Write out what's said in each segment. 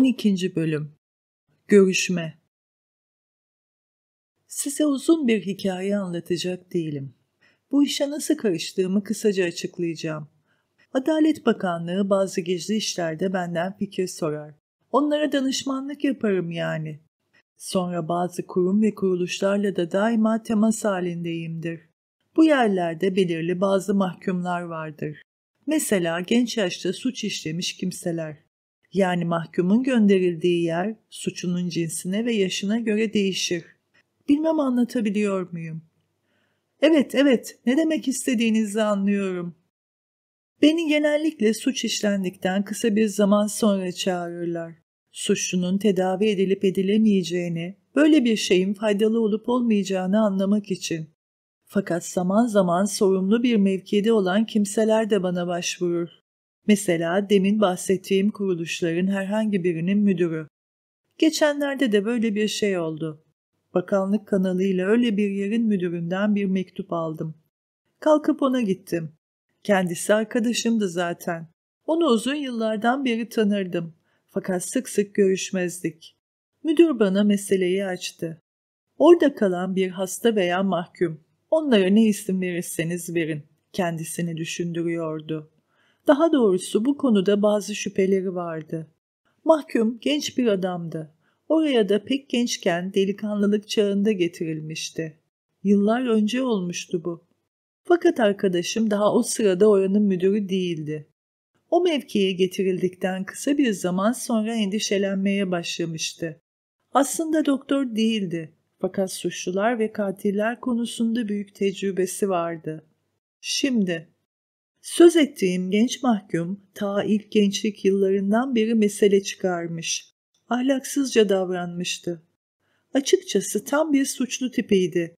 12. Bölüm Görüşme Size uzun bir hikaye anlatacak değilim. Bu işe nasıl karıştığımı kısaca açıklayacağım. Adalet Bakanlığı bazı gizli işlerde benden fikir sorar. Onlara danışmanlık yaparım yani. Sonra bazı kurum ve kuruluşlarla da daima temas halindeyimdir. Bu yerlerde belirli bazı mahkumlar vardır. Mesela genç yaşta suç işlemiş kimseler yani mahkumun gönderildiği yer suçunun cinsine ve yaşına göre değişir. Bilmem anlatabiliyor muyum? Evet, evet, ne demek istediğinizi anlıyorum. Beni genellikle suç işlendikten kısa bir zaman sonra çağırırlar. Suçlunun tedavi edilip edilemeyeceğini, böyle bir şeyin faydalı olup olmayacağını anlamak için. Fakat zaman zaman sorumlu bir mevkide olan kimseler de bana başvurur. Mesela demin bahsettiğim kuruluşların herhangi birinin müdürü. Geçenlerde de böyle bir şey oldu. Bakanlık kanalıyla öyle bir yerin müdüründen bir mektup aldım. Kalkıp ona gittim. Kendisi arkadaşımdı zaten. Onu uzun yıllardan beri tanırdım. Fakat sık sık görüşmezdik. Müdür bana meseleyi açtı. Orada kalan bir hasta veya mahkum. Onlara ne isim verirseniz verin. Kendisini düşündürüyordu. Daha doğrusu bu konuda bazı şüpheleri vardı. Mahkum genç bir adamdı. Oraya da pek gençken delikanlılık çağında getirilmişti. Yıllar önce olmuştu bu. Fakat arkadaşım daha o sırada oranın müdürü değildi. O mevkiye getirildikten kısa bir zaman sonra endişelenmeye başlamıştı. Aslında doktor değildi fakat suçlular ve katiller konusunda büyük tecrübesi vardı. Şimdi Söz ettiğim genç mahkum ta ilk gençlik yıllarından beri mesele çıkarmış. Ahlaksızca davranmıştı. Açıkçası tam bir suçlu tipiydi.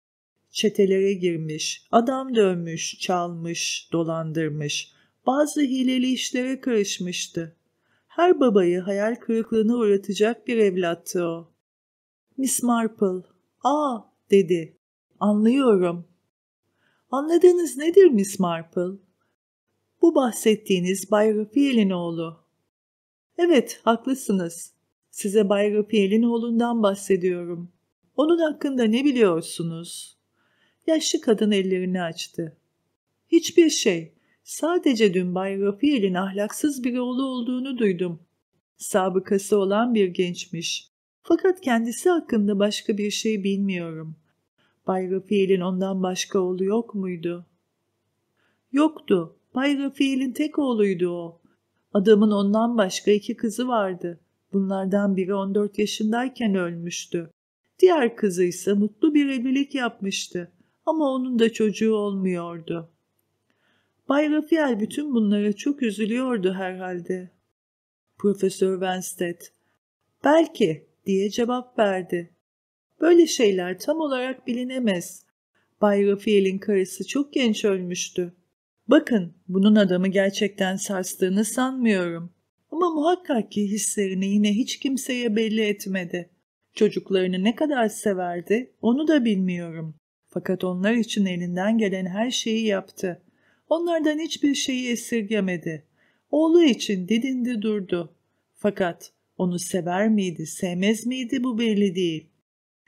Çetelere girmiş, adam dövmüş, çalmış, dolandırmış, bazı hileli işlere karışmıştı. Her babayı hayal kırıklığına uğratacak bir evlattı o. Miss Marple, ''Aa'' dedi. ''Anlıyorum.'' ''Anladığınız nedir Miss Marple?'' bu bahsettiğiniz Bay Rafiel'in oğlu. Evet, haklısınız. Size Bay Rafiel'in oğlundan bahsediyorum. Onun hakkında ne biliyorsunuz? Yaşlı kadın ellerini açtı. Hiçbir şey. Sadece dün Bay Rafiel'in ahlaksız bir oğlu olduğunu duydum. Sabıkası olan bir gençmiş. Fakat kendisi hakkında başka bir şey bilmiyorum. Bay Rafiel'in ondan başka oğlu yok muydu? Yoktu. Bay Rafael'in tek oğluydu o. Adamın ondan başka iki kızı vardı. Bunlardan biri 14 yaşındayken ölmüştü. Diğer kızı ise mutlu bir evlilik yapmıştı ama onun da çocuğu olmuyordu. Bay Rafael bütün bunlara çok üzülüyordu herhalde. Profesör Wenstead, belki diye cevap verdi. Böyle şeyler tam olarak bilinemez. Bay Rafael'in karısı çok genç ölmüştü. Bakın bunun adamı gerçekten sarstığını sanmıyorum. Ama muhakkak ki hislerini yine hiç kimseye belli etmedi. Çocuklarını ne kadar severdi onu da bilmiyorum. Fakat onlar için elinden gelen her şeyi yaptı. Onlardan hiçbir şeyi esirgemedi. Oğlu için didindi durdu. Fakat onu sever miydi, sevmez miydi bu belli değil.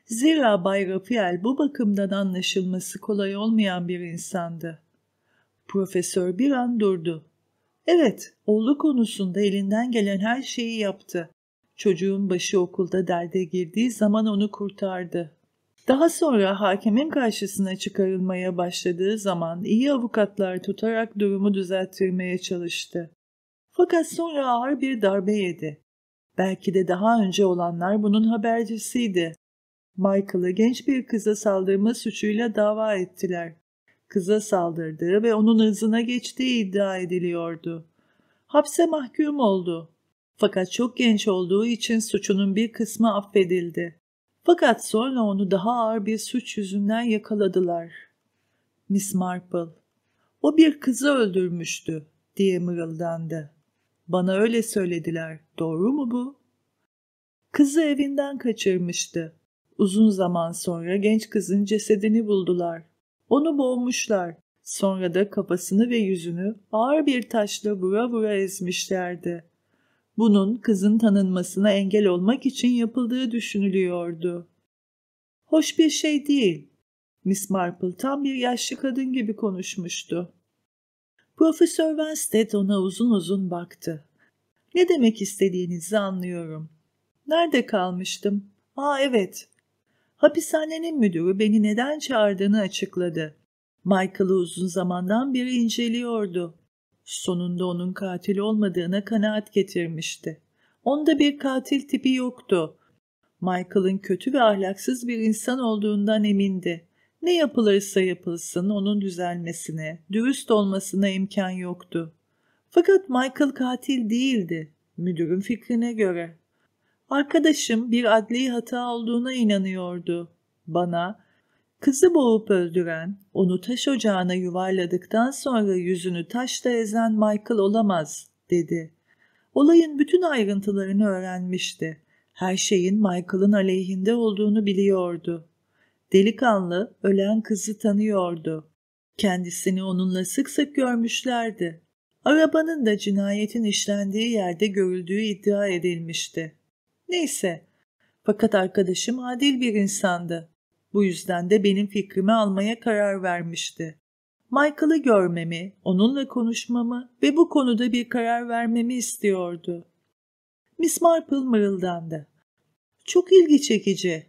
Zira Bay Rafael bu bakımdan anlaşılması kolay olmayan bir insandı. Profesör bir an durdu. Evet, oğlu konusunda elinden gelen her şeyi yaptı. Çocuğun başı okulda derde girdiği zaman onu kurtardı. Daha sonra hakemin karşısına çıkarılmaya başladığı zaman iyi avukatlar tutarak durumu düzelttirmeye çalıştı. Fakat sonra ağır bir darbe yedi. Belki de daha önce olanlar bunun habercisiydi. Michael'ı genç bir kıza saldırma suçuyla dava ettiler kıza saldırdığı ve onun hızına geçtiği iddia ediliyordu. Hapse mahkum oldu. Fakat çok genç olduğu için suçunun bir kısmı affedildi. Fakat sonra onu daha ağır bir suç yüzünden yakaladılar. Miss Marple, o bir kızı öldürmüştü diye mırıldandı. Bana öyle söylediler, doğru mu bu? Kızı evinden kaçırmıştı. Uzun zaman sonra genç kızın cesedini buldular. Onu boğmuşlar. Sonra da kafasını ve yüzünü ağır bir taşla vura vura ezmişlerdi. Bunun kızın tanınmasına engel olmak için yapıldığı düşünülüyordu. Hoş bir şey değil. Miss Marple tam bir yaşlı kadın gibi konuşmuştu. Profesör Winstead ona uzun uzun baktı. Ne demek istediğinizi anlıyorum. Nerede kalmıştım? Aa evet, Hapishanenin müdürü beni neden çağırdığını açıkladı. Michael'ı uzun zamandan beri inceliyordu. Sonunda onun katil olmadığına kanaat getirmişti. Onda bir katil tipi yoktu. Michael'ın kötü ve ahlaksız bir insan olduğundan emindi. Ne yapılırsa yapılsın onun düzelmesine, dürüst olmasına imkan yoktu. Fakat Michael katil değildi, müdürün fikrine göre. Arkadaşım bir adli hata olduğuna inanıyordu. Bana, kızı boğup öldüren, onu taş ocağına yuvarladıktan sonra yüzünü taşla ezen Michael olamaz, dedi. Olayın bütün ayrıntılarını öğrenmişti. Her şeyin Michael'ın aleyhinde olduğunu biliyordu. Delikanlı, ölen kızı tanıyordu. Kendisini onunla sık sık görmüşlerdi. Arabanın da cinayetin işlendiği yerde görüldüğü iddia edilmişti. Neyse. Fakat arkadaşım adil bir insandı. Bu yüzden de benim fikrimi almaya karar vermişti. Michael'ı görmemi, onunla konuşmamı ve bu konuda bir karar vermemi istiyordu. Miss Marple mırıldandı. Çok ilgi çekici.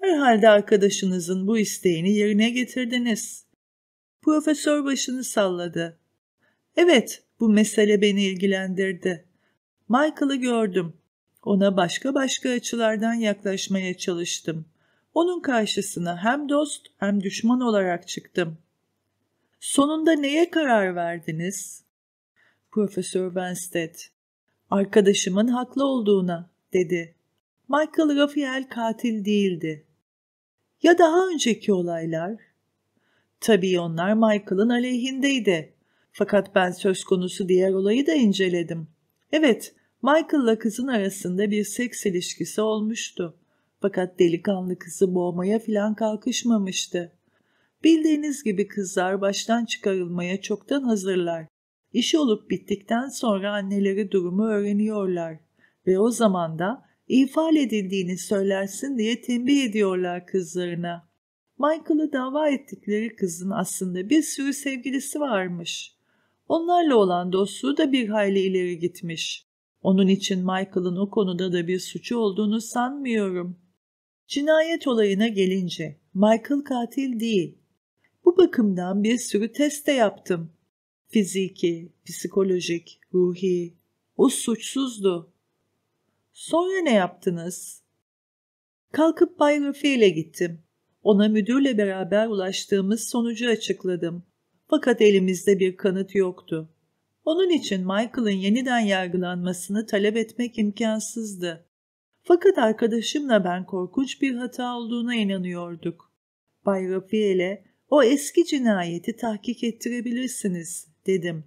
Herhalde arkadaşınızın bu isteğini yerine getirdiniz. Profesör başını salladı. Evet, bu mesele beni ilgilendirdi. Michael'ı gördüm. Ona başka başka açılardan yaklaşmaya çalıştım. Onun karşısına hem dost hem düşman olarak çıktım. Sonunda neye karar verdiniz? Profesör Benstead. Arkadaşımın haklı olduğuna, dedi. Michael Raphael katil değildi. Ya daha önceki olaylar? Tabii onlar Michael'ın aleyhindeydi. Fakat ben söz konusu diğer olayı da inceledim. Evet, Michael'la kızın arasında bir seks ilişkisi olmuştu. Fakat delikanlı kızı boğmaya filan kalkışmamıştı. Bildiğiniz gibi kızlar baştan çıkarılmaya çoktan hazırlar. İş olup bittikten sonra anneleri durumu öğreniyorlar ve o zaman da ifade edildiğini söylersin diye tembih ediyorlar kızlarına. Michael'ı dava ettikleri kızın aslında bir sürü sevgilisi varmış. Onlarla olan dostluğu da bir hayli ileri gitmiş. Onun için Michael'ın o konuda da bir suçu olduğunu sanmıyorum. Cinayet olayına gelince Michael katil değil. Bu bakımdan bir sürü teste yaptım. Fiziki, psikolojik, ruhi. O suçsuzdu. Sonra ne yaptınız? Kalkıp Bay Rufi ile gittim. Ona müdürle beraber ulaştığımız sonucu açıkladım. Fakat elimizde bir kanıt yoktu. Onun için Michael'ın yeniden yargılanmasını talep etmek imkansızdı. Fakat arkadaşımla ben korkunç bir hata olduğuna inanıyorduk. Bay Rafiel'e o eski cinayeti tahkik ettirebilirsiniz dedim.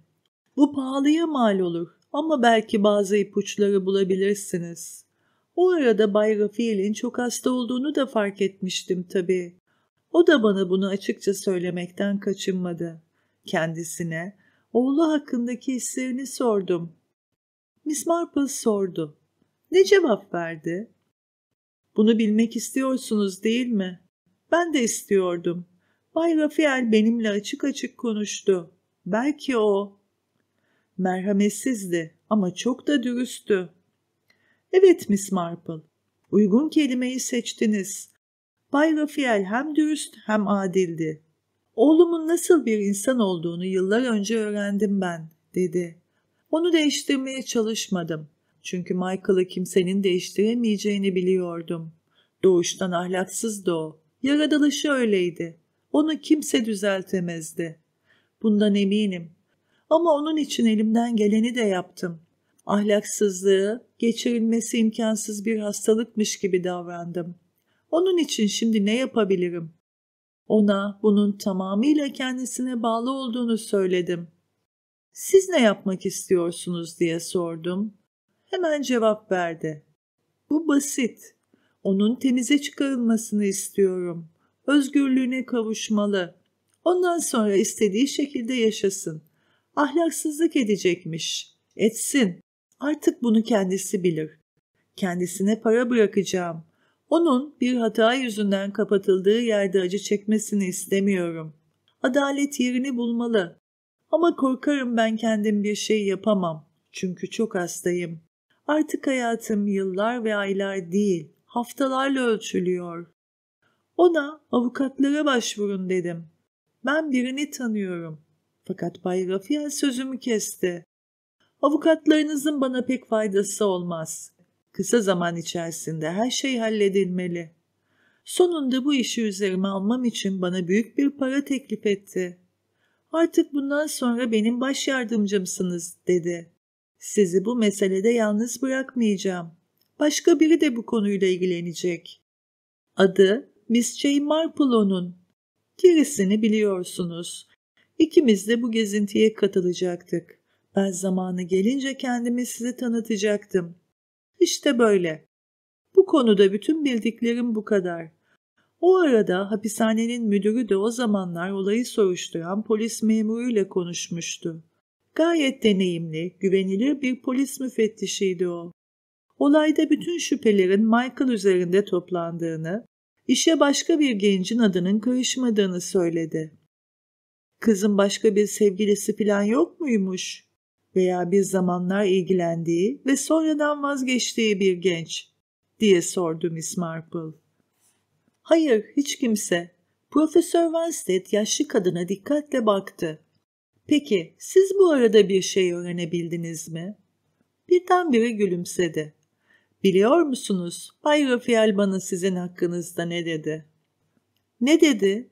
Bu pahalıya mal olur ama belki bazı ipuçları bulabilirsiniz. O arada Bay Rafiel'in çok hasta olduğunu da fark etmiştim tabii. O da bana bunu açıkça söylemekten kaçınmadı. Kendisine Oğlu hakkındaki hislerini sordum. Miss Marple sordu. Ne cevap verdi? Bunu bilmek istiyorsunuz değil mi? Ben de istiyordum. Bay Rafael benimle açık açık konuştu. Belki o. Merhametsizdi ama çok da dürüsttü. Evet Miss Marple, uygun kelimeyi seçtiniz. Bay Rafael hem dürüst hem adildi. Oğlumun nasıl bir insan olduğunu yıllar önce öğrendim ben, dedi. Onu değiştirmeye çalışmadım. Çünkü Michael'ı kimsenin değiştiremeyeceğini biliyordum. Doğuştan ahlaksızdı o. yaradılışı öyleydi. Onu kimse düzeltemezdi. Bundan eminim. Ama onun için elimden geleni de yaptım. Ahlaksızlığı, geçirilmesi imkansız bir hastalıkmış gibi davrandım. Onun için şimdi ne yapabilirim? Ona bunun tamamıyla kendisine bağlı olduğunu söyledim. Siz ne yapmak istiyorsunuz diye sordum. Hemen cevap verdi. Bu basit. Onun temize çıkarılmasını istiyorum. Özgürlüğüne kavuşmalı. Ondan sonra istediği şekilde yaşasın. Ahlaksızlık edecekmiş. Etsin. Artık bunu kendisi bilir. Kendisine para bırakacağım. Onun bir hata yüzünden kapatıldığı yerde acı çekmesini istemiyorum. Adalet yerini bulmalı. Ama korkarım ben kendim bir şey yapamam. Çünkü çok hastayım. Artık hayatım yıllar ve aylar değil, haftalarla ölçülüyor. Ona avukatlara başvurun dedim. Ben birini tanıyorum. Fakat Bay Rafael sözümü kesti. Avukatlarınızın bana pek faydası olmaz. Kısa zaman içerisinde her şey halledilmeli. Sonunda bu işi üzerime almam için bana büyük bir para teklif etti. Artık bundan sonra benim baş yardımcımsınız dedi. Sizi bu meselede yalnız bırakmayacağım. Başka biri de bu konuyla ilgilenecek. Adı Miss Jane Marple'on'un. Gerisini biliyorsunuz. İkimiz de bu gezintiye katılacaktık. Ben zamanı gelince kendimi size tanıtacaktım. İşte böyle. Bu konuda bütün bildiklerim bu kadar. O arada hapishanenin müdürü de o zamanlar olayı soruşturan polis memuruyla konuşmuştu. Gayet deneyimli, güvenilir bir polis müfettişiydi o. Olayda bütün şüphelerin Michael üzerinde toplandığını, işe başka bir gencin adının karışmadığını söyledi. Kızın başka bir sevgilisi falan yok muymuş? veya bir zamanlar ilgilendiği ve sonradan vazgeçtiği bir genç diye sordu Miss Marple. Hayır, hiç kimse. Profesör Winstead yaşlı kadına dikkatle baktı. Peki, siz bu arada bir şey öğrenebildiniz mi? Birdenbire gülümsedi. Biliyor musunuz, Bay Rafael bana sizin hakkınızda ne dedi? Ne dedi?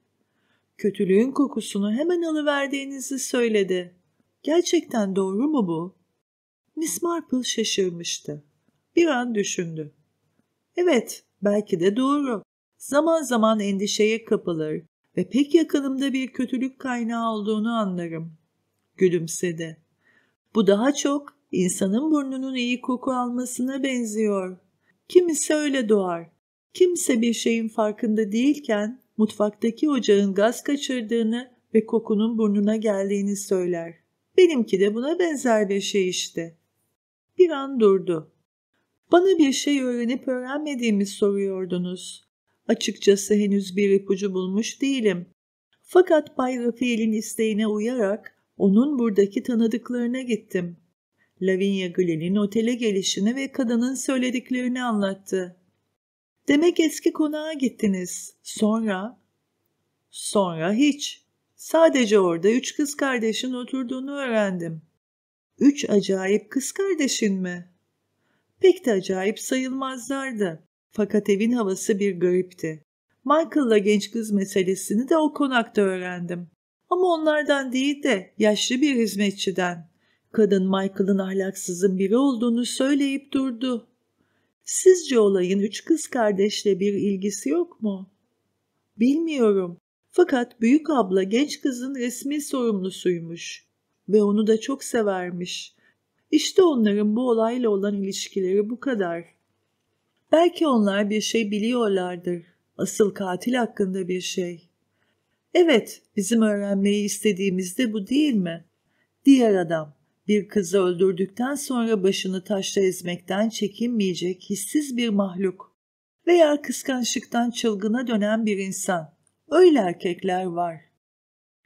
Kötülüğün kokusunu hemen alıverdiğinizi söyledi. Gerçekten doğru mu bu? Miss Marple şaşırmıştı. Bir an düşündü. Evet, belki de doğru. Zaman zaman endişeye kapılır ve pek yakınımda bir kötülük kaynağı olduğunu anlarım. Gülümsedi. Bu daha çok insanın burnunun iyi koku almasına benziyor. Kimisi öyle doğar. Kimse bir şeyin farkında değilken mutfaktaki ocağın gaz kaçırdığını ve kokunun burnuna geldiğini söyler. Benimki de buna benzer bir şey işte. Bir an durdu. Bana bir şey öğrenip öğrenmediğimi soruyordunuz. Açıkçası henüz bir ipucu bulmuş değilim. Fakat Bay Rafael'in isteğine uyarak onun buradaki tanıdıklarına gittim. Lavinia Glenn'in otele gelişini ve kadının söylediklerini anlattı. Demek eski konağa gittiniz. Sonra? Sonra hiç. Sadece orada üç kız kardeşin oturduğunu öğrendim. Üç acayip kız kardeşin mi? Pek de acayip sayılmazlardı. Fakat evin havası bir garipti. Michael'la genç kız meselesini de o konakta öğrendim. Ama onlardan değil de yaşlı bir hizmetçiden. Kadın Michael'ın ahlaksızın biri olduğunu söyleyip durdu. Sizce olayın üç kız kardeşle bir ilgisi yok mu? Bilmiyorum. Fakat büyük abla genç kızın resmi sorumlusuymuş ve onu da çok severmiş. İşte onların bu olayla olan ilişkileri bu kadar. Belki onlar bir şey biliyorlardır. Asıl katil hakkında bir şey. Evet, bizim öğrenmeyi istediğimiz de bu değil mi? Diğer adam, bir kızı öldürdükten sonra başını taşla ezmekten çekinmeyecek hissiz bir mahluk veya kıskançlıktan çılgına dönen bir insan. Öyle erkekler var.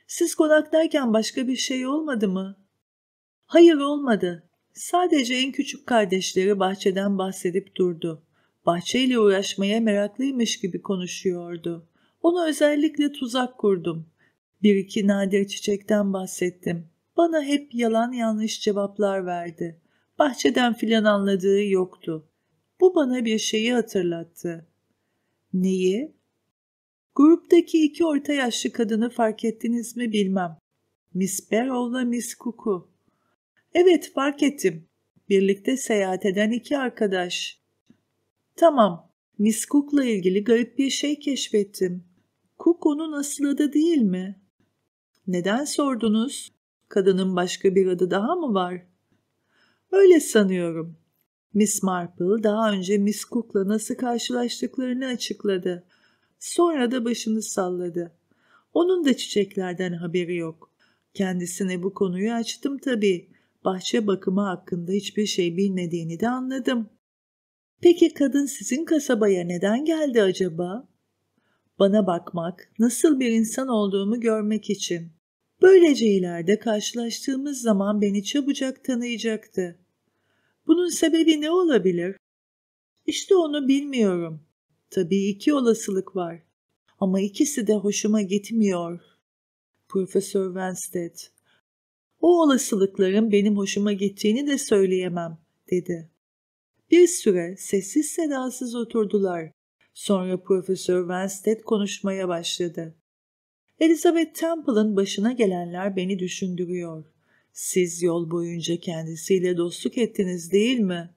Siz konaklarken başka bir şey olmadı mı? Hayır olmadı. Sadece en küçük kardeşleri bahçeden bahsedip durdu. Bahçeyle uğraşmaya meraklıymış gibi konuşuyordu. Ona özellikle tuzak kurdum. Bir iki nadir çiçekten bahsettim. Bana hep yalan yanlış cevaplar verdi. Bahçeden filan anladığı yoktu. Bu bana bir şeyi hatırlattı. Neyi? Gruptaki iki orta yaşlı kadını fark ettiniz mi bilmem. Miss Barrow'la Miss Kuku. Evet fark ettim. Birlikte seyahat eden iki arkadaş. Tamam. Miss Cook'la ilgili garip bir şey keşfettim. Cook onun asıl adı değil mi? Neden sordunuz? Kadının başka bir adı daha mı var? Öyle sanıyorum. Miss Marple daha önce Miss Cook'la nasıl karşılaştıklarını açıkladı. Sonra da başını salladı. Onun da çiçeklerden haberi yok. Kendisine bu konuyu açtım tabii. Bahçe bakımı hakkında hiçbir şey bilmediğini de anladım. Peki kadın sizin kasabaya neden geldi acaba? Bana bakmak, nasıl bir insan olduğumu görmek için. Böylece ileride karşılaştığımız zaman beni çabucak tanıyacaktı. Bunun sebebi ne olabilir? İşte onu bilmiyorum. Tabii iki olasılık var. Ama ikisi de hoşuma gitmiyor. Profesör Winstead. O olasılıkların benim hoşuma gittiğini de söyleyemem, dedi. Bir süre sessiz sedasız oturdular. Sonra Profesör Winstead konuşmaya başladı. Elizabeth Temple'ın başına gelenler beni düşündürüyor. Siz yol boyunca kendisiyle dostluk ettiniz değil mi?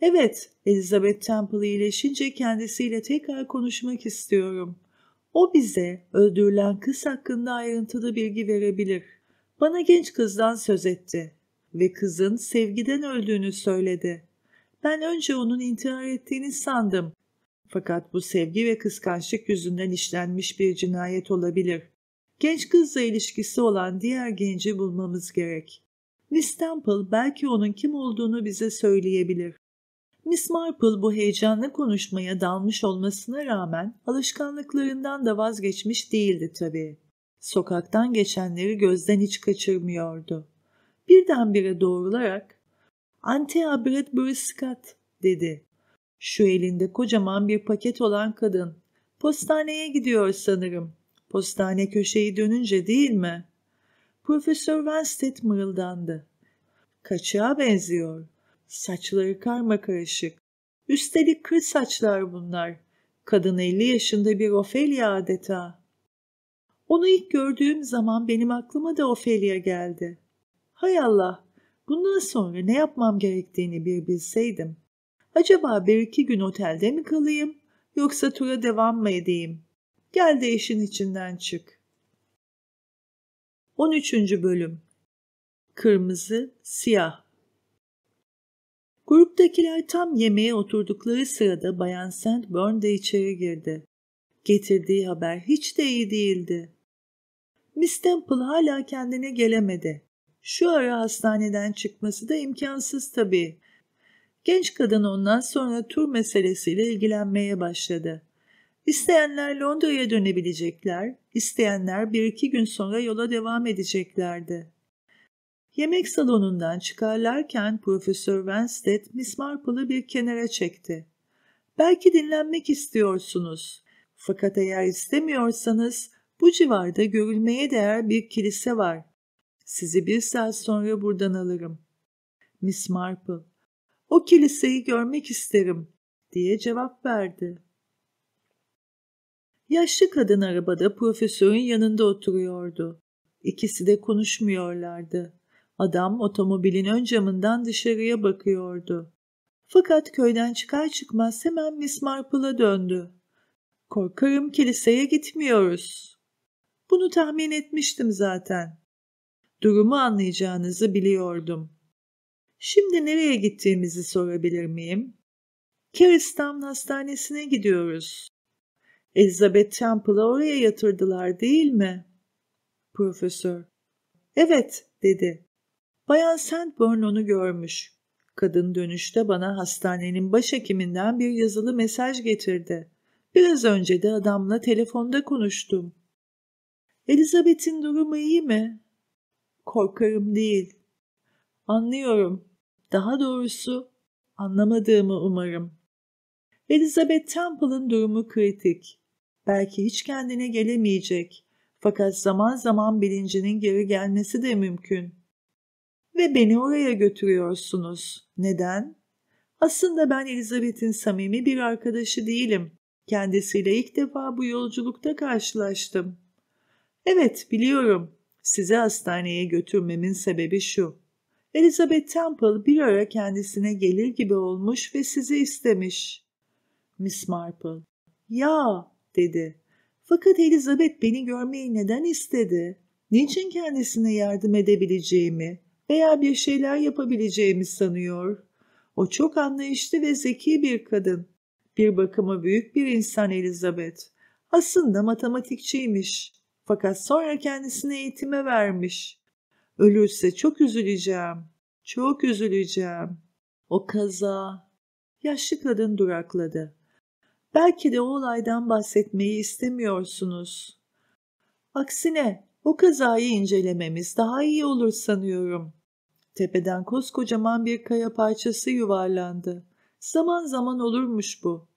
Evet, Elizabeth Temple iyileşince kendisiyle tekrar konuşmak istiyorum. O bize öldürülen kız hakkında ayrıntılı bilgi verebilir. Bana genç kızdan söz etti ve kızın sevgiden öldüğünü söyledi. Ben önce onun intihar ettiğini sandım. Fakat bu sevgi ve kıskançlık yüzünden işlenmiş bir cinayet olabilir. Genç kızla ilişkisi olan diğer genci bulmamız gerek. Miss Temple belki onun kim olduğunu bize söyleyebilir. Miss Marple bu heyecanlı konuşmaya dalmış olmasına rağmen alışkanlıklarından da vazgeçmiş değildi tabii. Sokaktan geçenleri gözden hiç kaçırmıyordu. Birdenbire doğrularak ''Antea Bradbury Scott'' dedi. Şu elinde kocaman bir paket olan kadın. Postaneye gidiyor sanırım. Postane köşeyi dönünce değil mi? Profesör Winstead mırıldandı. Kaçığa benziyor. Saçları karma karışık. Üstelik kır saçlar bunlar. Kadın elli yaşında bir Ofelia adeta. Onu ilk gördüğüm zaman benim aklıma da Ofelia geldi. Hay Allah, bundan sonra ne yapmam gerektiğini bir bilseydim. Acaba bir iki gün otelde mi kalayım yoksa tura devam mı edeyim? Gel de işin içinden çık. 13. Bölüm Kırmızı, Siyah Gruptakiler tam yemeğe oturdukları sırada Bayan Sandburn de içeri girdi. Getirdiği haber hiç de iyi değildi. Miss Temple hala kendine gelemedi. Şu ara hastaneden çıkması da imkansız tabii. Genç kadın ondan sonra tur meselesiyle ilgilenmeye başladı. İsteyenler Londra'ya dönebilecekler, isteyenler bir iki gün sonra yola devam edeceklerdi. Yemek salonundan çıkarlarken Profesör Winstead Miss Marple'ı bir kenara çekti. Belki dinlenmek istiyorsunuz. Fakat eğer istemiyorsanız bu civarda görülmeye değer bir kilise var. Sizi bir saat sonra buradan alırım. Miss Marple, o kiliseyi görmek isterim diye cevap verdi. Yaşlı kadın arabada profesörün yanında oturuyordu. İkisi de konuşmuyorlardı. Adam otomobilin ön camından dışarıya bakıyordu. Fakat köyden çıkar çıkmaz hemen Miss Marple'a döndü. Korkarım kiliseye gitmiyoruz. Bunu tahmin etmiştim zaten. Durumu anlayacağınızı biliyordum. Şimdi nereye gittiğimizi sorabilir miyim? Keristan Hastanesi'ne gidiyoruz. Elizabeth Temple'ı oraya yatırdılar değil mi? Profesör. Evet dedi. Bayan Sandborn onu görmüş. Kadın dönüşte bana hastanenin başhekiminden bir yazılı mesaj getirdi. Biraz önce de adamla telefonda konuştum. Elizabeth'in durumu iyi mi? Korkarım değil. Anlıyorum. Daha doğrusu anlamadığımı umarım. Elizabeth Temple'ın durumu kritik. Belki hiç kendine gelemeyecek. Fakat zaman zaman bilincinin geri gelmesi de mümkün ve beni oraya götürüyorsunuz. Neden? Aslında ben Elizabeth'in samimi bir arkadaşı değilim. Kendisiyle ilk defa bu yolculukta karşılaştım. Evet, biliyorum. Sizi hastaneye götürmemin sebebi şu. Elizabeth Temple bir ara kendisine gelir gibi olmuş ve sizi istemiş. Miss Marple, ya dedi. Fakat Elizabeth beni görmeyi neden istedi? Niçin kendisine yardım edebileceğimi, veya bir şeyler yapabileceğimi sanıyor. O çok anlayışlı ve zeki bir kadın. Bir bakıma büyük bir insan Elizabeth. Aslında matematikçiymiş. Fakat sonra kendisine eğitime vermiş. Ölürse çok üzüleceğim. Çok üzüleceğim. O kaza. Yaşlı kadın durakladı. Belki de o olaydan bahsetmeyi istemiyorsunuz. Aksine o kazayı incelememiz daha iyi olur sanıyorum. Tepeden koskocaman bir kaya parçası yuvarlandı. Zaman zaman olurmuş bu.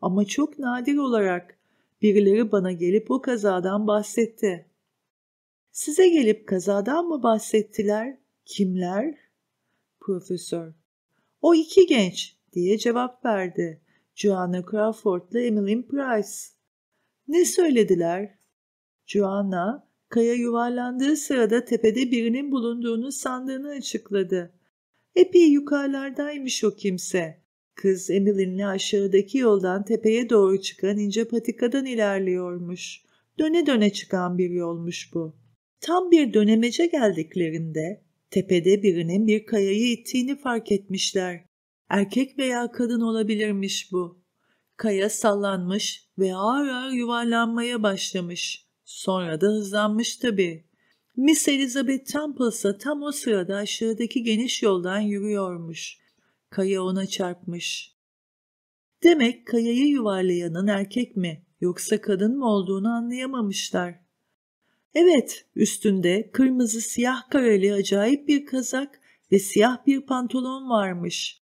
Ama çok nadir olarak birileri bana gelip o kazadan bahsetti. Size gelip kazadan mı bahsettiler? Kimler? Profesör. O iki genç diye cevap verdi. Joanna Crawford'la Emily Price. Ne söylediler? Joanna, Kaya yuvarlandığı sırada tepede birinin bulunduğunu sandığını açıkladı. Epey yukarılardaymış o kimse. Kız Emily'nin aşağıdaki yoldan tepeye doğru çıkan ince patikadan ilerliyormuş. Döne döne çıkan bir yolmuş bu. Tam bir dönemece geldiklerinde tepede birinin bir kayayı ittiğini fark etmişler. Erkek veya kadın olabilirmiş bu. Kaya sallanmış ve ağır ağır yuvarlanmaya başlamış. Sonra da hızlanmış tabii. Miss Elizabeth Temples'a tam o sırada aşağıdaki geniş yoldan yürüyormuş. Kaya ona çarpmış. Demek kayayı yuvarlayanın erkek mi yoksa kadın mı olduğunu anlayamamışlar. Evet, üstünde kırmızı siyah kareli acayip bir kazak ve siyah bir pantolon varmış.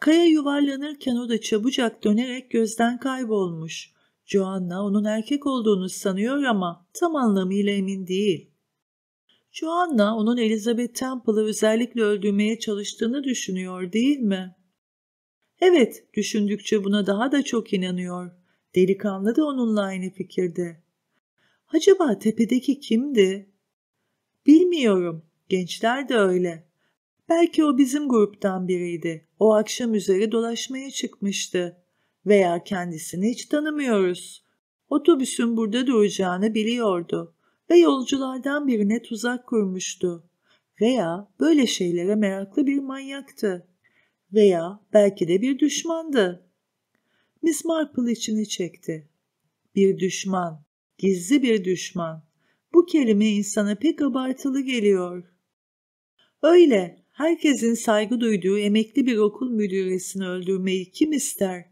Kaya yuvarlanırken o da çabucak dönerek gözden kaybolmuş. Joanna onun erkek olduğunu sanıyor ama tam anlamıyla emin değil. Joanna onun Elizabeth Temple'ı özellikle öldürmeye çalıştığını düşünüyor değil mi? Evet, düşündükçe buna daha da çok inanıyor. Delikanlı da onunla aynı fikirde. Acaba tepedeki kimdi? Bilmiyorum. Gençler de öyle. Belki o bizim gruptan biriydi. O akşam üzeri dolaşmaya çıkmıştı veya kendisini hiç tanımıyoruz. Otobüsün burada duracağını biliyordu ve yolculardan birine tuzak kurmuştu. Veya böyle şeylere meraklı bir manyaktı. Veya belki de bir düşmandı. Miss Marple içini çekti. Bir düşman, gizli bir düşman. Bu kelime insana pek abartılı geliyor. Öyle, herkesin saygı duyduğu emekli bir okul müdüresini öldürmeyi kim ister?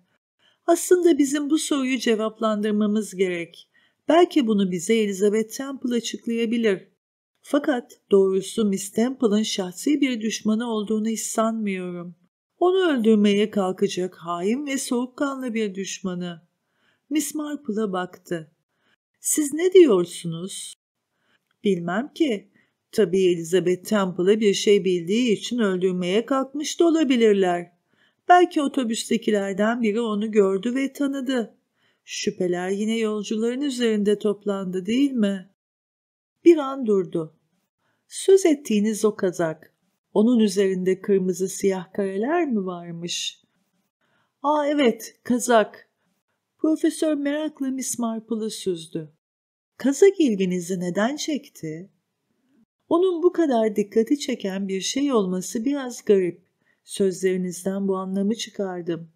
Aslında bizim bu soruyu cevaplandırmamız gerek. Belki bunu bize Elizabeth Temple açıklayabilir. Fakat doğrusu Miss Temple'ın şahsi bir düşmanı olduğunu hiç sanmıyorum. Onu öldürmeye kalkacak hain ve soğukkanlı bir düşmanı. Miss Marple'a baktı. Siz ne diyorsunuz? Bilmem ki. Tabii Elizabeth Temple'ı bir şey bildiği için öldürmeye kalkmış da olabilirler. Belki otobüstekilerden biri onu gördü ve tanıdı. Şüpheler yine yolcuların üzerinde toplandı değil mi? Bir an durdu. Söz ettiğiniz o kazak. Onun üzerinde kırmızı siyah kareler mi varmış? Aa evet, kazak. Profesör merakla Miss Marple'ı süzdü. Kazak ilginizi neden çekti? Onun bu kadar dikkati çeken bir şey olması biraz garip. Sözlerinizden bu anlamı çıkardım.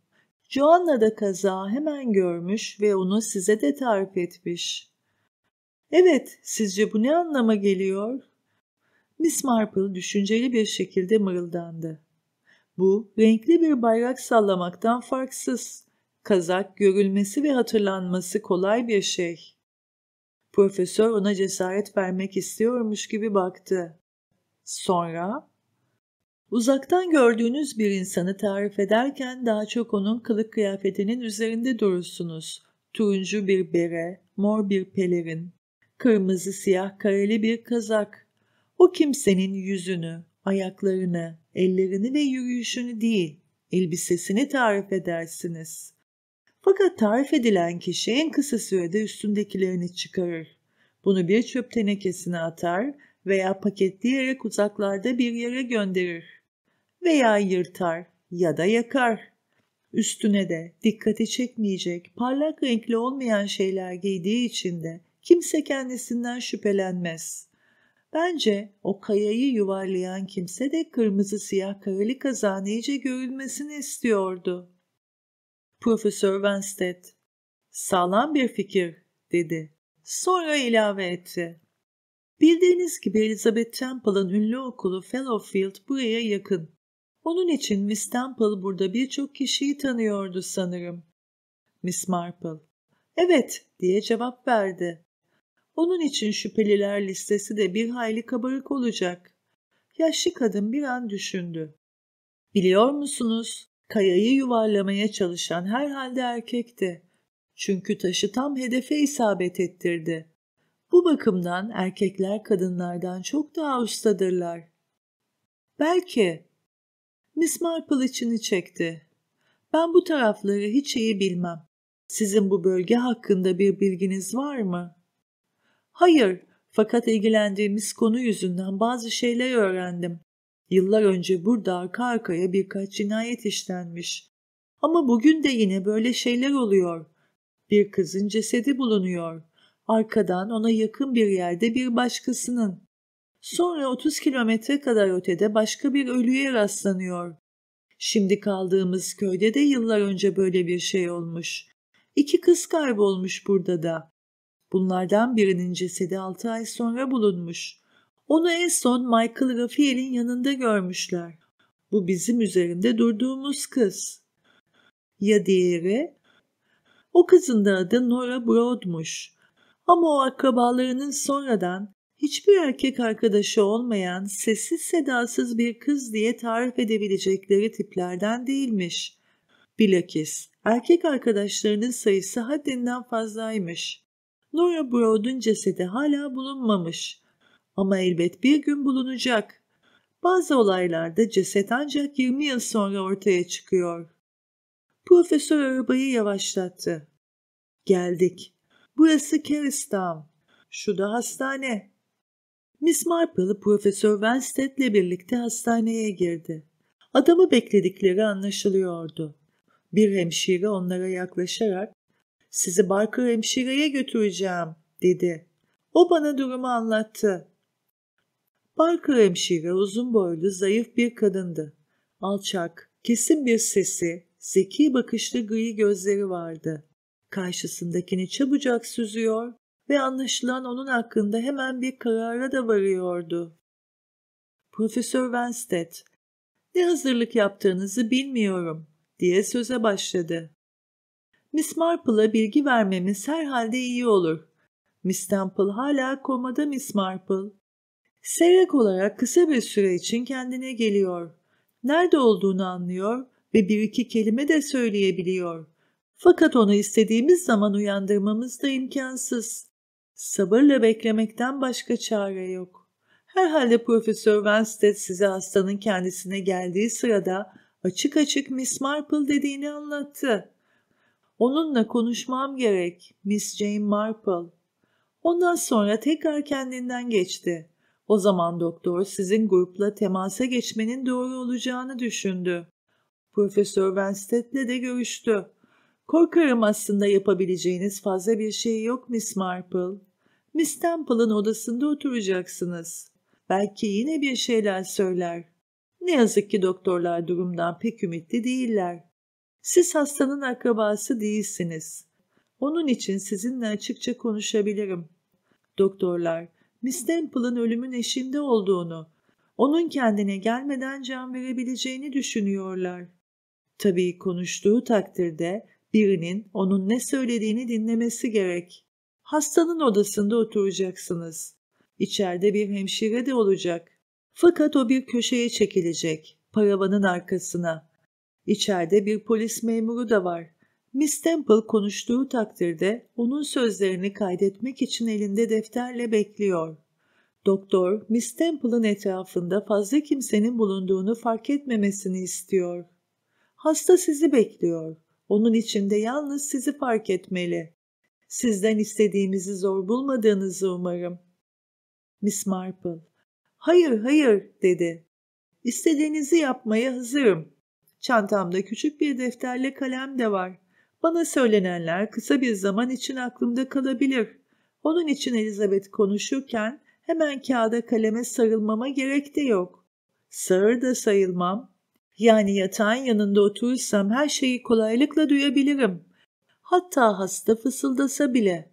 Joanna da kaza hemen görmüş ve onu size de tarif etmiş. Evet, sizce bu ne anlama geliyor? Miss Marple düşünceli bir şekilde mırıldandı. Bu, renkli bir bayrak sallamaktan farksız. Kazak görülmesi ve hatırlanması kolay bir şey. Profesör ona cesaret vermek istiyormuş gibi baktı. Sonra Uzaktan gördüğünüz bir insanı tarif ederken daha çok onun kılık kıyafetinin üzerinde durursunuz. Turuncu bir bere, mor bir pelerin, kırmızı siyah kareli bir kazak. O kimsenin yüzünü, ayaklarını, ellerini ve yürüyüşünü değil, elbisesini tarif edersiniz. Fakat tarif edilen kişi en kısa sürede üstündekilerini çıkarır. Bunu bir çöp tenekesine atar veya paketleyerek uzaklarda bir yere gönderir veya yırtar ya da yakar. Üstüne de dikkati çekmeyecek, parlak renkli olmayan şeyler giydiği için de kimse kendisinden şüphelenmez. Bence o kayayı yuvarlayan kimse de kırmızı siyah kareli kazağın iyice görülmesini istiyordu. Profesör Winstead, sağlam bir fikir dedi. Sonra ilave etti. Bildiğiniz gibi Elizabeth Temple'ın ünlü okulu Fellowfield buraya yakın. Onun için Miss Temple burada birçok kişiyi tanıyordu sanırım. Miss Marple, evet diye cevap verdi. Onun için şüpheliler listesi de bir hayli kabarık olacak. Yaşlı kadın bir an düşündü. Biliyor musunuz, kayayı yuvarlamaya çalışan herhalde erkekti. Çünkü taşı tam hedefe isabet ettirdi. Bu bakımdan erkekler kadınlardan çok daha ustadırlar. Belki Mismar kılıcını çekti. Ben bu tarafları hiç iyi bilmem. Sizin bu bölge hakkında bir bilginiz var mı? Hayır, fakat ilgilendiğimiz konu yüzünden bazı şeyler öğrendim. Yıllar önce burada arka arkaya birkaç cinayet işlenmiş. Ama bugün de yine böyle şeyler oluyor. Bir kızın cesedi bulunuyor. Arkadan ona yakın bir yerde bir başkasının. Sonra 30 kilometre kadar ötede başka bir ölüye rastlanıyor. Şimdi kaldığımız köyde de yıllar önce böyle bir şey olmuş. İki kız kaybolmuş burada da. Bunlardan birinin cesedi 6 ay sonra bulunmuş. Onu en son Michael Raphael'in yanında görmüşler. Bu bizim üzerinde durduğumuz kız. Ya diğeri? O kızın da adı Nora Broad'muş. Ama o akrabalarının sonradan hiçbir erkek arkadaşı olmayan sessiz sedasız bir kız diye tarif edebilecekleri tiplerden değilmiş. Bilakis erkek arkadaşlarının sayısı haddinden fazlaymış. Laura Broad'un cesedi hala bulunmamış. Ama elbet bir gün bulunacak. Bazı olaylarda ceset ancak 20 yıl sonra ortaya çıkıyor. Profesör arabayı yavaşlattı. Geldik. Burası Keristan. Şu da hastane. Miss Marple Profesör Winstead'le birlikte hastaneye girdi. Adamı bekledikleri anlaşılıyordu. Bir hemşire onlara yaklaşarak ''Sizi Barker hemşireye götüreceğim.'' dedi. O bana durumu anlattı. Barker hemşire uzun boylu zayıf bir kadındı. Alçak, kesin bir sesi, zeki bakışlı gri gözleri vardı. Karşısındakini çabucak süzüyor, ve anlaşılan onun hakkında hemen bir karara da varıyordu. Profesör Wenstead, ne hazırlık yaptığınızı bilmiyorum diye söze başladı. Miss Marple'a bilgi vermemiz herhalde iyi olur. Miss Temple hala komada Miss Marple. Seyrek olarak kısa bir süre için kendine geliyor. Nerede olduğunu anlıyor ve bir iki kelime de söyleyebiliyor. Fakat onu istediğimiz zaman uyandırmamız da imkansız. Sabırla beklemekten başka çare yok. Herhalde Profesör Winstead size hastanın kendisine geldiği sırada açık açık Miss Marple dediğini anlattı. Onunla konuşmam gerek Miss Jane Marple. Ondan sonra tekrar kendinden geçti. O zaman doktor sizin grupla temasa geçmenin doğru olacağını düşündü. Profesör Winstead'le de görüştü. Korkarım aslında yapabileceğiniz fazla bir şey yok Miss Marple. Miss Temple'ın odasında oturacaksınız. Belki yine bir şeyler söyler. Ne yazık ki doktorlar durumdan pek ümitli değiller. Siz hastanın akrabası değilsiniz. Onun için sizinle açıkça konuşabilirim. Doktorlar, Miss Temple'ın ölümün eşinde olduğunu, onun kendine gelmeden can verebileceğini düşünüyorlar. Tabii konuştuğu takdirde birinin onun ne söylediğini dinlemesi gerek hastanın odasında oturacaksınız. İçeride bir hemşire de olacak. Fakat o bir köşeye çekilecek, paravanın arkasına. İçeride bir polis memuru da var. Miss Temple konuştuğu takdirde onun sözlerini kaydetmek için elinde defterle bekliyor. Doktor, Miss Temple'ın etrafında fazla kimsenin bulunduğunu fark etmemesini istiyor. Hasta sizi bekliyor. Onun için de yalnız sizi fark etmeli. Sizden istediğimizi zor bulmadığınızı umarım. Miss Marple, hayır hayır dedi. İstediğinizi yapmaya hazırım. Çantamda küçük bir defterle kalem de var. Bana söylenenler kısa bir zaman için aklımda kalabilir. Onun için Elizabeth konuşurken hemen kağıda kaleme sarılmama gerek de yok. Sağır da sayılmam. Yani yatağın yanında otursam her şeyi kolaylıkla duyabilirim hatta hasta fısıldasa bile.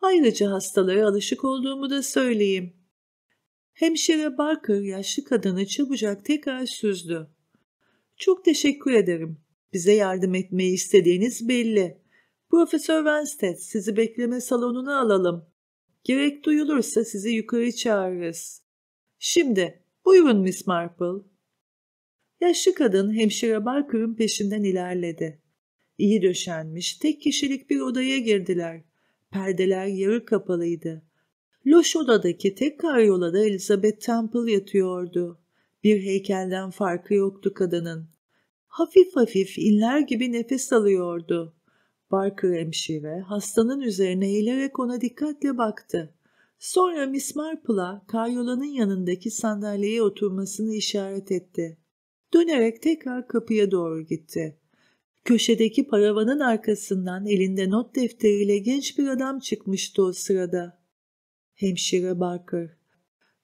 Ayrıca hastalara alışık olduğumu da söyleyeyim. Hemşire Barker yaşlı kadını çabucak tekrar süzdü. Çok teşekkür ederim. Bize yardım etmeyi istediğiniz belli. Profesör Wenstead sizi bekleme salonuna alalım. Gerek duyulursa sizi yukarı çağırırız. Şimdi buyurun Miss Marple. Yaşlı kadın hemşire Barker'ın peşinden ilerledi iyi döşenmiş tek kişilik bir odaya girdiler. Perdeler yarı kapalıydı. Loş odadaki tek da Elizabeth Temple yatıyordu. Bir heykelden farkı yoktu kadının. Hafif hafif inler gibi nefes alıyordu. Barker hemşire hastanın üzerine eğilerek ona dikkatle baktı. Sonra Miss Marple'a karyolanın yanındaki sandalyeye oturmasını işaret etti. Dönerek tekrar kapıya doğru gitti. Köşedeki paravanın arkasından elinde not defteriyle genç bir adam çıkmıştı o sırada. Hemşire Barker.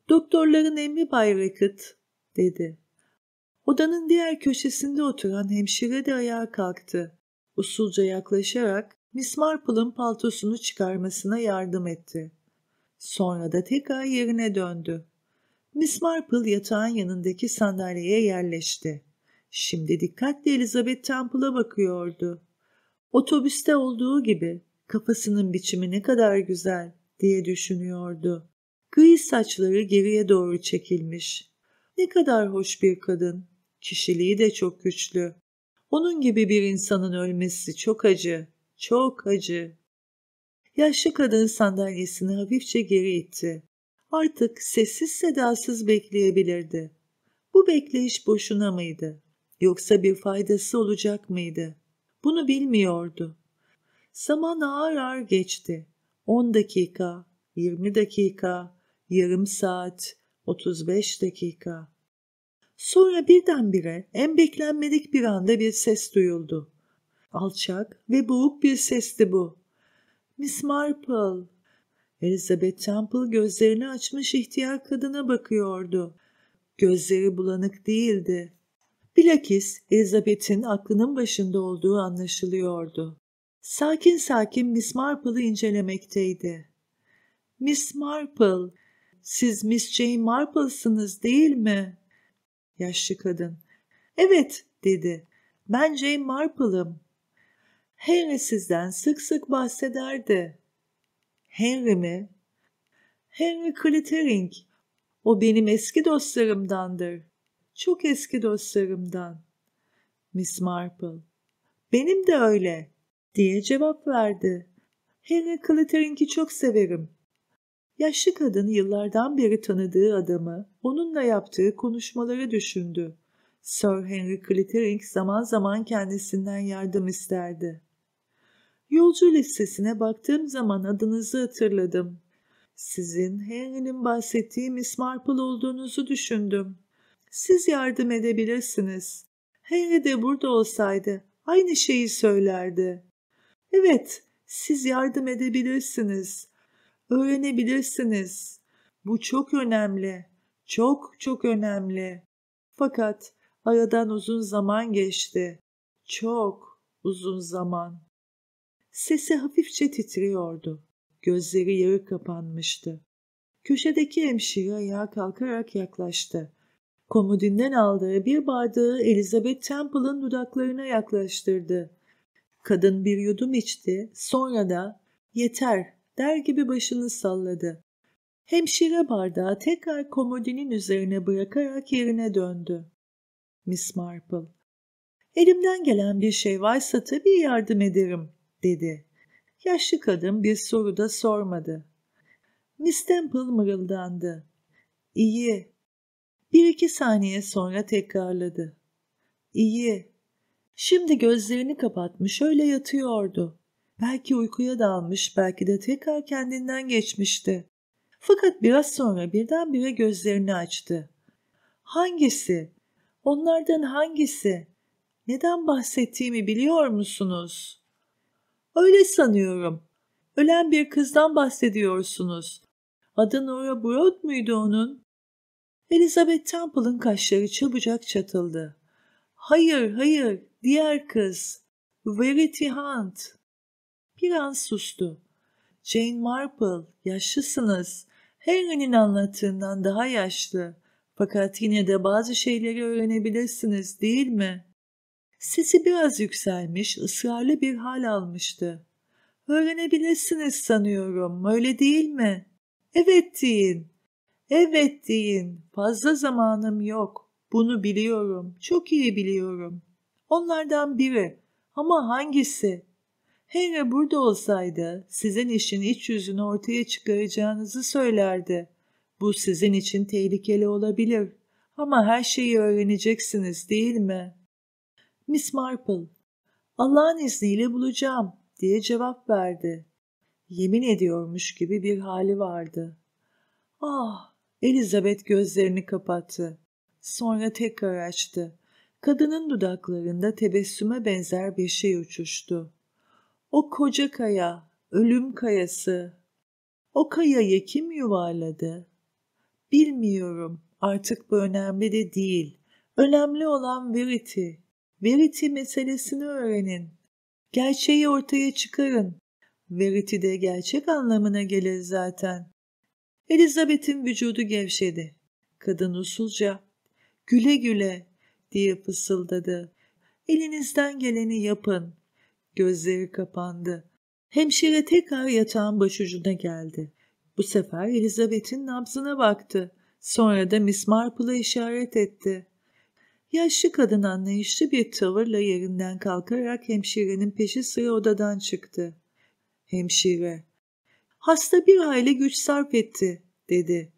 Doktorların emri Bay Rackett, dedi. Odanın diğer köşesinde oturan hemşire de ayağa kalktı. Usulca yaklaşarak Miss Marple'ın paltosunu çıkarmasına yardım etti. Sonra da tekrar yerine döndü. Miss Marple yatağın yanındaki sandalyeye yerleşti. Şimdi dikkatle Elizabeth Temple'a bakıyordu. Otobüste olduğu gibi kafasının biçimi ne kadar güzel diye düşünüyordu. Gri saçları geriye doğru çekilmiş. Ne kadar hoş bir kadın. Kişiliği de çok güçlü. Onun gibi bir insanın ölmesi çok acı, çok acı. Yaşlı kadın sandalyesini hafifçe geri itti. Artık sessiz sedasız bekleyebilirdi. Bu bekleyiş boşuna mıydı? Yoksa bir faydası olacak mıydı? Bunu bilmiyordu. Zaman ağır ağır geçti. 10 dakika, 20 dakika, yarım saat, 35 dakika. Sonra birdenbire en beklenmedik bir anda bir ses duyuldu. Alçak ve boğuk bir sesti bu. Miss Marple. Elizabeth Temple gözlerini açmış ihtiyar kadına bakıyordu. Gözleri bulanık değildi. Bilakis Elizabeth'in aklının başında olduğu anlaşılıyordu. Sakin sakin Miss Marple'ı incelemekteydi. Miss Marple, siz Miss Jane Marple'sınız değil mi? Yaşlı kadın. Evet dedi. Ben Jane Marple'ım. Henry sizden sık sık bahsederdi. Henry mi? Henry Clittering. O benim eski dostlarımdandır. Çok eski dostlarımdan. Miss Marple. Benim de öyle diye cevap verdi. Henry Clatter'inki çok severim. Yaşlı kadın yıllardan beri tanıdığı adamı, onunla yaptığı konuşmaları düşündü. Sir Henry Clittering zaman zaman kendisinden yardım isterdi. Yolcu listesine baktığım zaman adınızı hatırladım. Sizin Henry'nin bahsettiği Miss Marple olduğunuzu düşündüm siz yardım edebilirsiniz. Henry de burada olsaydı aynı şeyi söylerdi. Evet, siz yardım edebilirsiniz. Öğrenebilirsiniz. Bu çok önemli. Çok çok önemli. Fakat aradan uzun zaman geçti. Çok uzun zaman. Sesi hafifçe titriyordu. Gözleri yarı kapanmıştı. Köşedeki hemşire ayağa kalkarak yaklaştı komodinden aldığı bir bardağı Elizabeth Temple'ın dudaklarına yaklaştırdı. Kadın bir yudum içti, sonra da yeter der gibi başını salladı. Hemşire bardağı tekrar komodinin üzerine bırakarak yerine döndü. Miss Marple, elimden gelen bir şey varsa tabii yardım ederim, dedi. Yaşlı kadın bir soru da sormadı. Miss Temple mırıldandı. İyi, bir iki saniye sonra tekrarladı. İyi. Şimdi gözlerini kapatmış öyle yatıyordu. Belki uykuya dalmış, belki de tekrar kendinden geçmişti. Fakat biraz sonra birdenbire gözlerini açtı. Hangisi? Onlardan hangisi? Neden bahsettiğimi biliyor musunuz? Öyle sanıyorum. Ölen bir kızdan bahsediyorsunuz. Adı Nora Broad muydu onun? Elizabeth Temple'ın kaşları çabucak çatıldı. Hayır, hayır, diğer kız. Verity Hunt. Bir an sustu. Jane Marple, yaşlısınız. Harry'nin anlattığından daha yaşlı. Fakat yine de bazı şeyleri öğrenebilirsiniz değil mi? Sesi biraz yükselmiş, ısrarlı bir hal almıştı. Öğrenebilirsiniz sanıyorum, öyle değil mi? Evet deyin. Evet deyin. Fazla zamanım yok. Bunu biliyorum. Çok iyi biliyorum. Onlardan biri. Ama hangisi? Henry burada olsaydı sizin işin iç yüzünü ortaya çıkaracağınızı söylerdi. Bu sizin için tehlikeli olabilir. Ama her şeyi öğreneceksiniz değil mi? Miss Marple, Allah'ın izniyle bulacağım diye cevap verdi. Yemin ediyormuş gibi bir hali vardı. Ah Elizabeth gözlerini kapattı. Sonra tekrar açtı. Kadının dudaklarında tebessüme benzer bir şey uçuştu. O koca kaya, ölüm kayası. O kayayı kim yuvarladı? Bilmiyorum, artık bu önemli de değil. Önemli olan verity. Verity meselesini öğrenin. Gerçeği ortaya çıkarın. Verity de gerçek anlamına gelir zaten. Elizabeth'in vücudu gevşedi. Kadın usulca güle güle diye fısıldadı. Elinizden geleni yapın. Gözleri kapandı. Hemşire tekrar yatağın başucuna geldi. Bu sefer Elizabeth'in nabzına baktı. Sonra da Miss Marple'a işaret etti. Yaşlı kadın anlayışlı bir tavırla yerinden kalkarak hemşirenin peşi sıra odadan çıktı. Hemşire, Hasta bir aile güç sarf etti, dedi.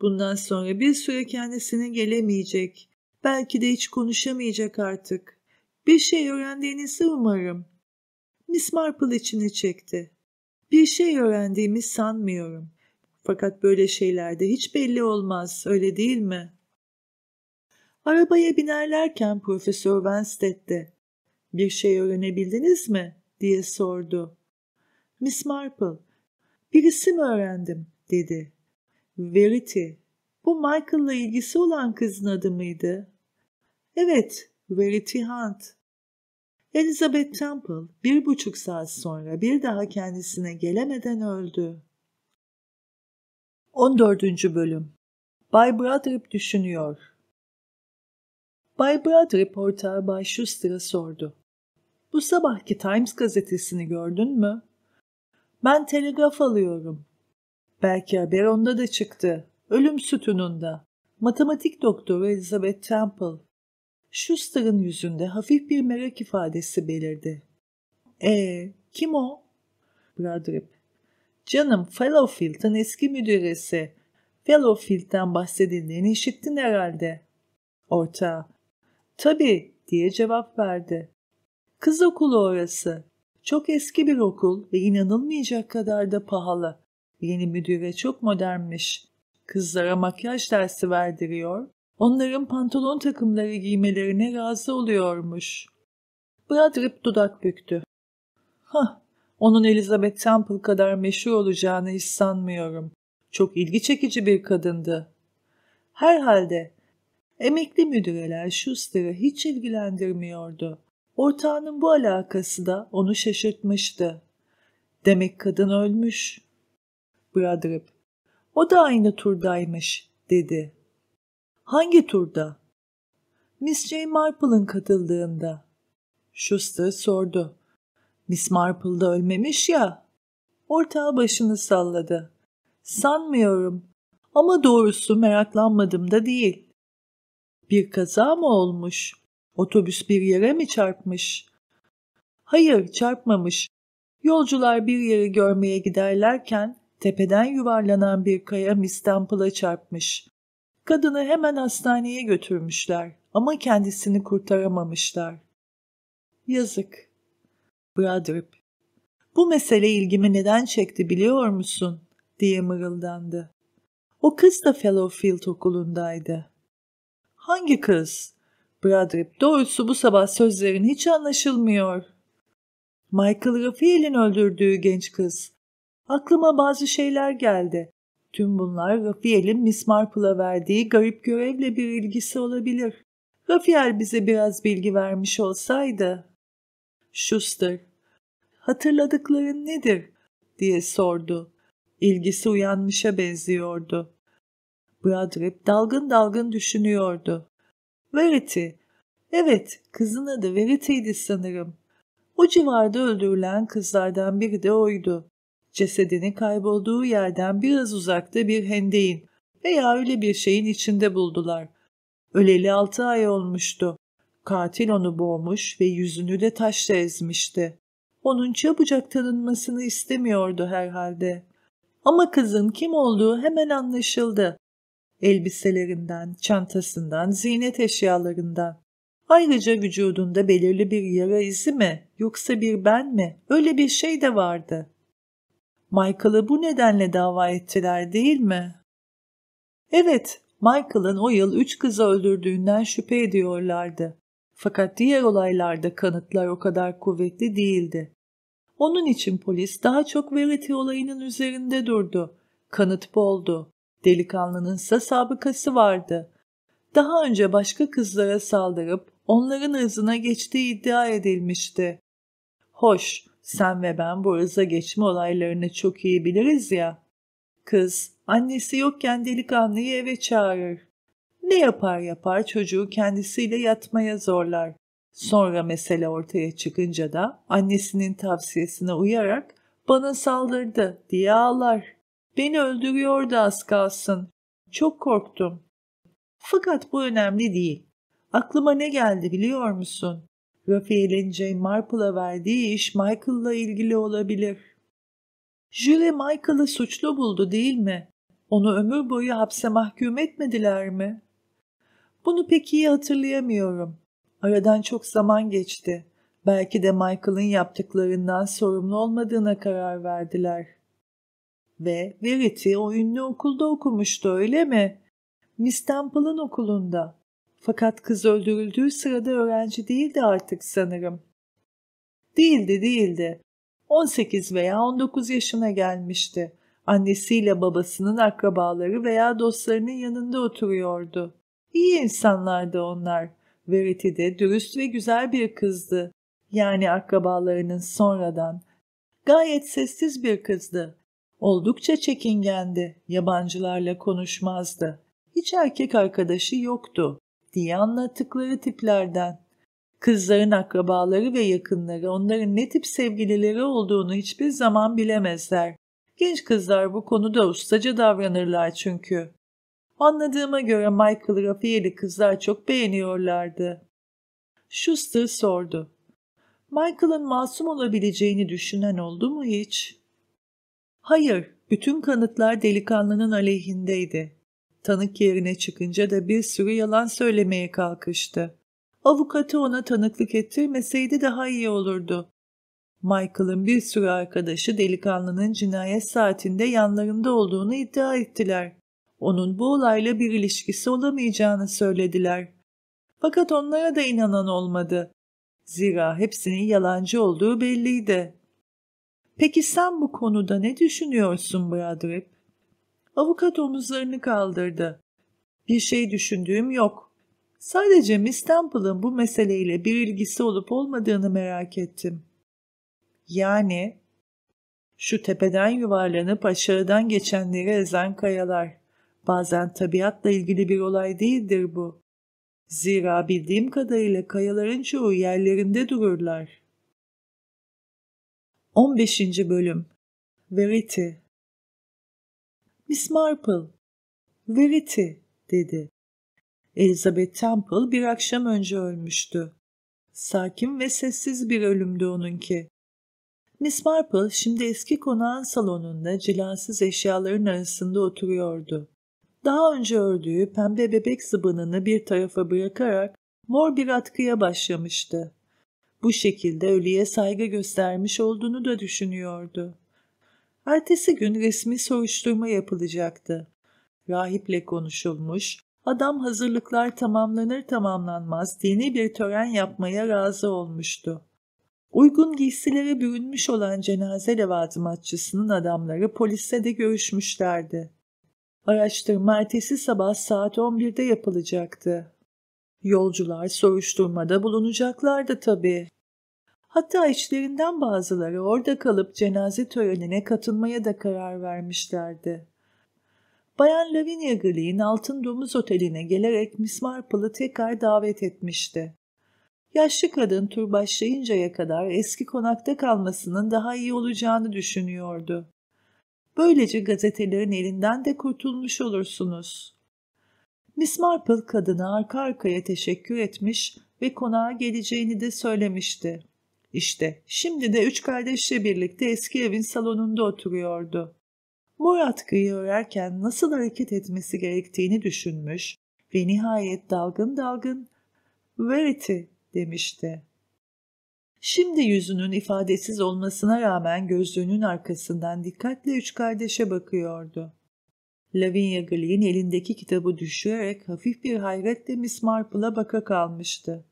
Bundan sonra bir süre kendisine gelemeyecek. Belki de hiç konuşamayacak artık. Bir şey öğrendiğinizi umarım. Miss Marple içini çekti. Bir şey öğrendiğimi sanmıyorum. Fakat böyle şeylerde hiç belli olmaz, öyle değil mi? Arabaya binerlerken Profesör Winstead de ''Bir şey öğrenebildiniz mi?'' diye sordu. Miss Marple, bir isim öğrendim dedi. Verity. Bu Michael'la ilgisi olan kızın adı mıydı? Evet, Verity Hunt. Elizabeth Temple bir buçuk saat sonra bir daha kendisine gelemeden öldü. 14. Bölüm Bay Bradrip düşünüyor. Bay Bradrip ortağı Bay Schuster'a sordu. Bu sabahki Times gazetesini gördün mü? Ben telegraf alıyorum. Belki haber onda da çıktı. Ölüm sütununda. Matematik doktoru Elizabeth Temple. Schuster'ın yüzünde hafif bir merak ifadesi belirdi. Ee, kim o? Bradrip. Canım Fellowfield'ın eski müdüresi. Fellowfield'den bahsedildiğini işittin herhalde. Orta. Tabii diye cevap verdi. Kız okulu orası. Çok eski bir okul ve inanılmayacak kadar da pahalı. Yeni müdüre çok modernmiş. Kızlara makyaj dersi verdiriyor. Onların pantolon takımları giymelerine razı oluyormuş. Bradrip dudak büktü. Hah, onun Elizabeth Temple kadar meşhur olacağını hiç sanmıyorum. Çok ilgi çekici bir kadındı. Herhalde emekli müdüreler Schuster'ı hiç ilgilendirmiyordu. Ortağının bu alakası da onu şaşırtmıştı. Demek kadın ölmüş. Bradrip. O da aynı turdaymış dedi. Hangi turda? Miss J. Marple'ın katıldığında. Schuster sordu. Miss Marple da ölmemiş ya. Ortağı başını salladı. Sanmıyorum ama doğrusu meraklanmadım da değil. Bir kaza mı olmuş? Otobüs bir yere mi çarpmış? Hayır, çarpmamış. Yolcular bir yeri görmeye giderlerken tepeden yuvarlanan bir kaya mistampıla çarpmış. Kadını hemen hastaneye götürmüşler ama kendisini kurtaramamışlar. Yazık. Bradrip. Bu mesele ilgimi neden çekti biliyor musun? diye mırıldandı. O kız da Fellowfield okulundaydı. Hangi kız? Bradrip doğrusu bu sabah sözlerin hiç anlaşılmıyor. Michael Raphael'in öldürdüğü genç kız. Aklıma bazı şeyler geldi. Tüm bunlar Raphael'in Miss Marple'a verdiği garip görevle bir ilgisi olabilir. Raphael bize biraz bilgi vermiş olsaydı. Schuster, hatırladıkların nedir? diye sordu. İlgisi uyanmışa benziyordu. Bradrip dalgın dalgın düşünüyordu. Verity. Evet, kızın adı Verity'ydi sanırım. O civarda öldürülen kızlardan biri de oydu. Cesedini kaybolduğu yerden biraz uzakta bir hendeyin veya öyle bir şeyin içinde buldular. Öleli altı ay olmuştu. Katil onu boğmuş ve yüzünü de taşla ezmişti. Onun çabucak tanınmasını istemiyordu herhalde. Ama kızın kim olduğu hemen anlaşıldı elbiselerinden, çantasından, ziynet eşyalarından. Ayrıca vücudunda belirli bir yara izi mi yoksa bir ben mi öyle bir şey de vardı. Michael'ı bu nedenle dava ettiler değil mi? Evet, Michael'ın o yıl üç kızı öldürdüğünden şüphe ediyorlardı. Fakat diğer olaylarda kanıtlar o kadar kuvvetli değildi. Onun için polis daha çok Verity olayının üzerinde durdu. Kanıt boldu delikanlınınsa sabıkası vardı. Daha önce başka kızlara saldırıp onların ırzına geçtiği iddia edilmişti. Hoş, sen ve ben bu ırza geçme olaylarını çok iyi biliriz ya. Kız, annesi yokken delikanlıyı eve çağırır. Ne yapar yapar çocuğu kendisiyle yatmaya zorlar. Sonra mesele ortaya çıkınca da annesinin tavsiyesine uyarak bana saldırdı diye ağlar. Beni öldürüyordu az kalsın. Çok korktum. Fakat bu önemli değil. Aklıma ne geldi biliyor musun? Raphael'in Jane Marple'a verdiği iş Michael'la ilgili olabilir. Julie Michael'ı suçlu buldu değil mi? Onu ömür boyu hapse mahkum etmediler mi? Bunu pek iyi hatırlayamıyorum. Aradan çok zaman geçti. Belki de Michael'ın yaptıklarından sorumlu olmadığına karar verdiler. Ve Verity o ünlü okulda okumuştu öyle mi? Miss Temple'ın okulunda. Fakat kız öldürüldüğü sırada öğrenci değildi artık sanırım. Değildi değildi. 18 veya 19 yaşına gelmişti. Annesiyle babasının akrabaları veya dostlarının yanında oturuyordu. İyi insanlardı onlar. Verity de dürüst ve güzel bir kızdı. Yani akrabalarının sonradan. Gayet sessiz bir kızdı. Oldukça çekingendi, yabancılarla konuşmazdı. Hiç erkek arkadaşı yoktu diye anlattıkları tiplerden. Kızların akrabaları ve yakınları onların ne tip sevgilileri olduğunu hiçbir zaman bilemezler. Genç kızlar bu konuda ustaca davranırlar çünkü. Anladığıma göre Michael Rafiel'i kızlar çok beğeniyorlardı. Schuster sordu. Michael'ın masum olabileceğini düşünen oldu mu hiç? Hayır, bütün kanıtlar delikanlının aleyhindeydi. Tanık yerine çıkınca da bir sürü yalan söylemeye kalkıştı. Avukatı ona tanıklık ettirmeseydi daha iyi olurdu. Michael'ın bir sürü arkadaşı delikanlının cinayet saatinde yanlarında olduğunu iddia ettiler. Onun bu olayla bir ilişkisi olamayacağını söylediler. Fakat onlara da inanan olmadı. Zira hepsinin yalancı olduğu belliydi. Peki sen bu konuda ne düşünüyorsun Bradrip? Avukat omuzlarını kaldırdı. Bir şey düşündüğüm yok. Sadece Miss Temple'ın bu meseleyle bir ilgisi olup olmadığını merak ettim. Yani şu tepeden yuvarlanıp aşağıdan geçenleri ezen kayalar. Bazen tabiatla ilgili bir olay değildir bu. Zira bildiğim kadarıyla kayaların çoğu yerlerinde dururlar. 15. Bölüm Verity Miss Marple, Verity, dedi. Elizabeth Temple bir akşam önce ölmüştü. Sakin ve sessiz bir ölümdü onunki. Miss Marple şimdi eski konağın salonunda cilasız eşyaların arasında oturuyordu. Daha önce ördüğü pembe bebek zıbınını bir tarafa bırakarak mor bir atkıya başlamıştı bu şekilde ölüye saygı göstermiş olduğunu da düşünüyordu. Ertesi gün resmi soruşturma yapılacaktı. Rahiple konuşulmuş, adam hazırlıklar tamamlanır tamamlanmaz dini bir tören yapmaya razı olmuştu. Uygun giysilere bürünmüş olan cenaze levazimatçısının adamları polise de görüşmüşlerdi. Araştırma ertesi sabah saat 11'de yapılacaktı. Yolcular soruşturmada bulunacaklardı tabii. Hatta içlerinden bazıları orada kalıp cenaze törenine katılmaya da karar vermişlerdi. Bayan Lavinia Glee'in Altın Domuz Oteli'ne gelerek Miss Marple'ı tekrar davet etmişti. Yaşlı kadın tur başlayıncaya kadar eski konakta kalmasının daha iyi olacağını düşünüyordu. Böylece gazetelerin elinden de kurtulmuş olursunuz. Miss Marple kadına arka arkaya teşekkür etmiş ve konağa geleceğini de söylemişti. İşte şimdi de üç kardeşle birlikte eski evin salonunda oturuyordu. Mor atkıyı örerken nasıl hareket etmesi gerektiğini düşünmüş ve nihayet dalgın dalgın ''Verity'' demişti. Şimdi yüzünün ifadesiz olmasına rağmen gözlüğünün arkasından dikkatle üç kardeşe bakıyordu. Lavinia Green elindeki kitabı düşürerek hafif bir hayretle Miss Marple'a baka kalmıştı.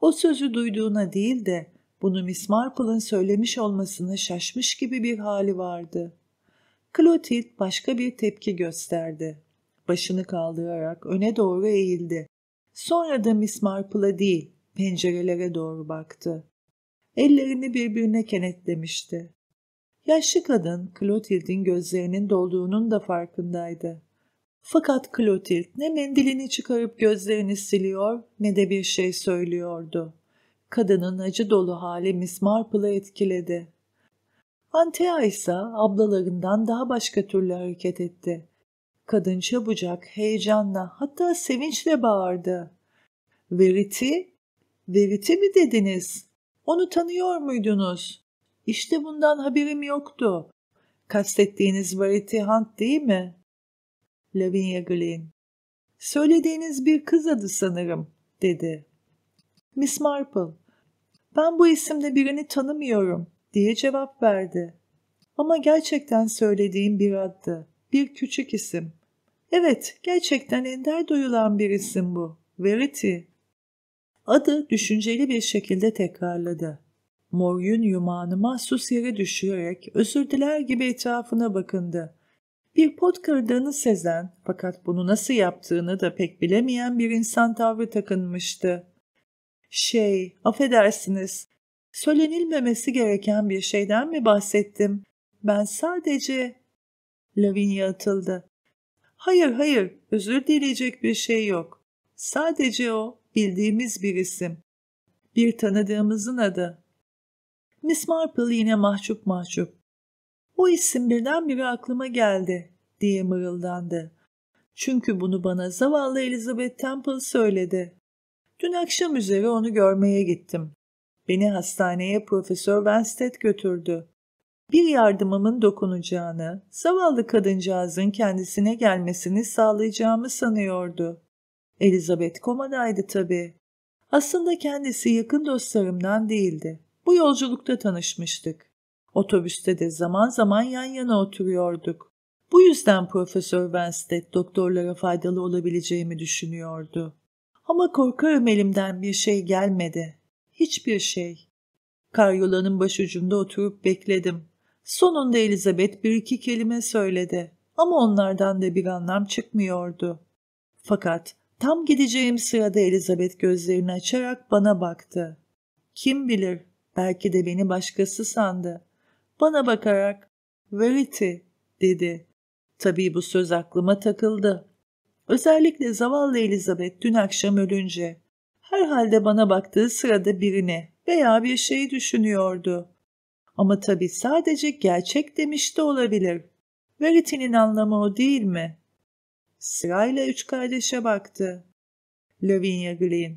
O sözü duyduğuna değil de bunu Miss Marple'ın söylemiş olmasına şaşmış gibi bir hali vardı. Clotilde başka bir tepki gösterdi. Başını kaldırarak öne doğru eğildi. Sonra da Miss Marple'a değil, pencerelere doğru baktı. Ellerini birbirine kenetlemişti. Yaşlı kadın Clotilde'in gözlerinin dolduğunun da farkındaydı. Fakat Clotilde ne mendilini çıkarıp gözlerini siliyor ne de bir şey söylüyordu. Kadının acı dolu hali Miss Marple'ı etkiledi. Antea ise ablalarından daha başka türlü hareket etti. Kadın çabucak, heyecanla hatta sevinçle bağırdı. Veriti? Veriti mi dediniz? Onu tanıyor muydunuz? İşte bundan haberim yoktu. Kastettiğiniz Variety Hunt değil mi? Lavinia Green. Söylediğiniz bir kız adı sanırım, dedi. Miss Marple, ben bu isimle birini tanımıyorum, diye cevap verdi. Ama gerçekten söylediğim bir addı, bir küçük isim. Evet, gerçekten ender duyulan bir isim bu, Verity. Adı düşünceli bir şekilde tekrarladı. Mor yün yumağını mahsus yere düşürerek özür diler gibi etrafına bakındı. Bir pot kırdığını sezen fakat bunu nasıl yaptığını da pek bilemeyen bir insan tavrı takınmıştı. Şey, affedersiniz, söylenilmemesi gereken bir şeyden mi bahsettim? Ben sadece... Lavinia atıldı. Hayır hayır, özür dileyecek bir şey yok. Sadece o, bildiğimiz bir isim. Bir tanıdığımızın adı. Miss Marple yine mahcup mahcup. O isim birdenbire aklıma geldi diye mırıldandı. Çünkü bunu bana zavallı Elizabeth Temple söyledi. Dün akşam üzere onu görmeye gittim. Beni hastaneye Profesör Winstead götürdü. Bir yardımımın dokunacağını, zavallı kadıncağızın kendisine gelmesini sağlayacağımı sanıyordu. Elizabeth komadaydı tabii. Aslında kendisi yakın dostlarımdan değildi. Bu yolculukta tanışmıştık. Otobüste de zaman zaman yan yana oturuyorduk. Bu yüzden Profesör Winstead doktorlara faydalı olabileceğimi düşünüyordu. Ama korkarım elimden bir şey gelmedi. Hiçbir şey. Karyolanın başucunda oturup bekledim. Sonunda Elizabeth bir iki kelime söyledi ama onlardan da bir anlam çıkmıyordu. Fakat tam gideceğim sırada Elizabeth gözlerini açarak bana baktı. Kim bilir Belki de beni başkası sandı. Bana bakarak Verity dedi. Tabii bu söz aklıma takıldı. Özellikle zavallı Elizabeth dün akşam ölünce herhalde bana baktığı sırada birine veya bir şeyi düşünüyordu. Ama tabii sadece gerçek demiş de olabilir. Verity'nin anlamı o değil mi? Sırayla üç kardeşe baktı. Lavinia Green.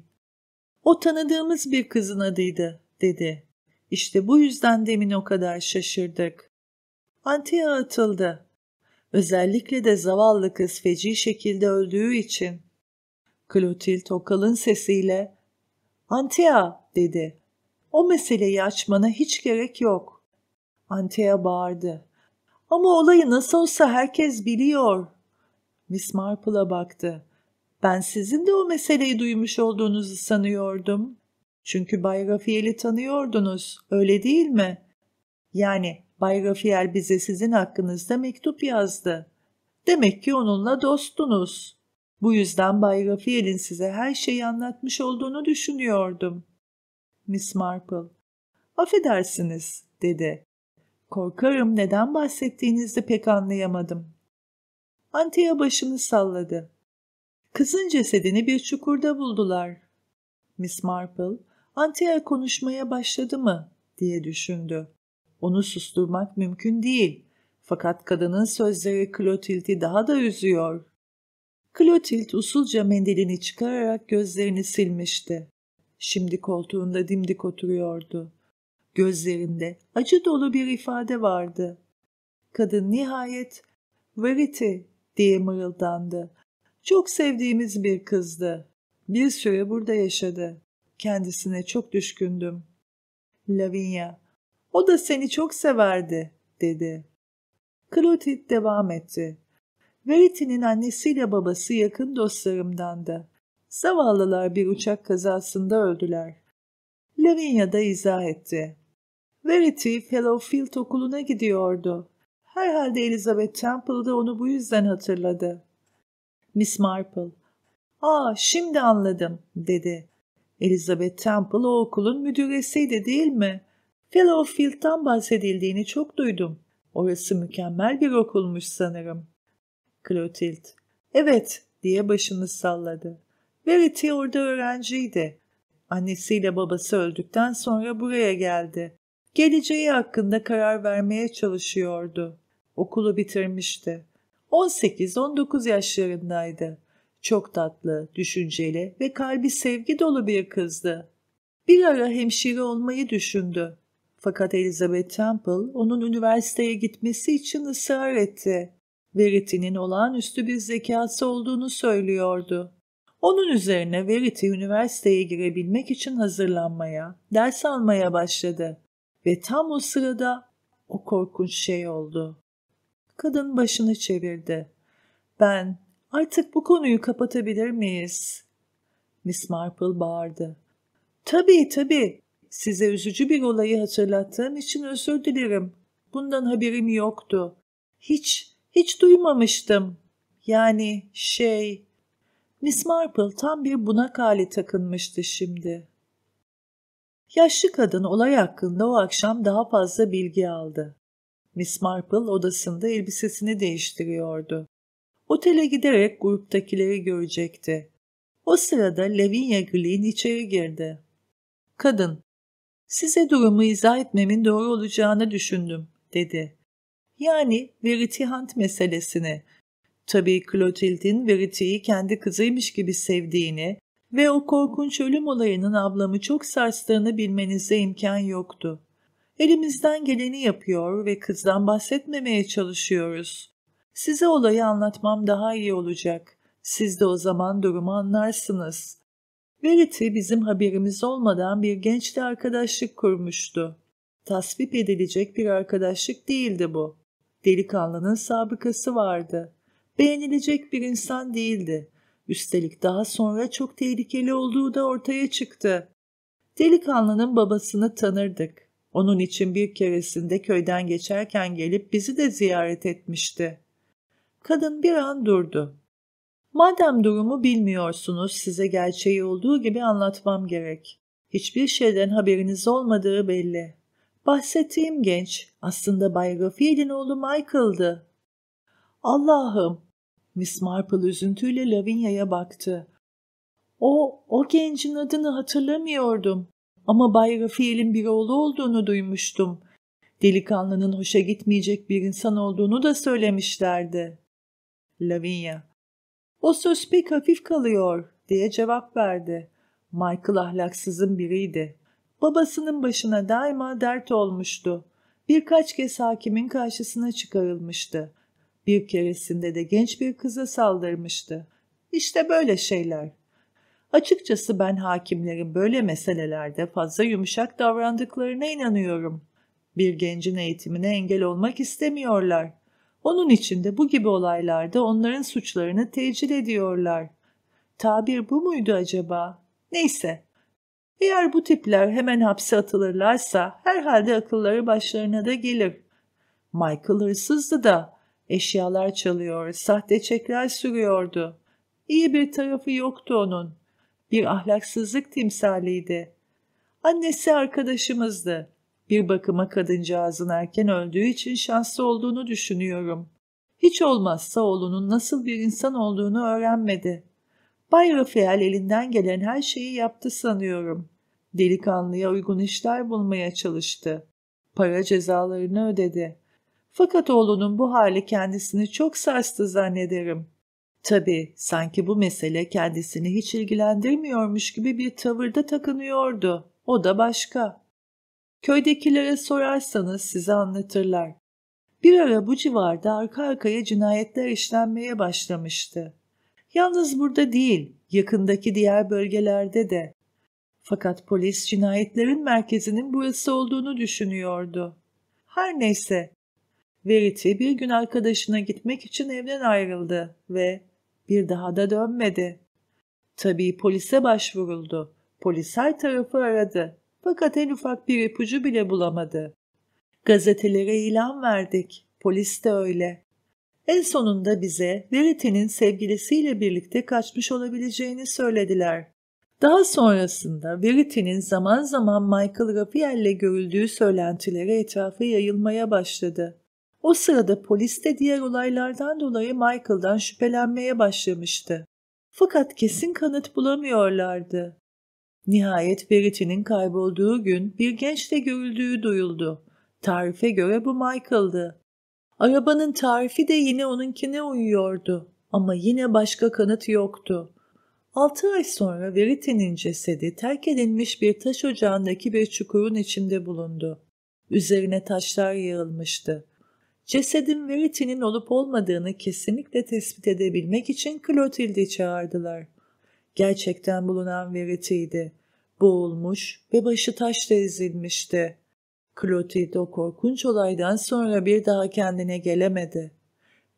O tanıdığımız bir kızın adıydı, dedi. İşte bu yüzden demin o kadar şaşırdık. Antia atıldı. Özellikle de zavallı kız feci şekilde öldüğü için. Klotil Tokal'ın sesiyle Antia dedi. ''O meseleyi açmana hiç gerek yok.'' Antia bağırdı. ''Ama olayı nasıl olsa herkes biliyor.'' Miss Marple'a baktı. ''Ben sizin de o meseleyi duymuş olduğunuzu sanıyordum.'' Çünkü Bay Rafiel'i tanıyordunuz, öyle değil mi? Yani Bay Rafiel bize sizin hakkınızda mektup yazdı. Demek ki onunla dostunuz. Bu yüzden Bay Rafiel'in size her şeyi anlatmış olduğunu düşünüyordum. Miss Marple, affedersiniz, dedi. Korkarım neden bahsettiğinizi pek anlayamadım. Antia başını salladı. Kızın cesedini bir çukurda buldular. Miss Marple, Antia konuşmaya başladı mı diye düşündü. Onu susturmak mümkün değil. Fakat kadının sözleri Clotilde'i daha da üzüyor. Clotilde usulca mendilini çıkararak gözlerini silmişti. Şimdi koltuğunda dimdik oturuyordu. Gözlerinde acı dolu bir ifade vardı. Kadın nihayet Verity diye mırıldandı. Çok sevdiğimiz bir kızdı. Bir süre burada yaşadı. Kendisine çok düşkündüm. Lavinia, o da seni çok severdi, dedi. Clotilde devam etti. Verity'nin annesiyle babası yakın dostlarımdandı. Zavallılar bir uçak kazasında öldüler. Lavinia da izah etti. Verity Fellowfield okuluna gidiyordu. Herhalde Elizabeth Temple da onu bu yüzden hatırladı. Miss Marple, ''Aa şimdi anladım.'' dedi. Elizabeth Temple o okulun müdüresiydi değil mi? Fellowfield'dan bahsedildiğini çok duydum. Orası mükemmel bir okulmuş sanırım. Clotilde, evet diye başını salladı. Verity orada öğrenciydi. Annesiyle babası öldükten sonra buraya geldi. Geleceği hakkında karar vermeye çalışıyordu. Okulu bitirmişti. 18-19 yaşlarındaydı. Çok tatlı, düşünceli ve kalbi sevgi dolu bir kızdı. Bir ara hemşire olmayı düşündü. Fakat Elizabeth Temple onun üniversiteye gitmesi için ısrar etti. Verity'nin olağanüstü bir zekası olduğunu söylüyordu. Onun üzerine Verity üniversiteye girebilmek için hazırlanmaya, ders almaya başladı. Ve tam o sırada o korkunç şey oldu. Kadın başını çevirdi. Ben Artık bu konuyu kapatabilir miyiz? Miss Marple bağırdı. Tabii tabii. Size üzücü bir olayı hatırlattığım için özür dilerim. Bundan haberim yoktu. Hiç, hiç duymamıştım. Yani şey... Miss Marple tam bir bunak hali takınmıştı şimdi. Yaşlı kadın olay hakkında o akşam daha fazla bilgi aldı. Miss Marple odasında elbisesini değiştiriyordu. Otele giderek gruptakileri görecekti. O sırada Lavinia Green içeri girdi. Kadın, size durumu izah etmemin doğru olacağını düşündüm, dedi. Yani Verity Hunt meselesini. Tabii Clotilde'in Verity'yi kendi kızıymış gibi sevdiğini ve o korkunç ölüm olayının ablamı çok sarstığını bilmenize imkan yoktu. Elimizden geleni yapıyor ve kızdan bahsetmemeye çalışıyoruz. Size olayı anlatmam daha iyi olacak. Siz de o zaman durumu anlarsınız. Verity bizim haberimiz olmadan bir gençle arkadaşlık kurmuştu. Tasvip edilecek bir arkadaşlık değildi bu. Delikanlının sabıkası vardı. Beğenilecek bir insan değildi. Üstelik daha sonra çok tehlikeli olduğu da ortaya çıktı. Delikanlının babasını tanırdık. Onun için bir keresinde köyden geçerken gelip bizi de ziyaret etmişti. Kadın bir an durdu. Madem durumu bilmiyorsunuz size gerçeği olduğu gibi anlatmam gerek. Hiçbir şeyden haberiniz olmadığı belli. Bahsettiğim genç aslında Bay Rafiel'in oğlu Michael'dı. Allah'ım! Miss Marple üzüntüyle Lavinia'ya baktı. O, o gencin adını hatırlamıyordum. Ama Bay Rafiel'in bir oğlu olduğunu duymuştum. Delikanlının hoşa gitmeyecek bir insan olduğunu da söylemişlerdi. Lavinia. O söz pek hafif kalıyor diye cevap verdi. Michael ahlaksızın biriydi. Babasının başına daima dert olmuştu. Birkaç kez hakimin karşısına çıkarılmıştı. Bir keresinde de genç bir kıza saldırmıştı. İşte böyle şeyler. Açıkçası ben hakimlerin böyle meselelerde fazla yumuşak davrandıklarına inanıyorum. Bir gencin eğitimine engel olmak istemiyorlar. Onun için de bu gibi olaylarda onların suçlarını tecil ediyorlar. Tabir bu muydu acaba? Neyse. Eğer bu tipler hemen hapse atılırlarsa herhalde akılları başlarına da gelir. Michael hırsızdı da eşyalar çalıyor, sahte çekler sürüyordu. İyi bir tarafı yoktu onun. Bir ahlaksızlık timsaliydi. Annesi arkadaşımızdı. Bir bakıma kadıncağızın erken öldüğü için şanslı olduğunu düşünüyorum. Hiç olmazsa oğlunun nasıl bir insan olduğunu öğrenmedi. Bay Rafael elinden gelen her şeyi yaptı sanıyorum. Delikanlıya uygun işler bulmaya çalıştı. Para cezalarını ödedi. Fakat oğlunun bu hali kendisini çok sarstı zannederim. Tabii sanki bu mesele kendisini hiç ilgilendirmiyormuş gibi bir tavırda takınıyordu. O da başka. Köydekilere sorarsanız size anlatırlar. Bir ara bu civarda arka arkaya cinayetler işlenmeye başlamıştı. Yalnız burada değil, yakındaki diğer bölgelerde de. Fakat polis cinayetlerin merkezinin burası olduğunu düşünüyordu. Her neyse, Verity bir gün arkadaşına gitmek için evden ayrıldı ve bir daha da dönmedi. Tabii polise başvuruldu. Polis her tarafı aradı. Fakat en ufak bir ipucu bile bulamadı. Gazetelere ilan verdik. Polis de öyle. En sonunda bize Verity'nin sevgilisiyle birlikte kaçmış olabileceğini söylediler. Daha sonrasında Verity'nin zaman zaman Michael Raphael'le görüldüğü söylentilere etrafa yayılmaya başladı. O sırada polis de diğer olaylardan dolayı Michael'dan şüphelenmeye başlamıştı. Fakat kesin kanıt bulamıyorlardı. Nihayet Beretti'nin kaybolduğu gün bir gençle görüldüğü duyuldu. Tarife göre bu Michael'dı. Arabanın tarifi de yine onunkine uyuyordu ama yine başka kanıt yoktu. Altı ay sonra Verity'nin cesedi terk edilmiş bir taş ocağındaki bir çukurun içinde bulundu. Üzerine taşlar yığılmıştı. Cesedin Verity'nin olup olmadığını kesinlikle tespit edebilmek için Clotilde'i çağırdılar. Gerçekten bulunan Verity'ydi boğulmuş ve başı taşla ezilmişti. Clotilde o korkunç olaydan sonra bir daha kendine gelemedi.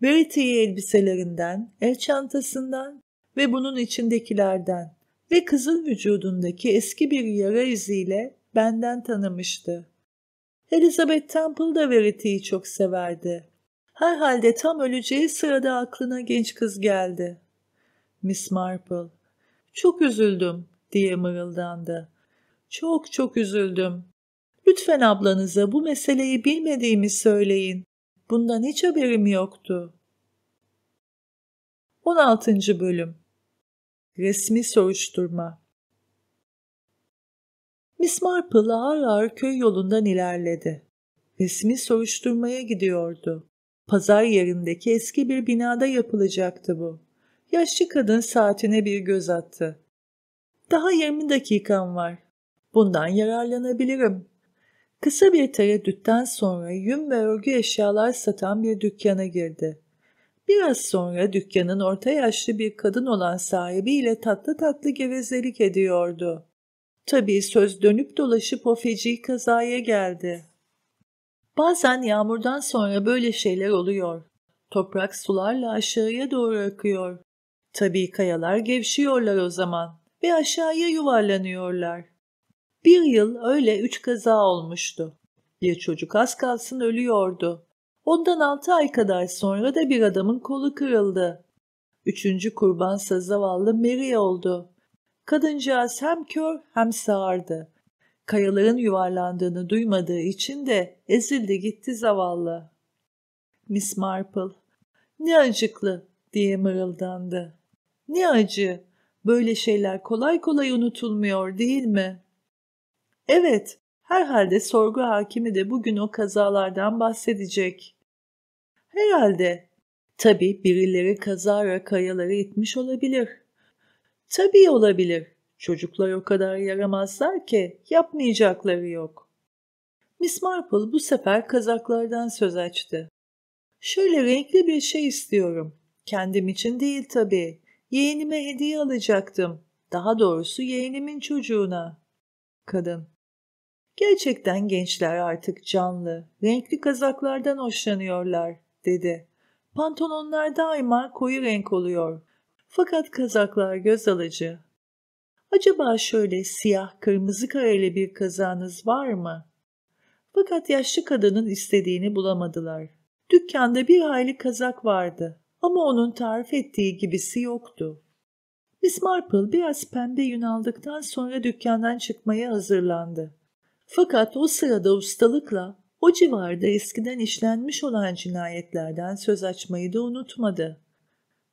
Verity'yi elbiselerinden, el çantasından ve bunun içindekilerden ve kızın vücudundaki eski bir yara iziyle benden tanımıştı. Elizabeth Temple da Verity'yi çok severdi. Herhalde tam öleceği sırada aklına genç kız geldi. Miss Marple, çok üzüldüm diye mırıldandı. Çok çok üzüldüm. Lütfen ablanıza bu meseleyi bilmediğimi söyleyin. Bundan hiç haberim yoktu. 16. Bölüm Resmi Soruşturma Miss Marple ağır ağır köy yolundan ilerledi. Resmi soruşturmaya gidiyordu. Pazar yerindeki eski bir binada yapılacaktı bu. Yaşlı kadın saatine bir göz attı. Daha 20 dakikam var. Bundan yararlanabilirim. Kısa bir tereddütten sonra yün ve örgü eşyalar satan bir dükkana girdi. Biraz sonra dükkanın orta yaşlı bir kadın olan sahibiyle tatlı tatlı gevezelik ediyordu. Tabii söz dönüp dolaşıp o feci kazaya geldi. Bazen yağmurdan sonra böyle şeyler oluyor. Toprak sularla aşağıya doğru akıyor. Tabii kayalar gevşiyorlar o zaman ve aşağıya yuvarlanıyorlar. Bir yıl öyle üç kaza olmuştu. Bir çocuk az kalsın ölüyordu. Ondan altı ay kadar sonra da bir adamın kolu kırıldı. Üçüncü kurbansa zavallı Mary oldu. Kadıncağız hem kör hem sağırdı. Kayaların yuvarlandığını duymadığı için de ezildi gitti zavallı. Miss Marple, ne acıklı diye mırıldandı. Ne acı, Böyle şeyler kolay kolay unutulmuyor değil mi? Evet, herhalde sorgu hakimi de bugün o kazalardan bahsedecek. Herhalde. Tabii birileri kazara kayaları itmiş olabilir. Tabii olabilir. Çocuklar o kadar yaramazlar ki yapmayacakları yok. Miss Marple bu sefer kazaklardan söz açtı. Şöyle renkli bir şey istiyorum. Kendim için değil tabii. Yeğenime hediye alacaktım. Daha doğrusu yeğenimin çocuğuna. Kadın. Gerçekten gençler artık canlı, renkli kazaklardan hoşlanıyorlar, dedi. Pantolonlar daima koyu renk oluyor. Fakat kazaklar göz alıcı. Acaba şöyle siyah kırmızı kareli bir kazanız var mı? Fakat yaşlı kadının istediğini bulamadılar. Dükkanda bir hayli kazak vardı. Ama onun tarif ettiği gibisi yoktu. Miss Marple biraz pembe yün aldıktan sonra dükkandan çıkmaya hazırlandı. Fakat o sırada ustalıkla o civarda eskiden işlenmiş olan cinayetlerden söz açmayı da unutmadı.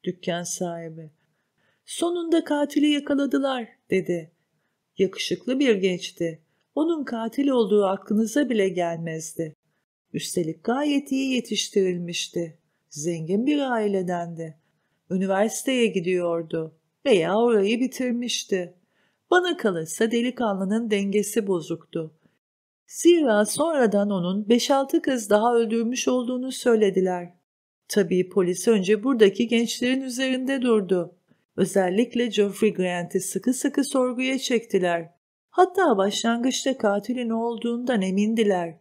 Dükkan sahibi. Sonunda katili yakaladılar dedi. Yakışıklı bir gençti. Onun katil olduğu aklınıza bile gelmezdi. Üstelik gayet iyi yetiştirilmişti. Zengin bir ailedendi. Üniversiteye gidiyordu veya orayı bitirmişti. Bana kalırsa delikanlının dengesi bozuktu. Zira sonradan onun 5-6 kız daha öldürmüş olduğunu söylediler. Tabii polis önce buradaki gençlerin üzerinde durdu. Özellikle Geoffrey Grant'i sıkı sıkı sorguya çektiler. Hatta başlangıçta katilin olduğundan emindiler.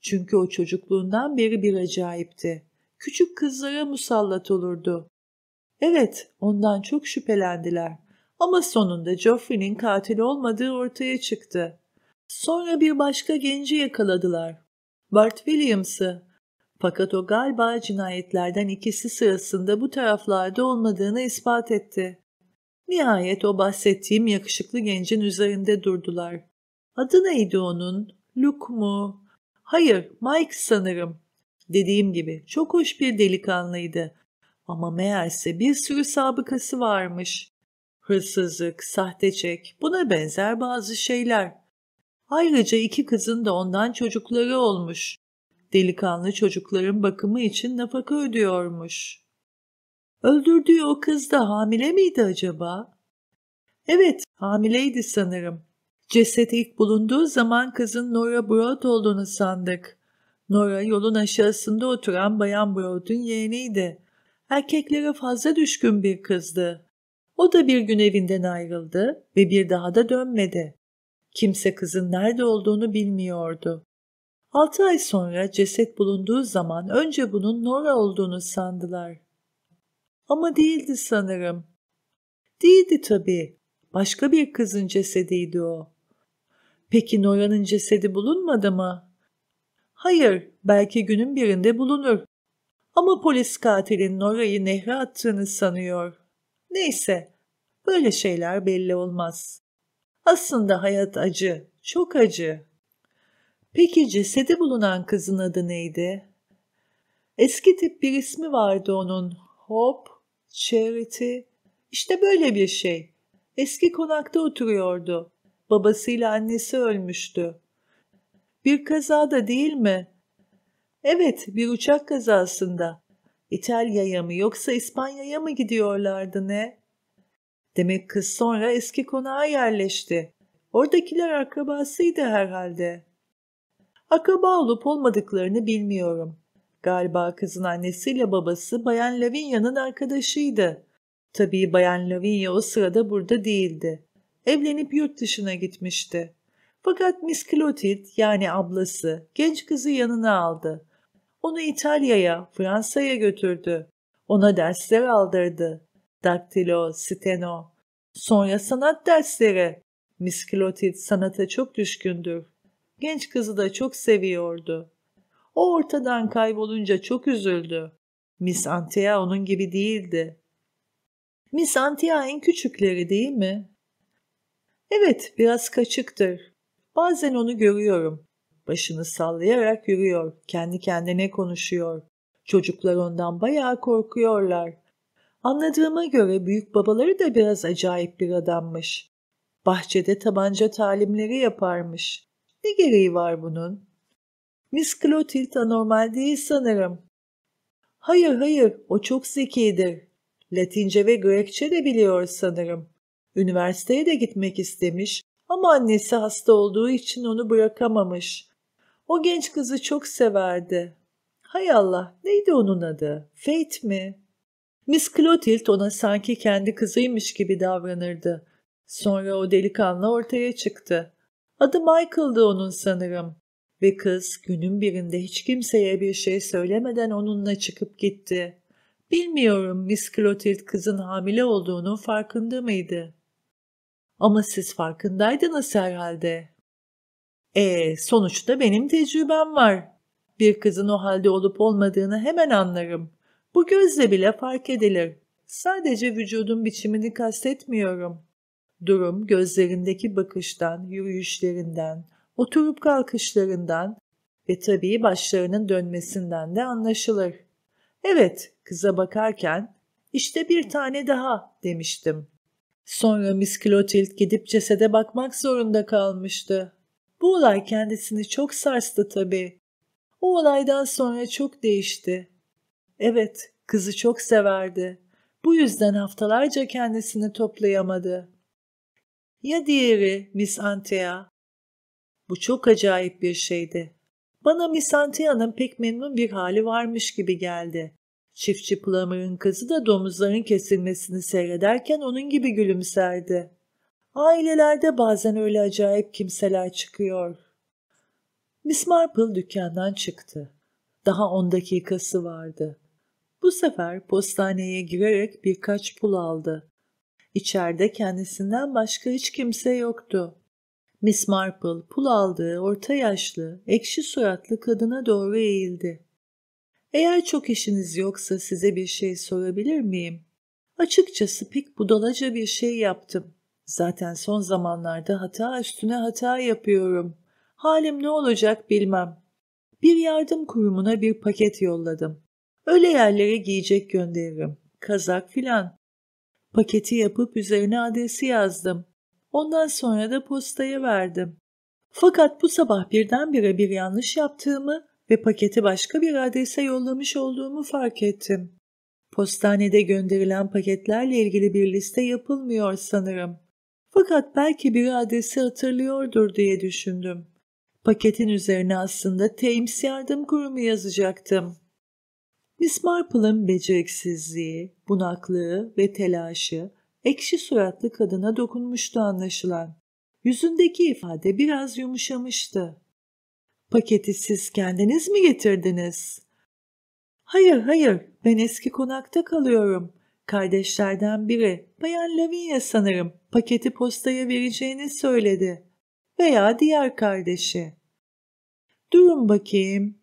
Çünkü o çocukluğundan beri bir acayipti küçük kızlara musallat olurdu. Evet, ondan çok şüphelendiler. Ama sonunda Joffrey'nin katil olmadığı ortaya çıktı. Sonra bir başka genci yakaladılar. Bart Williams'ı. Fakat o galiba cinayetlerden ikisi sırasında bu taraflarda olmadığını ispat etti. Nihayet o bahsettiğim yakışıklı gencin üzerinde durdular. Adı neydi onun? Luke mu? Hayır, Mike sanırım. Dediğim gibi çok hoş bir delikanlıydı ama meğerse bir sürü sabıkası varmış. Hırsızlık, sahtecek, buna benzer bazı şeyler. Ayrıca iki kızın da ondan çocukları olmuş. Delikanlı çocukların bakımı için nafaka ödüyormuş. Öldürdüğü o kız da hamile miydi acaba? Evet, hamileydi sanırım. Ceset ilk bulunduğu zaman kızın Nora Broad olduğunu sandık. Nora yolun aşağısında oturan Bayan Broad'un yeğeniydi. Erkeklere fazla düşkün bir kızdı. O da bir gün evinden ayrıldı ve bir daha da dönmedi. Kimse kızın nerede olduğunu bilmiyordu. Altı ay sonra ceset bulunduğu zaman önce bunun Nora olduğunu sandılar. Ama değildi sanırım. Değildi tabii. Başka bir kızın cesediydi o. Peki Nora'nın cesedi bulunmadı mı? Hayır, belki günün birinde bulunur. Ama polis katilin Nora'yı nehre attığını sanıyor. Neyse, böyle şeyler belli olmaz. Aslında hayat acı, çok acı. Peki cesedi bulunan kızın adı neydi? Eski tip bir ismi vardı onun. Hop, Charity. İşte böyle bir şey. Eski konakta oturuyordu. Babasıyla annesi ölmüştü. Bir kazada değil mi? Evet, bir uçak kazasında. İtalya'ya mı yoksa İspanya'ya mı gidiyorlardı ne? Demek kız sonra eski konağa yerleşti. Oradakiler akrabasıydı herhalde. Akraba olup olmadıklarını bilmiyorum. Galiba kızın annesiyle babası Bayan Lavinia'nın arkadaşıydı. Tabii Bayan Lavinia o sırada burada değildi. Evlenip yurt dışına gitmişti. Fakat Miss Clotilde yani ablası genç kızı yanına aldı. Onu İtalya'ya, Fransa'ya götürdü. Ona dersler aldırdı. Daktilo, steno. Sonra sanat dersleri. Miss Clotilde sanata çok düşkündür. Genç kızı da çok seviyordu. O ortadan kaybolunca çok üzüldü. Miss Antia onun gibi değildi. Miss Antia en küçükleri değil mi? Evet, biraz kaçıktır. Bazen onu görüyorum. Başını sallayarak yürüyor, kendi kendine konuşuyor. Çocuklar ondan bayağı korkuyorlar. Anladığıma göre büyük babaları da biraz acayip bir adammış. Bahçede tabanca talimleri yaparmış. Ne gereği var bunun? Miss Clotilde anormal değil sanırım. Hayır hayır, o çok zekidir. Latince ve Grekçe de biliyor sanırım. Üniversiteye de gitmek istemiş ama annesi hasta olduğu için onu bırakamamış. O genç kızı çok severdi. Hay Allah, neydi onun adı? Faith mi? Miss Clotilde ona sanki kendi kızıymış gibi davranırdı. Sonra o delikanlı ortaya çıktı. Adı Michael'dı onun sanırım. Ve kız günün birinde hiç kimseye bir şey söylemeden onunla çıkıp gitti. Bilmiyorum Miss Clotilde kızın hamile olduğunun farkında mıydı? Ama siz farkındaydınız herhalde. E sonuçta benim tecrübem var. Bir kızın o halde olup olmadığını hemen anlarım. Bu gözle bile fark edilir. Sadece vücudun biçimini kastetmiyorum. Durum gözlerindeki bakıştan, yürüyüşlerinden, oturup kalkışlarından ve tabii başlarının dönmesinden de anlaşılır. Evet, kıza bakarken işte bir tane daha demiştim. Sonra Miss Clotilde gidip cesede bakmak zorunda kalmıştı. Bu olay kendisini çok sarstı tabii. O olaydan sonra çok değişti. Evet, kızı çok severdi. Bu yüzden haftalarca kendisini toplayamadı. Ya diğeri Miss Antea? Bu çok acayip bir şeydi. Bana Miss Antea'nın pek memnun bir hali varmış gibi geldi. Çiftçi Plummer'ın kızı da domuzların kesilmesini seyrederken onun gibi gülümserdi. Ailelerde bazen öyle acayip kimseler çıkıyor. Miss Marple dükkandan çıktı. Daha on dakikası vardı. Bu sefer postaneye girerek birkaç pul aldı. İçeride kendisinden başka hiç kimse yoktu. Miss Marple pul aldığı orta yaşlı, ekşi suratlı kadına doğru eğildi. Eğer çok işiniz yoksa size bir şey sorabilir miyim? Açıkçası pek budalaca bir şey yaptım. Zaten son zamanlarda hata üstüne hata yapıyorum. Halim ne olacak bilmem. Bir yardım kurumuna bir paket yolladım. Öyle yerlere giyecek gönderirim. Kazak filan. Paketi yapıp üzerine adresi yazdım. Ondan sonra da postaya verdim. Fakat bu sabah birdenbire bir yanlış yaptığımı ve paketi başka bir adrese yollamış olduğumu fark ettim. Postanede gönderilen paketlerle ilgili bir liste yapılmıyor sanırım. Fakat belki bir adresi hatırlıyordur diye düşündüm. Paketin üzerine aslında Thames Yardım Kurumu yazacaktım. Miss Marple'ın beceriksizliği, bunaklığı ve telaşı ekşi suratlı kadına dokunmuştu anlaşılan. Yüzündeki ifade biraz yumuşamıştı. Paketi siz kendiniz mi getirdiniz? Hayır hayır ben eski konakta kalıyorum. Kardeşlerden biri Bayan Lavinia sanırım paketi postaya vereceğini söyledi. Veya diğer kardeşi. Durun bakayım.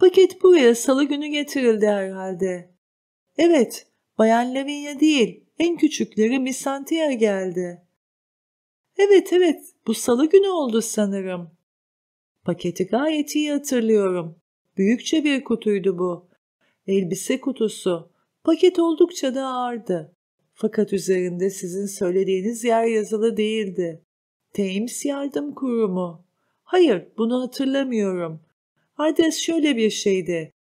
Paket buraya salı günü getirildi herhalde. Evet, Bayan Lavinia değil, en küçükleri Misantia geldi. Evet evet, bu salı günü oldu sanırım. Paketi gayet iyi hatırlıyorum. Büyükçe bir kutuydu bu. Elbise kutusu. Paket oldukça da ağırdı. Fakat üzerinde sizin söylediğiniz yer yazılı değildi. Thames Yardım Kurumu. Hayır, bunu hatırlamıyorum. Adres şöyle bir şeydi.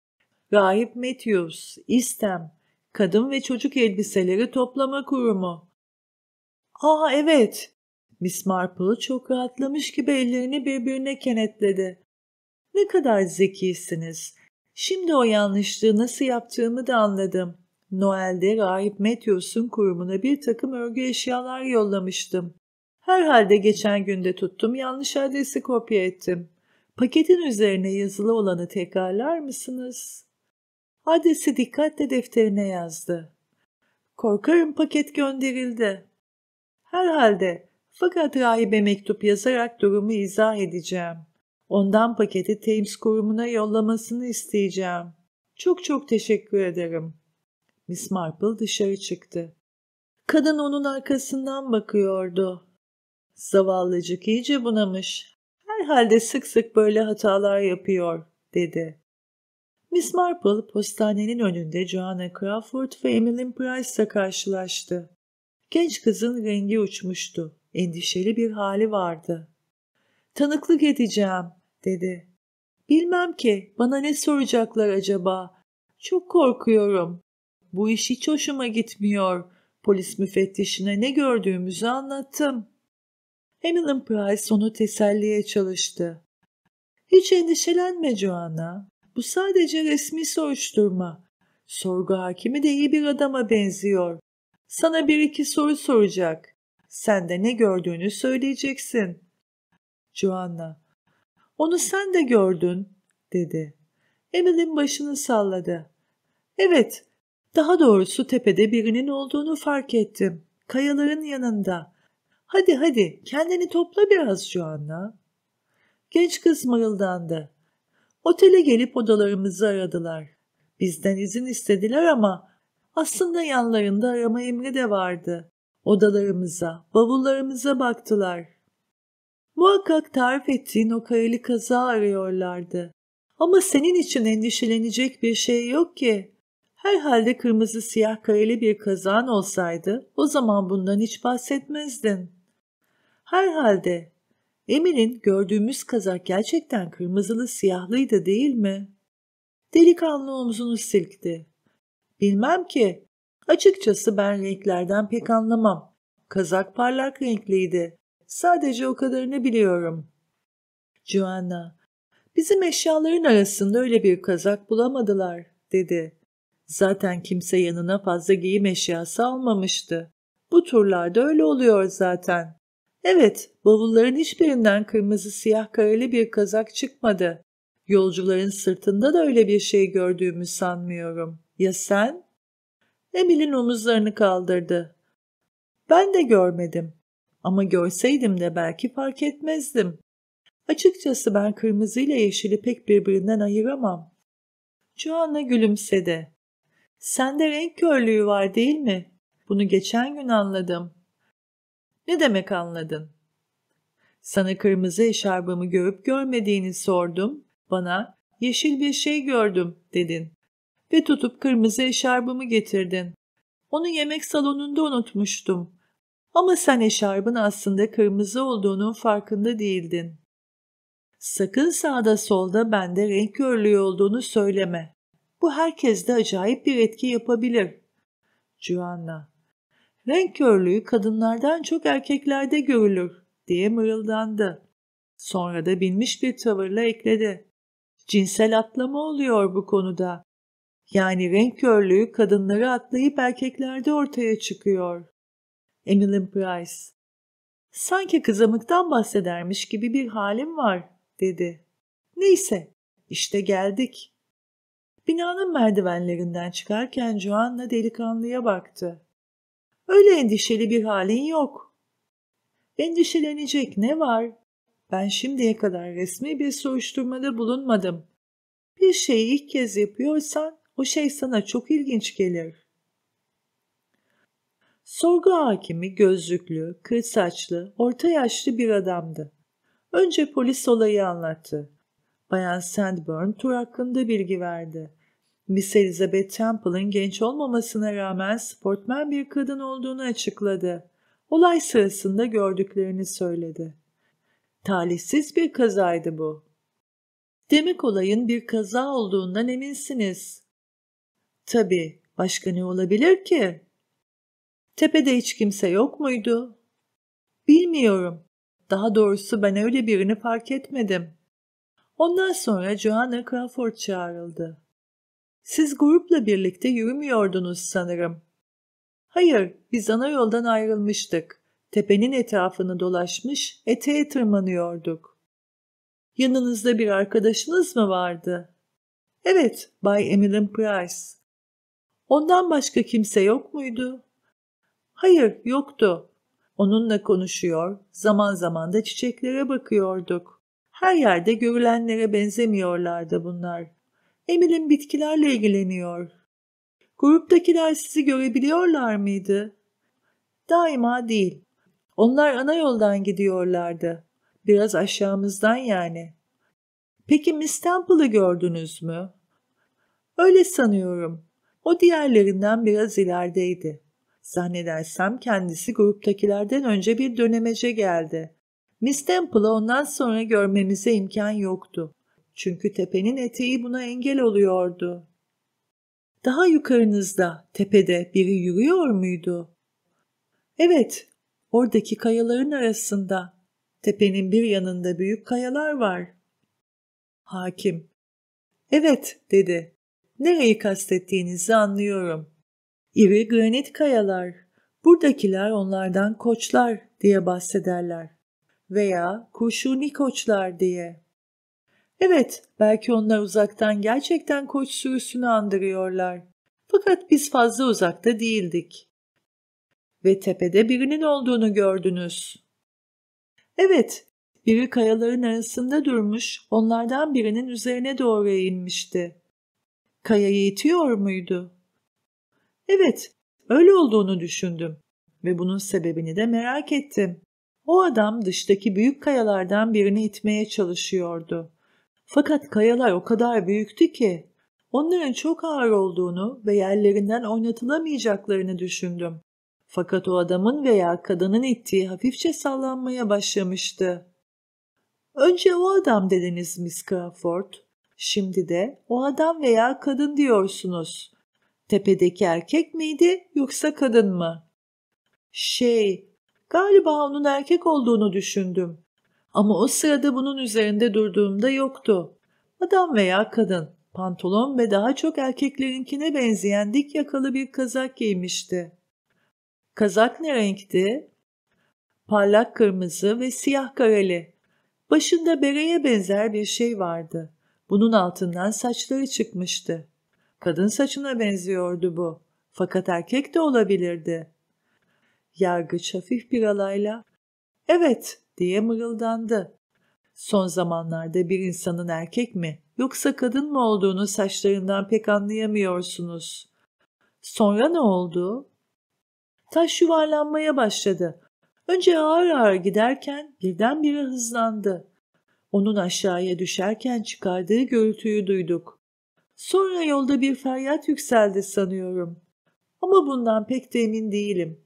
Rahip Matthews, İstem, Kadın ve Çocuk Elbiseleri Toplama Kurumu. Aa evet, Miss Marple çok rahatlamış gibi ellerini birbirine kenetledi. Ne kadar zekisiniz. Şimdi o yanlışlığı nasıl yaptığımı da anladım. Noel'de Rahip Matthews'un kurumuna bir takım örgü eşyalar yollamıştım. Herhalde geçen günde tuttum yanlış adresi kopya ettim. Paketin üzerine yazılı olanı tekrarlar mısınız? Adresi dikkatle defterine yazdı. Korkarım paket gönderildi. Herhalde fakat rahibe mektup yazarak durumu izah edeceğim. Ondan paketi Thames kurumuna yollamasını isteyeceğim. Çok çok teşekkür ederim. Miss Marple dışarı çıktı. Kadın onun arkasından bakıyordu. Zavallıcık iyice bunamış. Herhalde sık sık böyle hatalar yapıyor, dedi. Miss Marple postanenin önünde Joanna Crawford ve Emily Price ile karşılaştı. Genç kızın rengi uçmuştu endişeli bir hali vardı. Tanıklık edeceğim dedi. Bilmem ki bana ne soracaklar acaba. Çok korkuyorum. Bu iş hiç hoşuma gitmiyor. Polis müfettişine ne gördüğümüzü anlattım. Hamilton Price onu teselliye çalıştı. Hiç endişelenme Joanna. Bu sadece resmi soruşturma. Sorgu hakimi de iyi bir adama benziyor. Sana bir iki soru soracak. Sen de ne gördüğünü söyleyeceksin. Joanna. Onu sen de gördün, dedi. Emily'nin başını salladı. Evet, daha doğrusu tepede birinin olduğunu fark ettim. Kayaların yanında. Hadi hadi, kendini topla biraz Joanna. Genç kız mırıldandı. Otele gelip odalarımızı aradılar. Bizden izin istediler ama aslında yanlarında arama emri de vardı. Odalarımıza, bavullarımıza baktılar. Muhakkak tarif ettiğin o kayalı kaza arıyorlardı. Ama senin için endişelenecek bir şey yok ki. Herhalde kırmızı siyah kayalı bir kazan olsaydı o zaman bundan hiç bahsetmezdin. Herhalde Emir'in gördüğümüz kazak gerçekten kırmızılı siyahlıydı değil mi? Delikanlı omzunu silkti. Bilmem ki Açıkçası ben renklerden pek anlamam. Kazak parlak renkliydi. Sadece o kadarını biliyorum. Joanna, bizim eşyaların arasında öyle bir kazak bulamadılar, dedi. Zaten kimse yanına fazla giyim eşyası almamıştı. Bu turlarda öyle oluyor zaten. Evet, bavulların hiçbirinden kırmızı siyah kareli bir kazak çıkmadı. Yolcuların sırtında da öyle bir şey gördüğümü sanmıyorum. Ya sen? Emil'in omuzlarını kaldırdı. Ben de görmedim ama görseydim de belki fark etmezdim. Açıkçası ben kırmızıyla yeşili pek birbirinden ayıramam. Joanna gülümsedi. Sende renk körlüğü var değil mi? Bunu geçen gün anladım. Ne demek anladın? Sana kırmızı eşarbamı görüp görmediğini sordum. Bana yeşil bir şey gördüm dedin ve tutup kırmızı eşarbımı getirdin. Onu yemek salonunda unutmuştum. Ama sen eşarbın aslında kırmızı olduğunun farkında değildin. Sakın sağda solda bende renk körlüğü olduğunu söyleme. Bu herkeste acayip bir etki yapabilir. Joanna. Renk körlüğü kadınlardan çok erkeklerde görülür diye mırıldandı. Sonra da bilmiş bir tavırla ekledi. Cinsel atlama oluyor bu konuda. Yani renk körlüğü kadınları atlayıp erkeklerde ortaya çıkıyor. Emily Price Sanki kızamıktan bahsedermiş gibi bir halim var, dedi. Neyse, işte geldik. Binanın merdivenlerinden çıkarken Joanna delikanlıya baktı. Öyle endişeli bir halin yok. Endişelenecek ne var? Ben şimdiye kadar resmi bir soruşturmada bulunmadım. Bir şeyi ilk kez yapıyorsan o şey sana çok ilginç gelir. Sorgu hakimi gözlüklü, kır saçlı, orta yaşlı bir adamdı. Önce polis olayı anlattı. Bayan Sandburn tur hakkında bilgi verdi. Miss Elizabeth Temple'ın genç olmamasına rağmen sportmen bir kadın olduğunu açıkladı. Olay sırasında gördüklerini söyledi. Talihsiz bir kazaydı bu. Demek olayın bir kaza olduğundan eminsiniz. Tabii, başka ne olabilir ki? Tepede hiç kimse yok muydu? Bilmiyorum. Daha doğrusu ben öyle birini fark etmedim. Ondan sonra Joanna Crawford çağrıldı. Siz grupla birlikte yürümüyordunuz sanırım. Hayır, biz ana yoldan ayrılmıştık. Tepenin etrafını dolaşmış, eteğe tırmanıyorduk. Yanınızda bir arkadaşınız mı vardı? Evet, Bay Emilin Price. Ondan başka kimse yok muydu? Hayır, yoktu. Onunla konuşuyor, zaman zaman da çiçeklere bakıyorduk. Her yerde görülenlere benzemiyorlardı bunlar. Emil'in bitkilerle ilgileniyor. Gruptakiler sizi görebiliyorlar mıydı? Daima değil. Onlar ana yoldan gidiyorlardı. Biraz aşağımızdan yani. Peki Miss Temple'ı gördünüz mü? Öyle sanıyorum. O diğerlerinden biraz ilerideydi. Zannedersem kendisi gruptakilerden önce bir dönemece geldi. Miss Temple'ı ondan sonra görmemize imkan yoktu. Çünkü tepenin eteği buna engel oluyordu. Daha yukarınızda, tepede biri yürüyor muydu? Evet, oradaki kayaların arasında. Tepenin bir yanında büyük kayalar var. Hakim, evet dedi. Nereyi kastettiğinizi anlıyorum. İri granit kayalar. Buradakiler onlardan koçlar diye bahsederler. Veya kurşuni koçlar diye. Evet, belki onlar uzaktan gerçekten koç sürüsünü andırıyorlar. Fakat biz fazla uzakta değildik. Ve tepede birinin olduğunu gördünüz. Evet, biri kayaların arasında durmuş, onlardan birinin üzerine doğru eğilmişti. Kaya itiyor muydu? Evet, öyle olduğunu düşündüm ve bunun sebebini de merak ettim. O adam dıştaki büyük kayalardan birini itmeye çalışıyordu. Fakat kayalar o kadar büyüktü ki onların çok ağır olduğunu ve yerlerinden oynatılamayacaklarını düşündüm. Fakat o adamın veya kadının ittiği hafifçe sallanmaya başlamıştı. Önce o adam dediniz Miss Crawford. Şimdi de o adam veya kadın diyorsunuz. Tepedeki erkek miydi yoksa kadın mı? Şey, galiba onun erkek olduğunu düşündüm. Ama o sırada bunun üzerinde durduğumda yoktu. Adam veya kadın, pantolon ve daha çok erkeklerinkine benzeyen dik yakalı bir kazak giymişti. Kazak ne renkti? Parlak kırmızı ve siyah kareli. Başında bereye benzer bir şey vardı. Bunun altından saçları çıkmıştı. Kadın saçına benziyordu bu. Fakat erkek de olabilirdi. Yargıç hafif bir alayla ''Evet'' diye mırıldandı. Son zamanlarda bir insanın erkek mi yoksa kadın mı olduğunu saçlarından pek anlayamıyorsunuz. Sonra ne oldu? Taş yuvarlanmaya başladı. Önce ağır ağır giderken birdenbire hızlandı. Onun aşağıya düşerken çıkardığı gürültüyü duyduk. Sonra yolda bir feryat yükseldi sanıyorum. Ama bundan pek de emin değilim.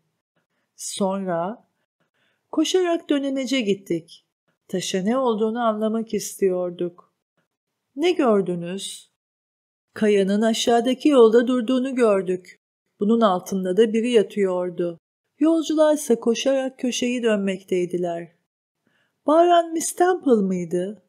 Sonra koşarak dönemece gittik. Taşa ne olduğunu anlamak istiyorduk. Ne gördünüz? Kayanın aşağıdaki yolda durduğunu gördük. Bunun altında da biri yatıyordu. Yolcularsa koşarak köşeyi dönmekteydiler. Bayan Miss Temple mıydı?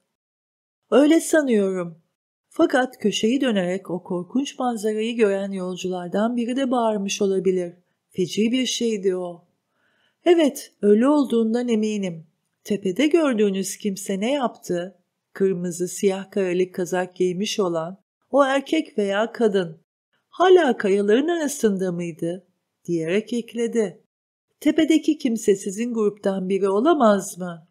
Öyle sanıyorum. Fakat köşeyi dönerek o korkunç manzarayı gören yolculardan biri de bağırmış olabilir. Feci bir şeydi o. Evet, ölü olduğundan eminim. Tepede gördüğünüz kimse ne yaptı? Kırmızı siyah karalık kazak giymiş olan o erkek veya kadın hala kayaların arasında mıydı? diyerek ekledi. Tepedeki kimse sizin gruptan biri olamaz mı?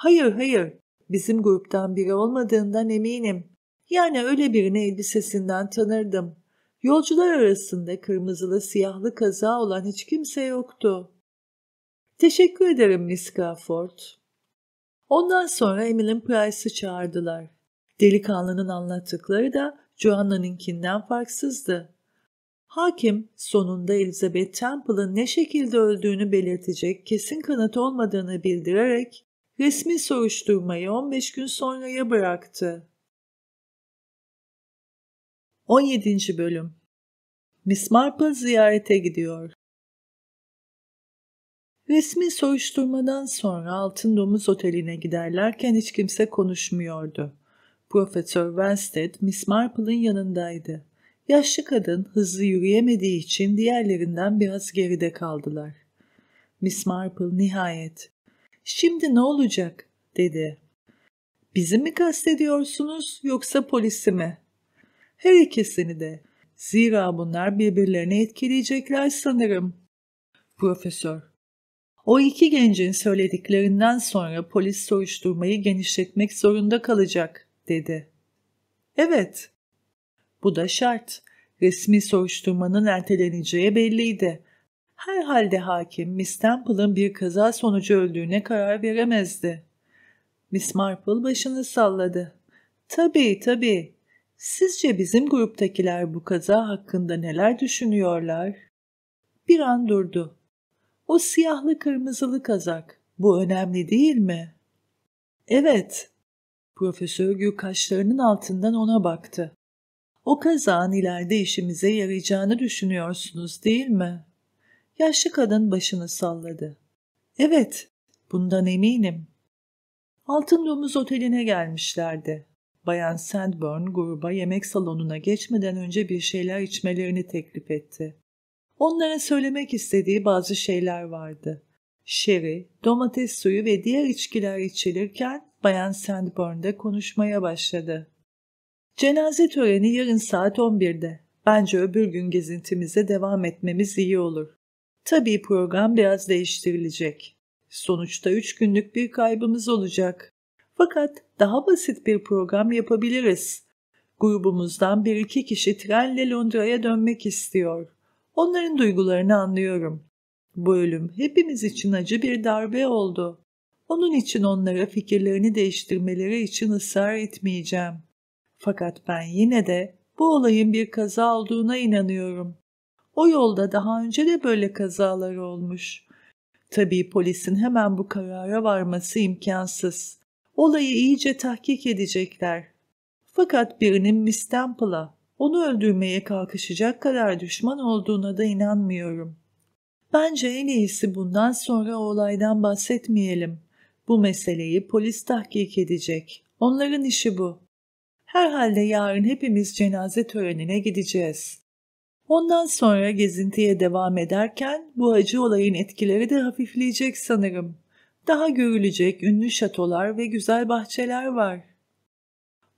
Hayır hayır bizim gruptan biri olmadığından eminim. Yani öyle birini elbisesinden tanırdım. Yolcular arasında kırmızılı siyahlı kaza olan hiç kimse yoktu. Teşekkür ederim Miss Crawford. Ondan sonra Emil'in Price'ı çağırdılar. Delikanlının anlattıkları da Joanna'nınkinden farksızdı. Hakim sonunda Elizabeth Temple'ın ne şekilde öldüğünü belirtecek kesin kanıt olmadığını bildirerek resmi soruşturmayı 15 gün sonraya bıraktı. 17. Bölüm Miss Marple ziyarete gidiyor. Resmi soruşturmadan sonra Altın Domuz Oteli'ne giderlerken hiç kimse konuşmuyordu. Profesör Winstead, Miss Marple'ın yanındaydı. Yaşlı kadın hızlı yürüyemediği için diğerlerinden biraz geride kaldılar. Miss Marple nihayet Şimdi ne olacak? dedi. Bizi mi kastediyorsunuz yoksa polisi mi? Her ikisini de. Zira bunlar birbirlerini etkileyecekler sanırım. Profesör. O iki gencin söylediklerinden sonra polis soruşturmayı genişletmek zorunda kalacak, dedi. Evet. Bu da şart. Resmi soruşturmanın erteleneceği belliydi. Herhalde hakim Miss Temple'ın bir kaza sonucu öldüğüne karar veremezdi. Miss Marple başını salladı. Tabii tabii. Sizce bizim gruptakiler bu kaza hakkında neler düşünüyorlar? Bir an durdu. O siyahlı kırmızılı kazak. Bu önemli değil mi? Evet. Profesör Gül kaşlarının altından ona baktı. O kazağın ileride işimize yarayacağını düşünüyorsunuz değil mi? Yaşlı kadın başını salladı. Evet, bundan eminim. Altın Domuz Oteli'ne gelmişlerdi. Bayan Sandburn gruba yemek salonuna geçmeden önce bir şeyler içmelerini teklif etti. Onlara söylemek istediği bazı şeyler vardı. Şeri, domates suyu ve diğer içkiler içilirken Bayan Sandburn de konuşmaya başladı. Cenaze töreni yarın saat 11'de. Bence öbür gün gezintimize devam etmemiz iyi olur. Tabii program biraz değiştirilecek. Sonuçta üç günlük bir kaybımız olacak. Fakat daha basit bir program yapabiliriz. Grubumuzdan bir iki kişi trenle Londra'ya dönmek istiyor. Onların duygularını anlıyorum. Bu ölüm hepimiz için acı bir darbe oldu. Onun için onlara fikirlerini değiştirmeleri için ısrar etmeyeceğim. Fakat ben yine de bu olayın bir kaza olduğuna inanıyorum. O yolda daha önce de böyle kazalar olmuş. Tabii polisin hemen bu karara varması imkansız. Olayı iyice tahkik edecekler. Fakat birinin Miss Temple'a onu öldürmeye kalkışacak kadar düşman olduğuna da inanmıyorum. Bence en iyisi bundan sonra olaydan bahsetmeyelim. Bu meseleyi polis tahkik edecek. Onların işi bu. Herhalde yarın hepimiz cenaze törenine gideceğiz. Ondan sonra gezintiye devam ederken bu acı olayın etkileri de hafifleyecek sanırım. Daha görülecek ünlü şatolar ve güzel bahçeler var.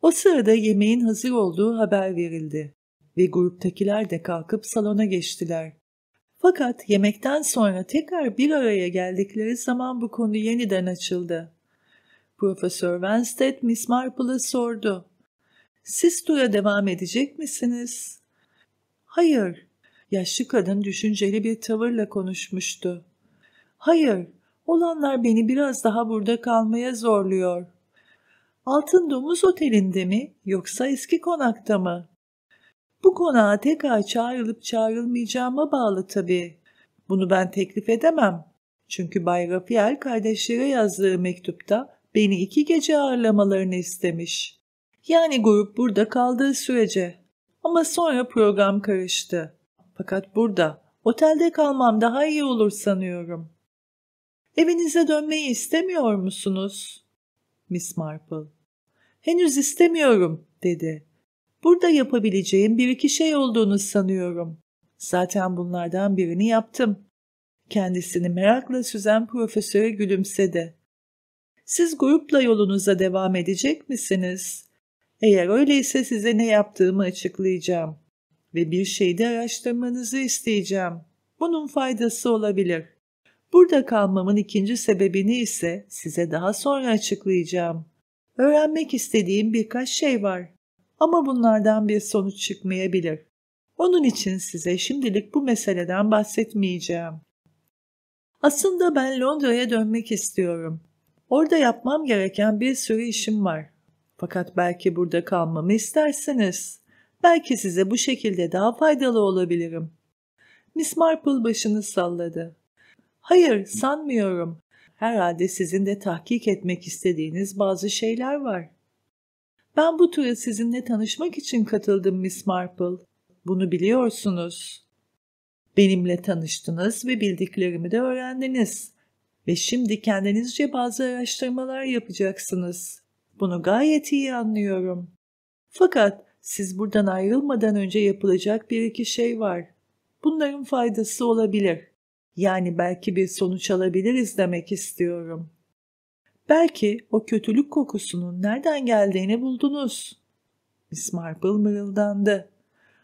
O sırada yemeğin hazır olduğu haber verildi ve gruptakiler de kalkıp salona geçtiler. Fakat yemekten sonra tekrar bir araya geldikleri zaman bu konu yeniden açıldı. Profesör Vanstead, Miss Marple'a sordu. Siz tura devam edecek misiniz? Hayır. Yaşlı kadın düşünceli bir tavırla konuşmuştu. Hayır. Olanlar beni biraz daha burada kalmaya zorluyor. Altın Domuz Oteli'nde mi yoksa eski konakta mı? Bu konağa tekrar çağrılıp çağrılmayacağıma bağlı tabii. Bunu ben teklif edemem. Çünkü Bay Rafael kardeşlere yazdığı mektupta beni iki gece ağırlamalarını istemiş. Yani grup burada kaldığı sürece ama sonra program karıştı. Fakat burada otelde kalmam daha iyi olur sanıyorum. Evinize dönmeyi istemiyor musunuz? Miss Marple. Henüz istemiyorum dedi. Burada yapabileceğim bir iki şey olduğunu sanıyorum. Zaten bunlardan birini yaptım. Kendisini merakla süzen profesöre gülümsedi. Siz grupla yolunuza devam edecek misiniz? Eğer öyleyse size ne yaptığımı açıklayacağım ve bir şeyi de araştırmanızı isteyeceğim. Bunun faydası olabilir. Burada kalmamın ikinci sebebini ise size daha sonra açıklayacağım. Öğrenmek istediğim birkaç şey var ama bunlardan bir sonuç çıkmayabilir. Onun için size şimdilik bu meseleden bahsetmeyeceğim. Aslında ben Londra'ya dönmek istiyorum. Orada yapmam gereken bir sürü işim var. Fakat belki burada kalmamı istersiniz. Belki size bu şekilde daha faydalı olabilirim. Miss Marple başını salladı. Hayır, sanmıyorum. Herhalde sizin de tahkik etmek istediğiniz bazı şeyler var. Ben bu tura sizinle tanışmak için katıldım Miss Marple. Bunu biliyorsunuz. Benimle tanıştınız ve bildiklerimi de öğrendiniz. Ve şimdi kendinizce bazı araştırmalar yapacaksınız. Bunu gayet iyi anlıyorum. Fakat siz buradan ayrılmadan önce yapılacak bir iki şey var. Bunların faydası olabilir. Yani belki bir sonuç alabiliriz demek istiyorum. Belki o kötülük kokusunun nereden geldiğini buldunuz. Miss Marple mırıldandı.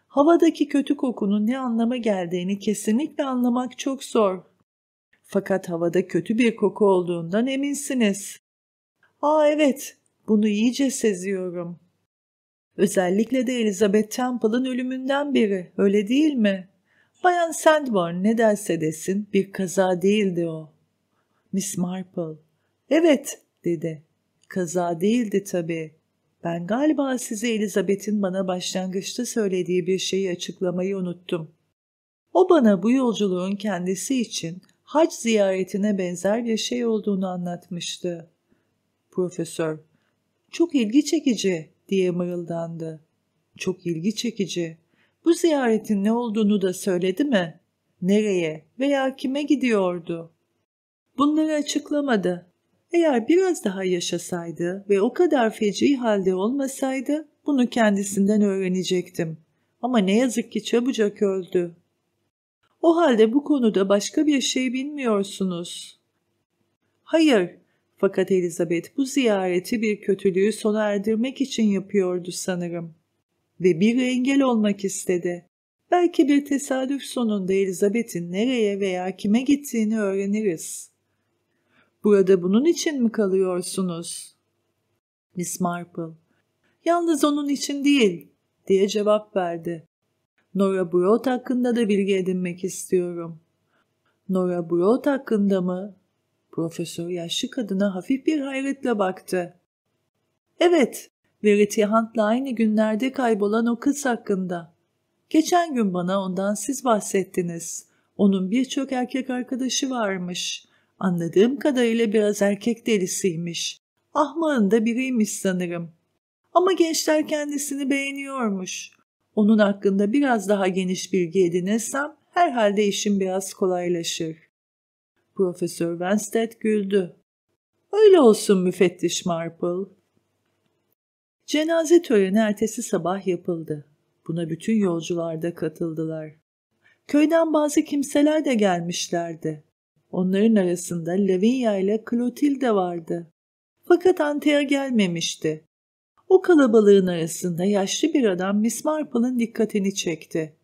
Havadaki kötü kokunun ne anlama geldiğini kesinlikle anlamak çok zor. Fakat havada kötü bir koku olduğundan eminsiniz. Aa evet, bunu iyice seziyorum. Özellikle de Elizabeth Temple'ın ölümünden beri, öyle değil mi? Bayan Sandborn ne derse desin bir kaza değildi o. Miss Marple, evet dedi. Kaza değildi tabii. Ben galiba size Elizabeth'in bana başlangıçta söylediği bir şeyi açıklamayı unuttum. O bana bu yolculuğun kendisi için hac ziyaretine benzer bir şey olduğunu anlatmıştı. Profesör, çok ilgi çekici diye mırıldandı. Çok ilgi çekici. Bu ziyaretin ne olduğunu da söyledi mi? Nereye veya kime gidiyordu? Bunları açıklamadı. Eğer biraz daha yaşasaydı ve o kadar feci halde olmasaydı bunu kendisinden öğrenecektim. Ama ne yazık ki çabucak öldü. O halde bu konuda başka bir şey bilmiyorsunuz. Hayır, fakat Elizabeth bu ziyareti bir kötülüğü sona erdirmek için yapıyordu sanırım. Ve bir engel olmak istedi. Belki bir tesadüf sonunda Elizabeth'in nereye veya kime gittiğini öğreniriz. Burada bunun için mi kalıyorsunuz? Miss Marple. Yalnız onun için değil, diye cevap verdi. Nora Broad hakkında da bilgi edinmek istiyorum. Nora Broad hakkında mı? Profesör yaşlı kadına hafif bir hayretle baktı. Evet, Verity Hunt'la aynı günlerde kaybolan o kız hakkında. Geçen gün bana ondan siz bahsettiniz. Onun birçok erkek arkadaşı varmış. Anladığım kadarıyla biraz erkek delisiymiş. Ahmağın da biriymiş sanırım. Ama gençler kendisini beğeniyormuş. Onun hakkında biraz daha geniş bilgi edinirsem herhalde işim biraz kolaylaşır. Profesör Winstead güldü. Öyle olsun müfettiş Marple. Cenaze töreni ertesi sabah yapıldı. Buna bütün yolcular da katıldılar. Köyden bazı kimseler de gelmişlerdi. Onların arasında Lavinia ile Clotilde vardı. Fakat Antea gelmemişti. O kalabalığın arasında yaşlı bir adam Miss Marple'ın dikkatini çekti.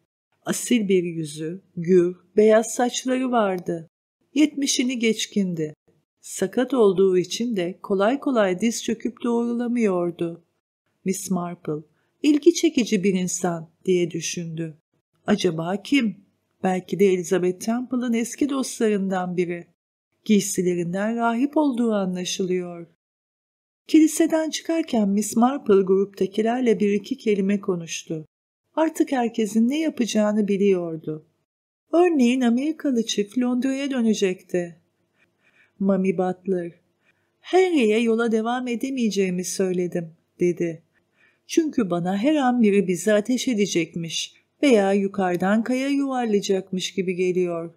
Asil bir yüzü, gür, beyaz saçları vardı yetmişini geçkindi. Sakat olduğu için de kolay kolay diz çöküp doğrulamıyordu. Miss Marple, ilgi çekici bir insan diye düşündü. Acaba kim? Belki de Elizabeth Temple'ın eski dostlarından biri. Giysilerinden rahip olduğu anlaşılıyor. Kiliseden çıkarken Miss Marple gruptakilerle bir iki kelime konuştu. Artık herkesin ne yapacağını biliyordu. Örneğin Amerikalı çift Londra'ya dönecekti. Mami Butler, Harry'e yola devam edemeyeceğimi söyledim, dedi. Çünkü bana her an biri bizi ateş edecekmiş veya yukarıdan kaya yuvarlayacakmış gibi geliyor.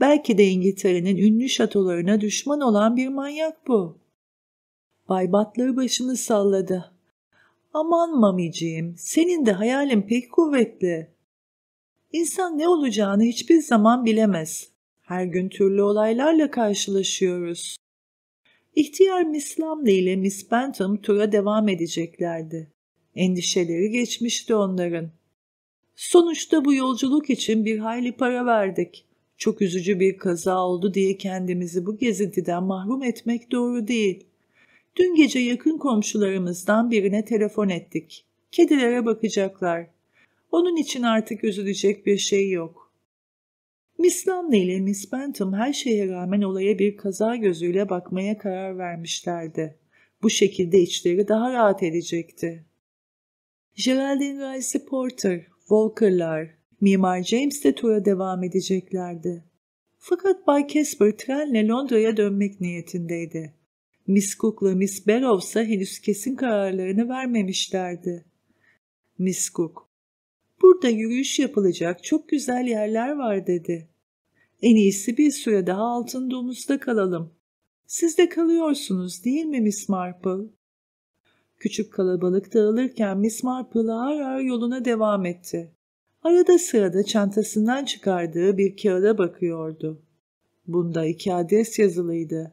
Belki de İngiltere'nin ünlü şatolarına düşman olan bir manyak bu. Bay Butler başını salladı. Aman mamiciğim, senin de hayalin pek kuvvetli. İnsan ne olacağını hiçbir zaman bilemez. Her gün türlü olaylarla karşılaşıyoruz. İhtiyar Miss Lamley ile Miss Bentham tura devam edeceklerdi. Endişeleri geçmişti onların. Sonuçta bu yolculuk için bir hayli para verdik. Çok üzücü bir kaza oldu diye kendimizi bu gezintiden mahrum etmek doğru değil. Dün gece yakın komşularımızdan birine telefon ettik. Kedilere bakacaklar. Onun için artık üzülecek bir şey yok. Miss Lamley ile Miss Bentham her şeye rağmen olaya bir kaza gözüyle bakmaya karar vermişlerdi. Bu şekilde içleri daha rahat edecekti. Geraldine Rice Porter, Walker'lar, Mimar James de tura devam edeceklerdi. Fakat Bay Casper trenle Londra'ya dönmek niyetindeydi. Miss Cook'la Miss Barrows'a henüz kesin kararlarını vermemişlerdi. Miss Cook, Burada yürüyüş yapılacak çok güzel yerler var dedi. En iyisi bir süre daha altın domuzda kalalım. Siz de kalıyorsunuz değil mi Miss Marple? Küçük kalabalık dağılırken Miss Marple ağır ağır yoluna devam etti. Arada sırada çantasından çıkardığı bir kağıda bakıyordu. Bunda iki adres yazılıydı.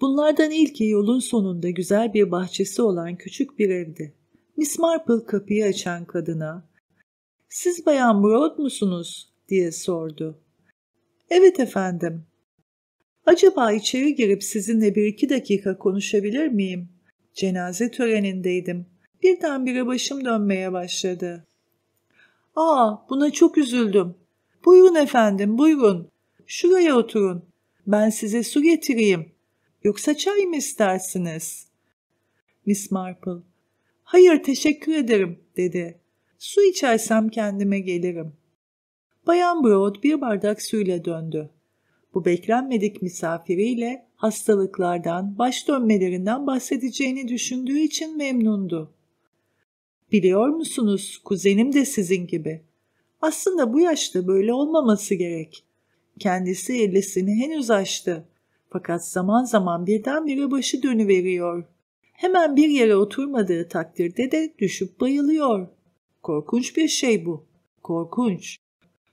Bunlardan ilki yolun sonunda güzel bir bahçesi olan küçük bir evdi. Miss Marple kapıyı açan kadına, siz bayan Broad musunuz diye sordu. Evet efendim. Acaba içeri girip sizinle bir iki dakika konuşabilir miyim? Cenaze törenindeydim. Birdenbire başım dönmeye başladı. Aa buna çok üzüldüm. Buyurun efendim buyurun. Şuraya oturun. Ben size su getireyim. Yoksa çay mı istersiniz? Miss Marple. Hayır teşekkür ederim dedi. Su içersem kendime gelirim. Bayan Broad bir bardak suyla döndü. Bu beklenmedik misafiriyle hastalıklardan, baş dönmelerinden bahsedeceğini düşündüğü için memnundu. Biliyor musunuz, kuzenim de sizin gibi. Aslında bu yaşta böyle olmaması gerek. Kendisi ellisini henüz açtı. Fakat zaman zaman birdenbire başı dönüveriyor. Hemen bir yere oturmadığı takdirde de düşüp bayılıyor. Korkunç bir şey bu. Korkunç.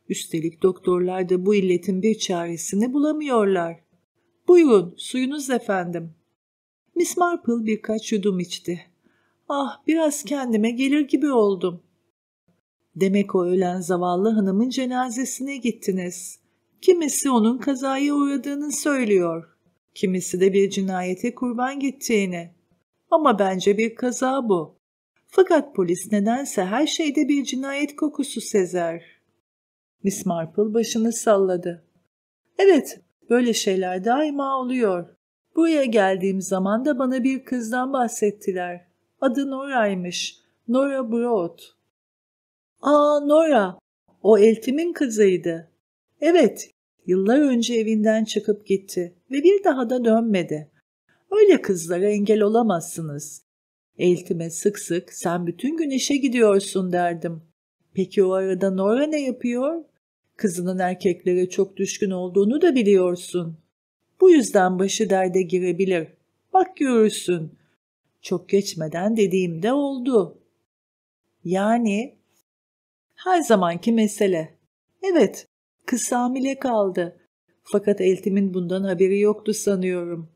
Üstelik doktorlar da bu illetin bir çaresini bulamıyorlar. Buyurun, suyunuz efendim. Miss Marple birkaç yudum içti. Ah, biraz kendime gelir gibi oldum. Demek o ölen zavallı hanımın cenazesine gittiniz. Kimisi onun kazaya uğradığını söylüyor. Kimisi de bir cinayete kurban gittiğini. Ama bence bir kaza bu. Fakat polis nedense her şeyde bir cinayet kokusu sezer. Miss Marple başını salladı. Evet, böyle şeyler daima oluyor. Buraya geldiğim zaman da bana bir kızdan bahsettiler. Adı Nora'ymış. Nora Broad. Aa Nora, o Eltim'in kızıydı. Evet, yıllar önce evinden çıkıp gitti ve bir daha da dönmedi. Öyle kızlara engel olamazsınız. Eltime sık sık sen bütün gün işe gidiyorsun derdim. Peki o arada Nora ne yapıyor? Kızının erkeklere çok düşkün olduğunu da biliyorsun. Bu yüzden başı derde girebilir. Bak görürsün. Çok geçmeden dediğimde oldu. Yani her zamanki mesele. Evet, kız hamile kaldı. Fakat eltimin bundan haberi yoktu sanıyorum.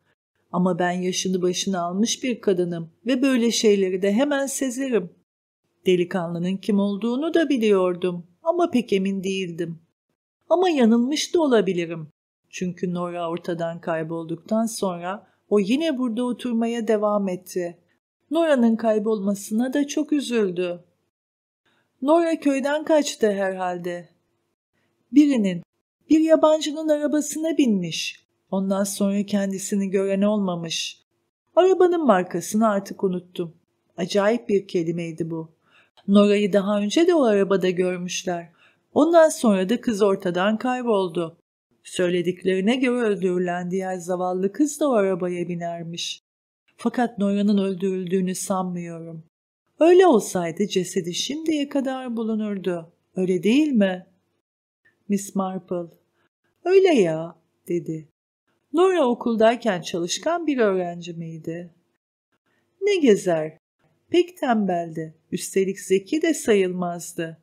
Ama ben yaşını başına almış bir kadınım ve böyle şeyleri de hemen sezerim. Delikanlının kim olduğunu da biliyordum ama pek emin değildim. Ama yanılmış da olabilirim. Çünkü Nora ortadan kaybolduktan sonra o yine burada oturmaya devam etti. Nora'nın kaybolmasına da çok üzüldü. Nora köyden kaçtı herhalde. Birinin, bir yabancının arabasına binmiş. Ondan sonra kendisini gören olmamış. Arabanın markasını artık unuttum. Acayip bir kelimeydi bu. Nora'yı daha önce de o arabada görmüşler. Ondan sonra da kız ortadan kayboldu. Söylediklerine göre öldürülen diğer zavallı kız da o arabaya binermiş. Fakat Nora'nın öldürüldüğünü sanmıyorum. Öyle olsaydı cesedi şimdiye kadar bulunurdu. Öyle değil mi? Miss Marple. Öyle ya, dedi. Laura okuldayken çalışkan bir öğrenci miydi? Ne gezer? Pek tembeldi. Üstelik zeki de sayılmazdı.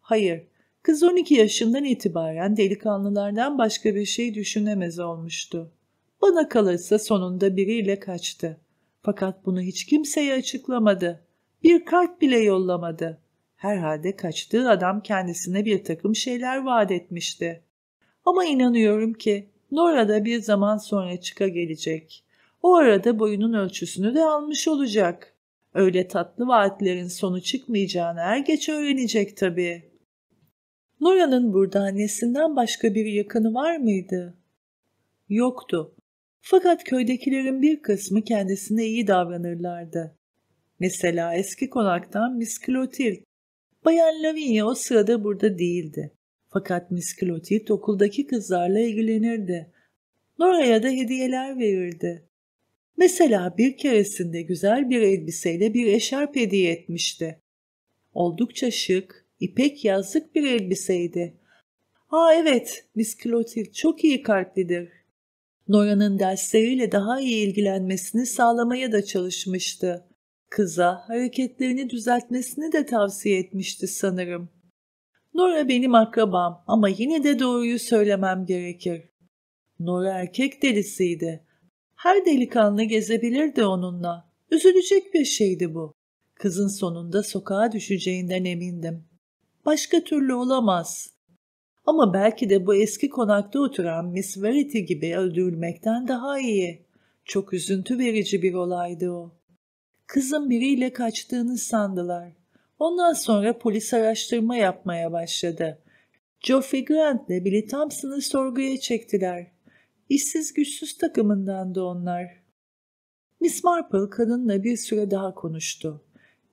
Hayır, kız 12 yaşından itibaren delikanlılardan başka bir şey düşünemez olmuştu. Bana kalırsa sonunda biriyle kaçtı. Fakat bunu hiç kimseye açıklamadı. Bir kart bile yollamadı. Herhalde kaçtığı adam kendisine bir takım şeyler vaat etmişti. Ama inanıyorum ki Laura da bir zaman sonra çıka gelecek. O arada boyunun ölçüsünü de almış olacak. Öyle tatlı vaatlerin sonu çıkmayacağını er geç öğrenecek tabii. Laura'nın burada annesinden başka bir yakını var mıydı? Yoktu. Fakat köydekilerin bir kısmı kendisine iyi davranırlardı. Mesela eski konaktan Miss Clotilde. Bayan Lavinia o sırada burada değildi. Fakat Miss Clotilde okuldaki kızlarla ilgilenirdi. Nora'ya da hediyeler verirdi. Mesela bir keresinde güzel bir elbiseyle bir eşarp hediye etmişti. Oldukça şık, ipek yazlık bir elbiseydi. Ha evet, Miss Clotilde çok iyi kalplidir. Nora'nın dersleriyle daha iyi ilgilenmesini sağlamaya da çalışmıştı. Kıza hareketlerini düzeltmesini de tavsiye etmişti sanırım. Nora benim akrabam ama yine de doğruyu söylemem gerekir. Nora erkek delisiydi. Her delikanlı gezebilirdi onunla. Üzülecek bir şeydi bu. Kızın sonunda sokağa düşeceğinden emindim. Başka türlü olamaz. Ama belki de bu eski konakta oturan Miss Verity gibi öldürülmekten daha iyi. Çok üzüntü verici bir olaydı o. Kızın biriyle kaçtığını sandılar. Ondan sonra polis araştırma yapmaya başladı. Geoffrey Grant ile Billy Thompson'ı sorguya çektiler. İşsiz güçsüz takımındandı onlar. Miss Marple kadınla bir süre daha konuştu.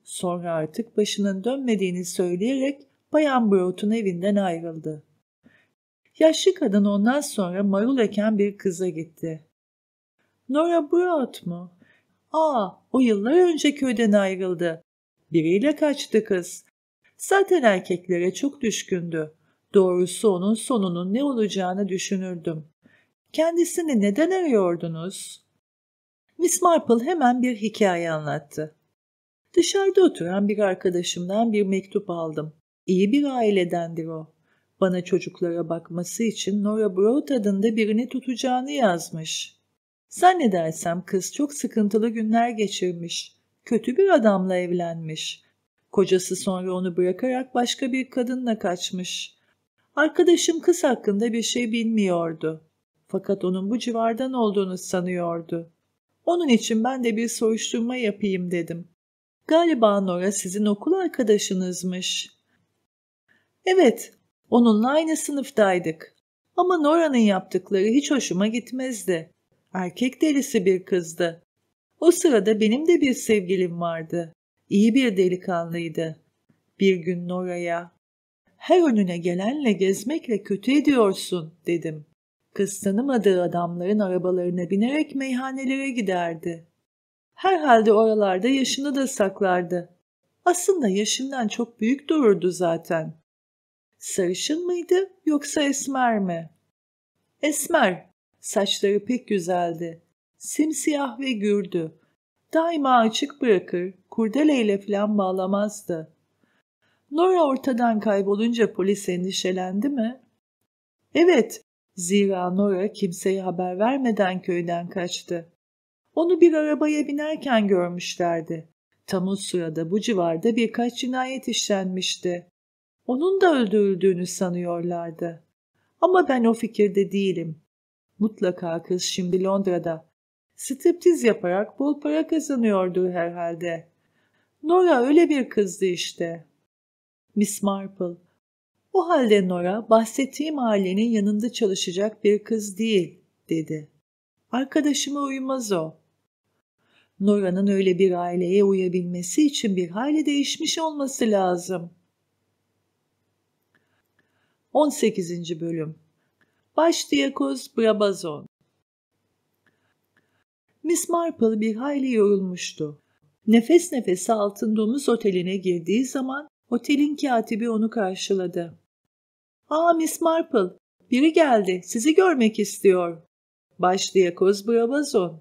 Sonra artık başının dönmediğini söyleyerek Bayan Broughton evinden ayrıldı. Yaşlı kadın ondan sonra marul eken bir kıza gitti. Nora Brought mu? Aa, o yıllar önce köyden ayrıldı. Biriyle kaçtı kız. Zaten erkeklere çok düşkündü. Doğrusu onun sonunun ne olacağını düşünürdüm. Kendisini neden arıyordunuz? Miss Marple hemen bir hikaye anlattı. Dışarıda oturan bir arkadaşımdan bir mektup aldım. İyi bir ailedendir o. Bana çocuklara bakması için Nora Broad adında birini tutacağını yazmış. Zannedersem kız çok sıkıntılı günler geçirmiş kötü bir adamla evlenmiş. Kocası sonra onu bırakarak başka bir kadınla kaçmış. Arkadaşım kız hakkında bir şey bilmiyordu. Fakat onun bu civardan olduğunu sanıyordu. Onun için ben de bir soruşturma yapayım dedim. Galiba Nora sizin okul arkadaşınızmış. Evet, onunla aynı sınıftaydık. Ama Nora'nın yaptıkları hiç hoşuma gitmezdi. Erkek delisi bir kızdı. O sırada benim de bir sevgilim vardı. İyi bir delikanlıydı. Bir gün Nora'ya her önüne gelenle gezmekle kötü ediyorsun dedim. Kız tanımadığı adamların arabalarına binerek meyhanelere giderdi. Herhalde oralarda yaşını da saklardı. Aslında yaşından çok büyük dururdu zaten. Sarışın mıydı yoksa esmer mi? Esmer. Saçları pek güzeldi simsiyah ve gürdü. Daima açık bırakır, kurdeleyle falan bağlamazdı. Nora ortadan kaybolunca polis endişelendi mi? Evet, zira Nora kimseye haber vermeden köyden kaçtı. Onu bir arabaya binerken görmüşlerdi. Tam o sırada bu civarda birkaç cinayet işlenmişti. Onun da öldürüldüğünü sanıyorlardı. Ama ben o fikirde değilim. Mutlaka kız şimdi Londra'da striptiz yaparak bol para kazanıyordu herhalde. Nora öyle bir kızdı işte. Miss Marple. O halde Nora bahsettiğim ailenin yanında çalışacak bir kız değil dedi. Arkadaşıma uymaz o. Nora'nın öyle bir aileye uyabilmesi için bir hayli değişmiş olması lazım. 18. Bölüm Baş Başdiyakoz Brabazon Miss Marple bir hayli yorulmuştu. Nefes nefese Altın Domuz Oteli'ne girdiği zaman otelin katibi onu karşıladı. ''Aa Miss Marple, biri geldi, sizi görmek istiyor.'' Başdiyakoz Brabazon.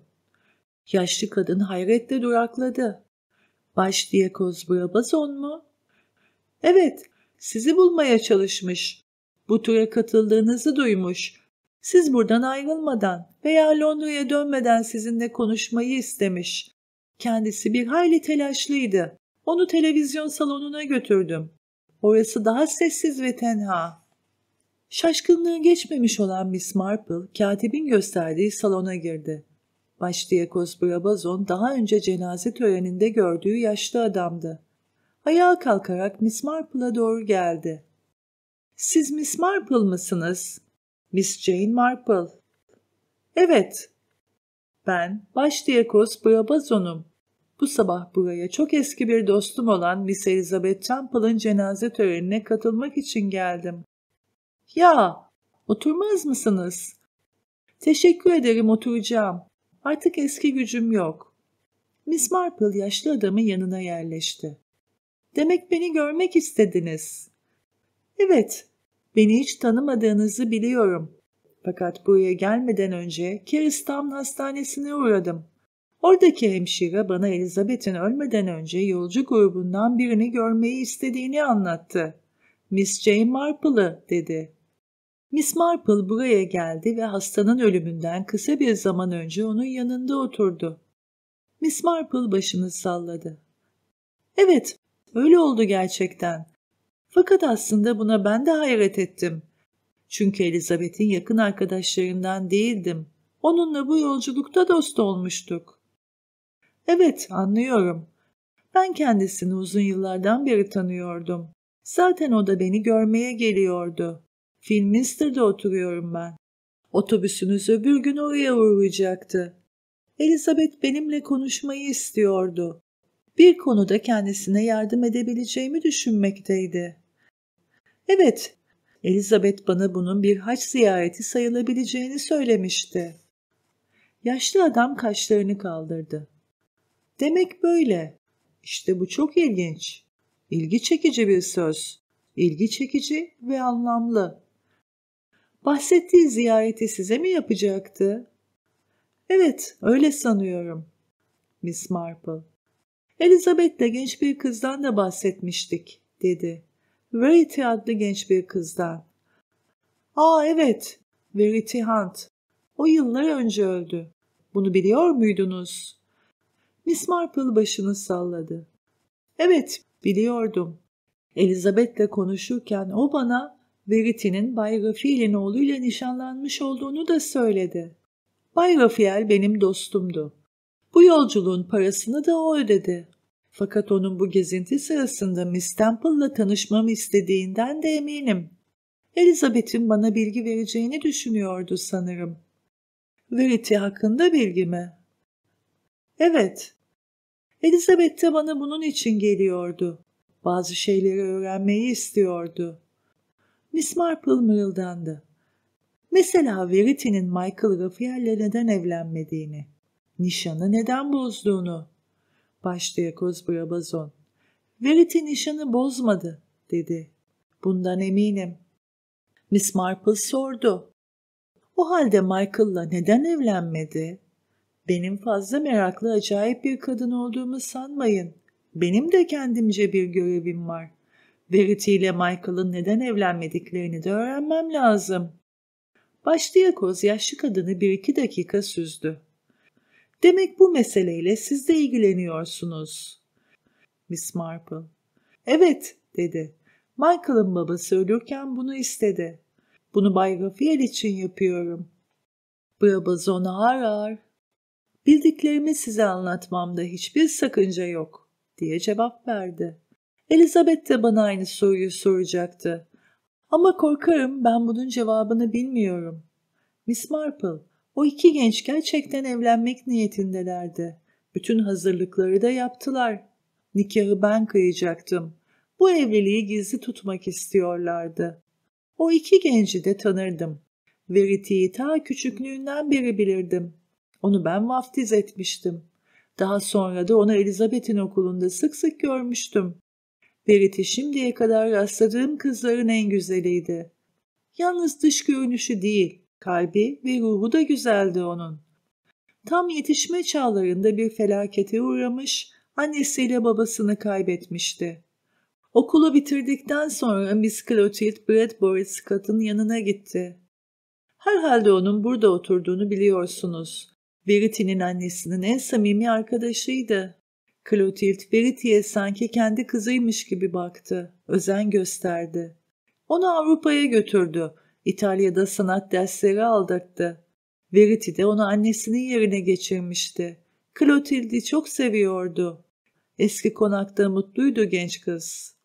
Yaşlı kadın hayretle durakladı. Başdiyakoz Brabazon mu? ''Evet, sizi bulmaya çalışmış. Bu tura katıldığınızı duymuş. Siz buradan ayrılmadan veya Londra'ya dönmeden sizinle konuşmayı istemiş. Kendisi bir hayli telaşlıydı. Onu televizyon salonuna götürdüm. Orası daha sessiz ve tenha. Şaşkınlığı geçmemiş olan Miss Marple, katibin gösterdiği salona girdi. Başdiyakos Brabazon daha önce cenaze töreninde gördüğü yaşlı adamdı. Ayağa kalkarak Miss Marple'a doğru geldi. ''Siz Miss Marple mısınız?'' Miss Jane Marple. Evet. Ben Başdiyakos Brabazon'um. Bu sabah buraya çok eski bir dostum olan Miss Elizabeth Temple'ın cenaze törenine katılmak için geldim. Ya, oturmaz mısınız? Teşekkür ederim oturacağım. Artık eski gücüm yok. Miss Marple yaşlı adamı yanına yerleşti. Demek beni görmek istediniz. Evet, Beni hiç tanımadığınızı biliyorum. Fakat buraya gelmeden önce Keristan Hastanesi'ne uğradım. Oradaki hemşire bana Elizabeth'in ölmeden önce yolcu grubundan birini görmeyi istediğini anlattı. Miss Jane Marple'ı dedi. Miss Marple buraya geldi ve hastanın ölümünden kısa bir zaman önce onun yanında oturdu. Miss Marple başını salladı. Evet, öyle oldu gerçekten. Fakat aslında buna ben de hayret ettim. Çünkü Elizabeth'in yakın arkadaşlarından değildim. Onunla bu yolculukta dost olmuştuk. Evet, anlıyorum. Ben kendisini uzun yıllardan beri tanıyordum. Zaten o da beni görmeye geliyordu. Filminster'da oturuyorum ben. Otobüsünüz öbür gün oraya uğrayacaktı. Elizabeth benimle konuşmayı istiyordu. Bir konuda kendisine yardım edebileceğimi düşünmekteydi. Evet, Elizabeth bana bunun bir haç ziyareti sayılabileceğini söylemişti. Yaşlı adam kaşlarını kaldırdı. Demek böyle. İşte bu çok ilginç. İlgi çekici bir söz. İlgi çekici ve anlamlı. Bahsettiği ziyareti size mi yapacaktı? Evet, öyle sanıyorum. Miss Marple. Elizabeth'le genç bir kızdan da bahsetmiştik, dedi. Verity adlı genç bir kızdan. Aa evet, Verity Hunt. O yıllar önce öldü. Bunu biliyor muydunuz? Miss Marple başını salladı. Evet, biliyordum. Elizabeth'le konuşurken o bana Verity'nin Bay Rafiel'in oğluyla nişanlanmış olduğunu da söyledi. Bay Rafiel benim dostumdu. Bu yolculuğun parasını da o ödedi. Fakat onun bu gezinti sırasında Miss Temple'la tanışmamı istediğinden de eminim. Elizabeth'in bana bilgi vereceğini düşünüyordu sanırım. Verity hakkında bilgi mi? Evet. Elizabeth de bana bunun için geliyordu. Bazı şeyleri öğrenmeyi istiyordu. Miss Marple mırıldandı. Mesela Verity'nin Michael Raffael'le neden evlenmediğini, nişanı neden bozduğunu, Başlıyoruz Brabazon. Verity nişanı bozmadı dedi. Bundan eminim. Miss Marple sordu. O halde Michael'la neden evlenmedi? Benim fazla meraklı acayip bir kadın olduğumu sanmayın. Benim de kendimce bir görevim var. Verity ile Michael'ın neden evlenmediklerini de öğrenmem lazım. Koz yaşlı kadını bir iki dakika süzdü. Demek bu meseleyle siz de ilgileniyorsunuz. Miss Marple. Evet dedi. Michael'ın babası ölürken bunu istedi. Bunu Bay Rafael için yapıyorum. Brabazon ağır ağır. Bildiklerimi size anlatmamda hiçbir sakınca yok diye cevap verdi. Elizabeth de bana aynı soruyu soracaktı. Ama korkarım ben bunun cevabını bilmiyorum. Miss Marple, o iki genç gerçekten evlenmek niyetindelerdi. Bütün hazırlıkları da yaptılar. Nikahı ben kıyacaktım. Bu evliliği gizli tutmak istiyorlardı. O iki genci de tanırdım. Veriti'yi ta küçüklüğünden beri bilirdim. Onu ben vaftiz etmiştim. Daha sonra da onu Elizabeth'in okulunda sık sık görmüştüm. Verity şimdiye kadar rastladığım kızların en güzeliydi. Yalnız dış görünüşü değil, Kalbi ve ruhu da güzeldi onun. Tam yetişme çağlarında bir felakete uğramış, annesiyle babasını kaybetmişti. Okulu bitirdikten sonra Miss Clotilde Bradbury Scott'ın yanına gitti. Herhalde onun burada oturduğunu biliyorsunuz. Verity'nin annesinin en samimi arkadaşıydı. Clotilde Verity'ye sanki kendi kızıymış gibi baktı, özen gösterdi. Onu Avrupa'ya götürdü İtalya'da sanat dersleri aldırdı. Verity de onu annesinin yerine geçirmişti. Clotilde'i çok seviyordu. Eski konakta mutluydu genç kız.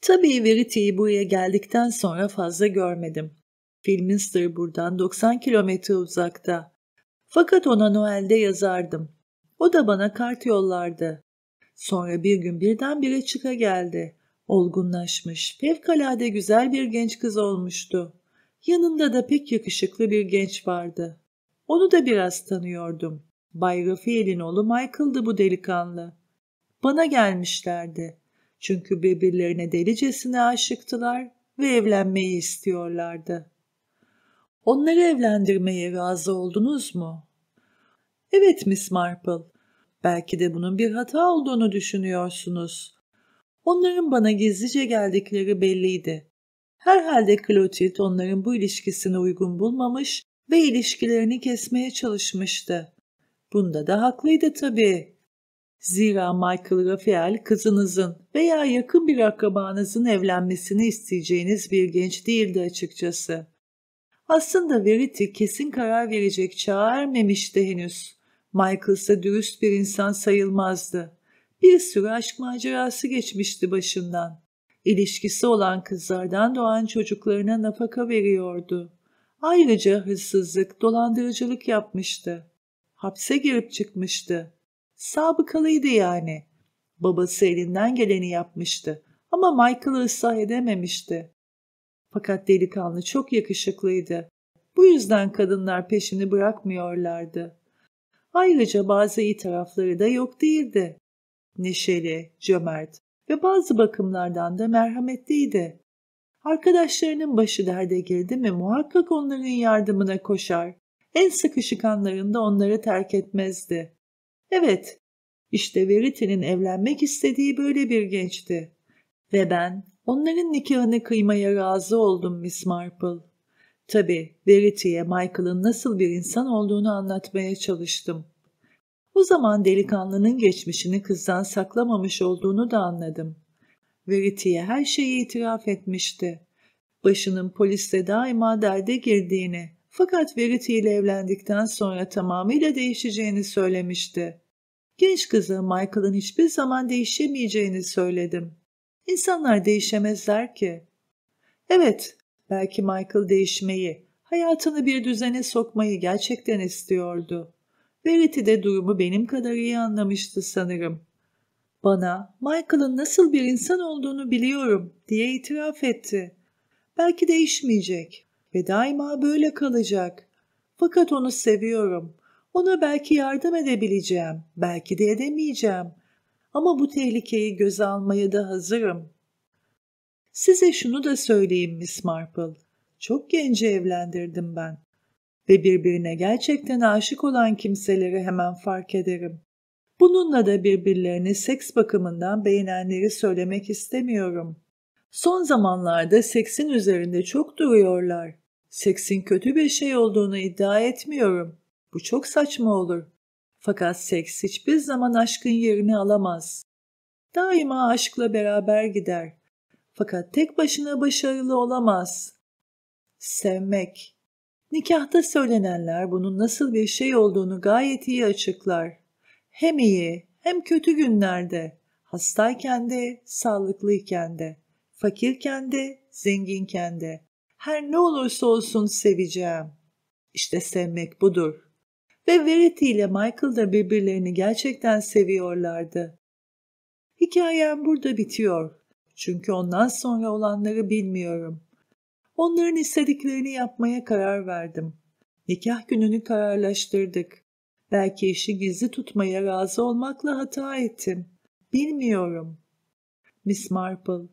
Tabii Veriti'yi buraya geldikten sonra fazla görmedim. Filminster buradan 90 kilometre uzakta. Fakat ona Noel'de yazardım. O da bana kart yollardı. Sonra bir gün birdenbire çıka geldi. Olgunlaşmış, fevkalade güzel bir genç kız olmuştu. Yanında da pek yakışıklı bir genç vardı. Onu da biraz tanıyordum. Bay Rafael'in oğlu Michael'dı bu delikanlı. Bana gelmişlerdi. Çünkü birbirlerine delicesine aşıktılar ve evlenmeyi istiyorlardı. Onları evlendirmeye razı oldunuz mu? Evet Miss Marple. Belki de bunun bir hata olduğunu düşünüyorsunuz. Onların bana gizlice geldikleri belliydi. Herhalde Clotilde onların bu ilişkisini uygun bulmamış ve ilişkilerini kesmeye çalışmıştı. Bunda da haklıydı tabii. Zira Michael Raphael kızınızın veya yakın bir akrabanızın evlenmesini isteyeceğiniz bir genç değildi açıkçası. Aslında Verity kesin karar verecek çağa ermemişti henüz. Michael ise dürüst bir insan sayılmazdı. Bir sürü aşk macerası geçmişti başından ilişkisi olan kızlardan doğan çocuklarına nafaka veriyordu. Ayrıca hırsızlık, dolandırıcılık yapmıştı. Hapse girip çıkmıştı. Sabıkalıydı yani. Babası elinden geleni yapmıştı ama Michael'ı ıslah edememişti. Fakat delikanlı çok yakışıklıydı. Bu yüzden kadınlar peşini bırakmıyorlardı. Ayrıca bazı iyi tarafları da yok değildi. Neşeli, cömert, ve bazı bakımlardan da merhametliydi. Arkadaşlarının başı derde girdi mi muhakkak onların yardımına koşar. En sıkışık anlarında onları terk etmezdi. Evet, işte Verity'nin evlenmek istediği böyle bir gençti. Ve ben onların nikahını kıymaya razı oldum Miss Marple. Tabii Verity'ye Michael'ın nasıl bir insan olduğunu anlatmaya çalıştım. Bu zaman delikanlının geçmişini kızdan saklamamış olduğunu da anladım. Verity'ye her şeyi itiraf etmişti. Başının polisle daima derde girdiğini fakat Verity ile evlendikten sonra tamamıyla değişeceğini söylemişti. Genç kızı Michael'ın hiçbir zaman değişemeyeceğini söyledim. İnsanlar değişemezler ki. Evet, belki Michael değişmeyi, hayatını bir düzene sokmayı gerçekten istiyordu. Verity de durumu benim kadar iyi anlamıştı sanırım. Bana Michael'ın nasıl bir insan olduğunu biliyorum diye itiraf etti. Belki değişmeyecek ve daima böyle kalacak. Fakat onu seviyorum. Ona belki yardım edebileceğim, belki de edemeyeceğim. Ama bu tehlikeyi göze almaya da hazırım. Size şunu da söyleyeyim Miss Marple. Çok genci evlendirdim ben ve birbirine gerçekten aşık olan kimseleri hemen fark ederim. Bununla da birbirlerini seks bakımından beğenenleri söylemek istemiyorum. Son zamanlarda seksin üzerinde çok duruyorlar. Seksin kötü bir şey olduğunu iddia etmiyorum. Bu çok saçma olur. Fakat seks hiçbir zaman aşkın yerini alamaz. Daima aşkla beraber gider. Fakat tek başına başarılı olamaz. Sevmek Nikahta söylenenler bunun nasıl bir şey olduğunu gayet iyi açıklar. Hem iyi hem kötü günlerde, hastayken de, sağlıklıyken de, fakirken de, zenginken de. Her ne olursa olsun seveceğim. İşte sevmek budur. Ve Verity ile Michael da birbirlerini gerçekten seviyorlardı. Hikayem burada bitiyor. Çünkü ondan sonra olanları bilmiyorum. Onların istediklerini yapmaya karar verdim. Nikah gününü kararlaştırdık. Belki işi gizli tutmaya razı olmakla hata ettim. Bilmiyorum. Miss Marple.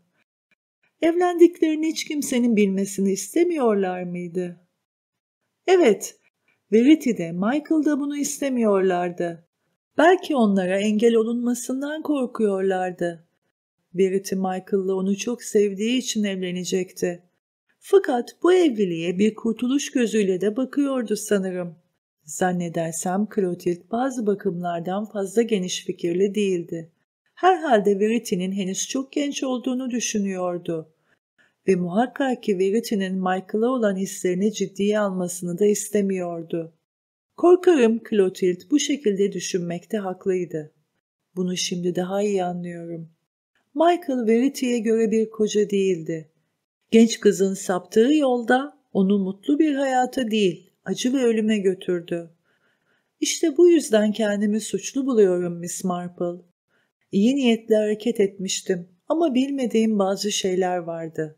Evlendiklerini hiç kimsenin bilmesini istemiyorlar mıydı? Evet. Verity de Michael da bunu istemiyorlardı. Belki onlara engel olunmasından korkuyorlardı. Verity Michael'la onu çok sevdiği için evlenecekti. Fakat bu evliliğe bir kurtuluş gözüyle de bakıyordu sanırım. Zannedersem Clotilde bazı bakımlardan fazla geniş fikirli değildi. Herhalde Verity'nin henüz çok genç olduğunu düşünüyordu. Ve muhakkak ki Verity'nin Michael'a olan hislerini ciddiye almasını da istemiyordu. Korkarım Clotilde bu şekilde düşünmekte haklıydı. Bunu şimdi daha iyi anlıyorum. Michael Verity'ye göre bir koca değildi. Genç kızın saptığı yolda onu mutlu bir hayata değil, acı ve ölüme götürdü. İşte bu yüzden kendimi suçlu buluyorum Miss Marple. İyi niyetle hareket etmiştim ama bilmediğim bazı şeyler vardı.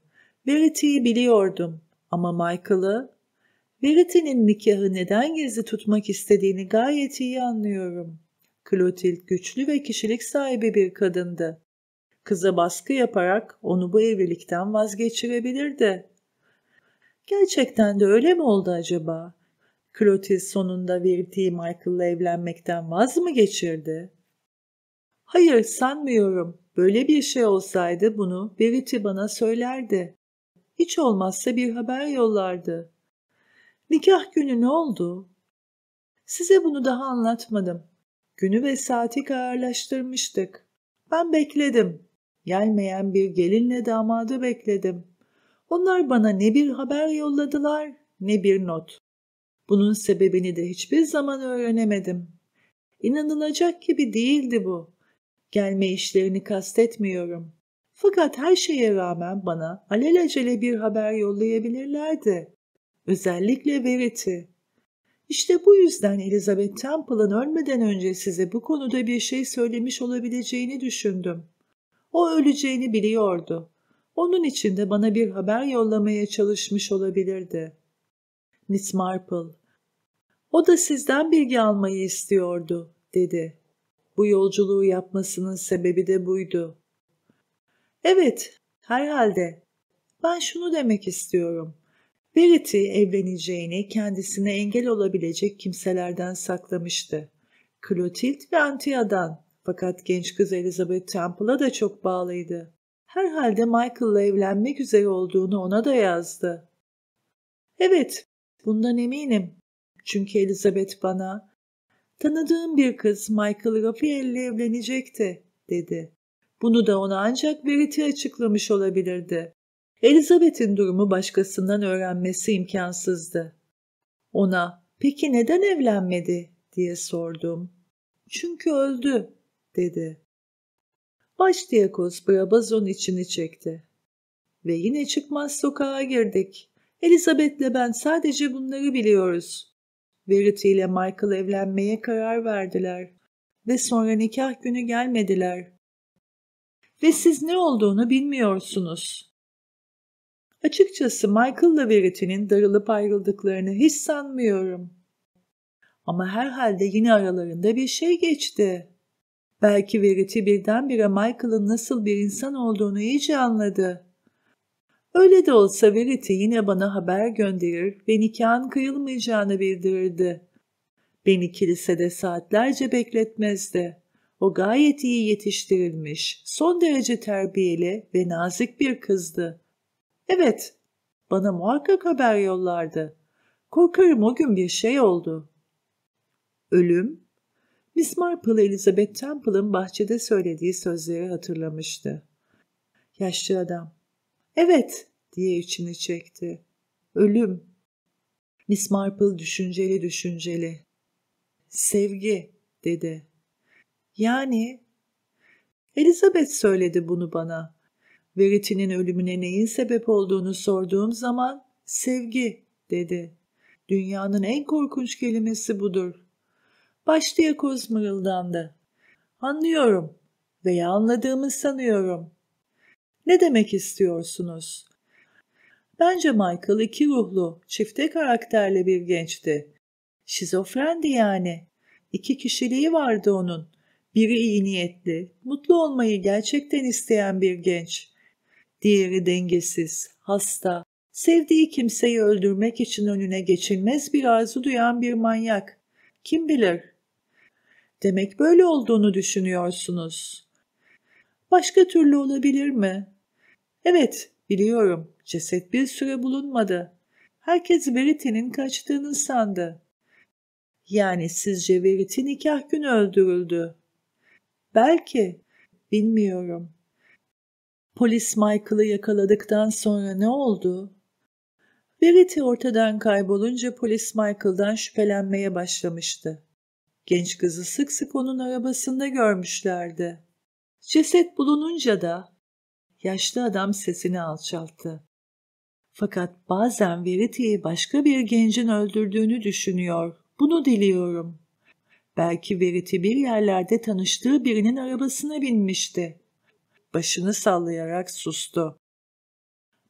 Verity'yi biliyordum ama Michael'ı Verity'nin nikahı neden gizli tutmak istediğini gayet iyi anlıyorum. Clotilde güçlü ve kişilik sahibi bir kadındı. Kıza baskı yaparak onu bu evlilikten vazgeçirebilirdi. Gerçekten de öyle mi oldu acaba? Clotilde sonunda verdiği Michael'la evlenmekten vaz mı geçirdi? Hayır sanmıyorum. Böyle bir şey olsaydı bunu Verity bana söylerdi. Hiç olmazsa bir haber yollardı. Nikah günü ne oldu? Size bunu daha anlatmadım. Günü ve saati kararlaştırmıştık. Ben bekledim. Yelmeyen bir gelinle damadı bekledim. Onlar bana ne bir haber yolladılar ne bir not. Bunun sebebini de hiçbir zaman öğrenemedim. İnanılacak gibi değildi bu. Gelme işlerini kastetmiyorum. Fakat her şeye rağmen bana alelacele bir haber yollayabilirlerdi. Özellikle Verity. İşte bu yüzden Elizabeth Temple'ın ölmeden önce size bu konuda bir şey söylemiş olabileceğini düşündüm. O öleceğini biliyordu. Onun için de bana bir haber yollamaya çalışmış olabilirdi. Miss Marple, o da sizden bilgi almayı istiyordu, dedi. Bu yolculuğu yapmasının sebebi de buydu. Evet, herhalde. Ben şunu demek istiyorum. Verity evleneceğini kendisine engel olabilecek kimselerden saklamıştı. Clotilde ve Antia'dan. Fakat genç kız Elizabeth Temple'a da çok bağlıydı. Herhalde Michael'la evlenmek üzere olduğunu ona da yazdı. Evet, bundan eminim. Çünkü Elizabeth bana, tanıdığım bir kız Michael Raphael'le evlenecekti, dedi. Bunu da ona ancak Verity açıklamış olabilirdi. Elizabeth'in durumu başkasından öğrenmesi imkansızdı. Ona, peki neden evlenmedi, diye sordum. Çünkü öldü, dedi. Baş Başdiyakoz Brabazon içini çekti. Ve yine çıkmaz sokağa girdik. Elizabeth'le ben sadece bunları biliyoruz. Verity ile Michael evlenmeye karar verdiler. Ve sonra nikah günü gelmediler. Ve siz ne olduğunu bilmiyorsunuz. Açıkçası Michael'la Verity'nin darılıp ayrıldıklarını hiç sanmıyorum. Ama herhalde yine aralarında bir şey geçti. Belki Verity birdenbire Michael'ın nasıl bir insan olduğunu iyice anladı. Öyle de olsa Verity yine bana haber gönderir ve nikahın kıyılmayacağını bildirirdi. Beni kilisede saatlerce bekletmezdi. O gayet iyi yetiştirilmiş, son derece terbiyeli ve nazik bir kızdı. Evet, bana muhakkak haber yollardı. Korkarım o gün bir şey oldu. Ölüm Miss Marple Elizabeth Temple'ın bahçede söylediği sözleri hatırlamıştı. Yaşlı adam. Evet diye içini çekti. Ölüm. Miss Marple düşünceli düşünceli. Sevgi dedi. Yani Elizabeth söyledi bunu bana. Verity'nin ölümüne neyin sebep olduğunu sorduğum zaman sevgi dedi. Dünyanın en korkunç kelimesi budur. Başlıyoruz mırıldandı. Anlıyorum veya anladığımı sanıyorum. Ne demek istiyorsunuz? Bence Michael iki ruhlu, çifte karakterli bir gençti. Şizofrendi yani. İki kişiliği vardı onun. Biri iyi niyetli, mutlu olmayı gerçekten isteyen bir genç. Diğeri dengesiz, hasta, sevdiği kimseyi öldürmek için önüne geçilmez bir arzu duyan bir manyak. Kim bilir Demek böyle olduğunu düşünüyorsunuz. Başka türlü olabilir mi? Evet, biliyorum. Ceset bir süre bulunmadı. Herkes Verity'nin kaçtığını sandı. Yani sizce Verity nikah günü öldürüldü. Belki, bilmiyorum. Polis Michael'ı yakaladıktan sonra ne oldu? Verity ortadan kaybolunca polis Michael'dan şüphelenmeye başlamıştı. Genç kızı sık sık onun arabasında görmüşlerdi. Ceset bulununca da yaşlı adam sesini alçalttı. Fakat bazen Verity'yi başka bir gencin öldürdüğünü düşünüyor. Bunu diliyorum. Belki Verity bir yerlerde tanıştığı birinin arabasına binmişti. Başını sallayarak sustu.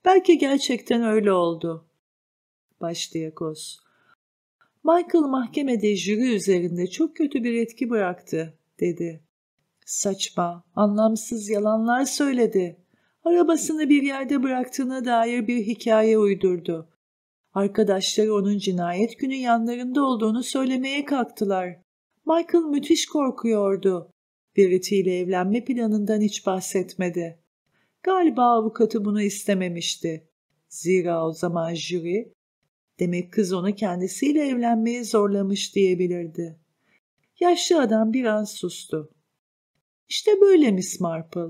Belki gerçekten öyle oldu. Başlayakoz. Michael mahkemede jüri üzerinde çok kötü bir etki bıraktı, dedi. Saçma, anlamsız yalanlar söyledi. Arabasını bir yerde bıraktığına dair bir hikaye uydurdu. Arkadaşları onun cinayet günü yanlarında olduğunu söylemeye kalktılar. Michael müthiş korkuyordu. Verity ile evlenme planından hiç bahsetmedi. Galiba avukatı bunu istememişti. Zira o zaman jüri Demek kız onu kendisiyle evlenmeye zorlamış diyebilirdi. Yaşlı adam biraz sustu. İşte böyle Miss Marple.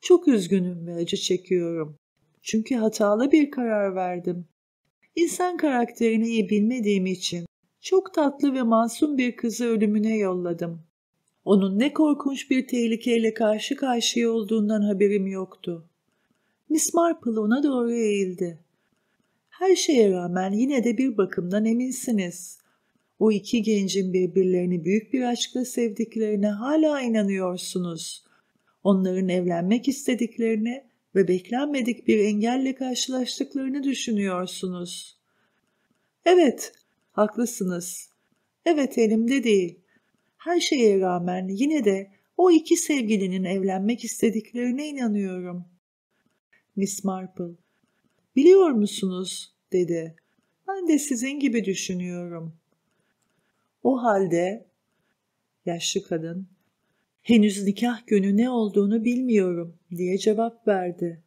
Çok üzgünüm ve acı çekiyorum. Çünkü hatalı bir karar verdim. İnsan karakterini iyi bilmediğim için çok tatlı ve masum bir kızı ölümüne yolladım. Onun ne korkunç bir tehlikeyle karşı karşıya olduğundan haberim yoktu. Miss Marple ona doğru eğildi her şeye rağmen yine de bir bakımdan eminsiniz. O iki gencin birbirlerini büyük bir aşkla sevdiklerine hala inanıyorsunuz. Onların evlenmek istediklerini ve beklenmedik bir engelle karşılaştıklarını düşünüyorsunuz. Evet, haklısınız. Evet elimde değil. Her şeye rağmen yine de o iki sevgilinin evlenmek istediklerine inanıyorum. Miss Marple, Biliyor musunuz? dedi. Ben de sizin gibi düşünüyorum. O halde yaşlı kadın henüz nikah günü ne olduğunu bilmiyorum diye cevap verdi.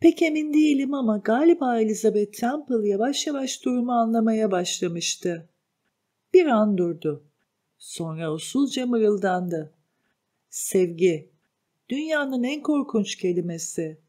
Pek emin değilim ama galiba Elizabeth Temple yavaş yavaş durumu anlamaya başlamıştı. Bir an durdu. Sonra usulca mırıldandı. Sevgi, dünyanın en korkunç kelimesi.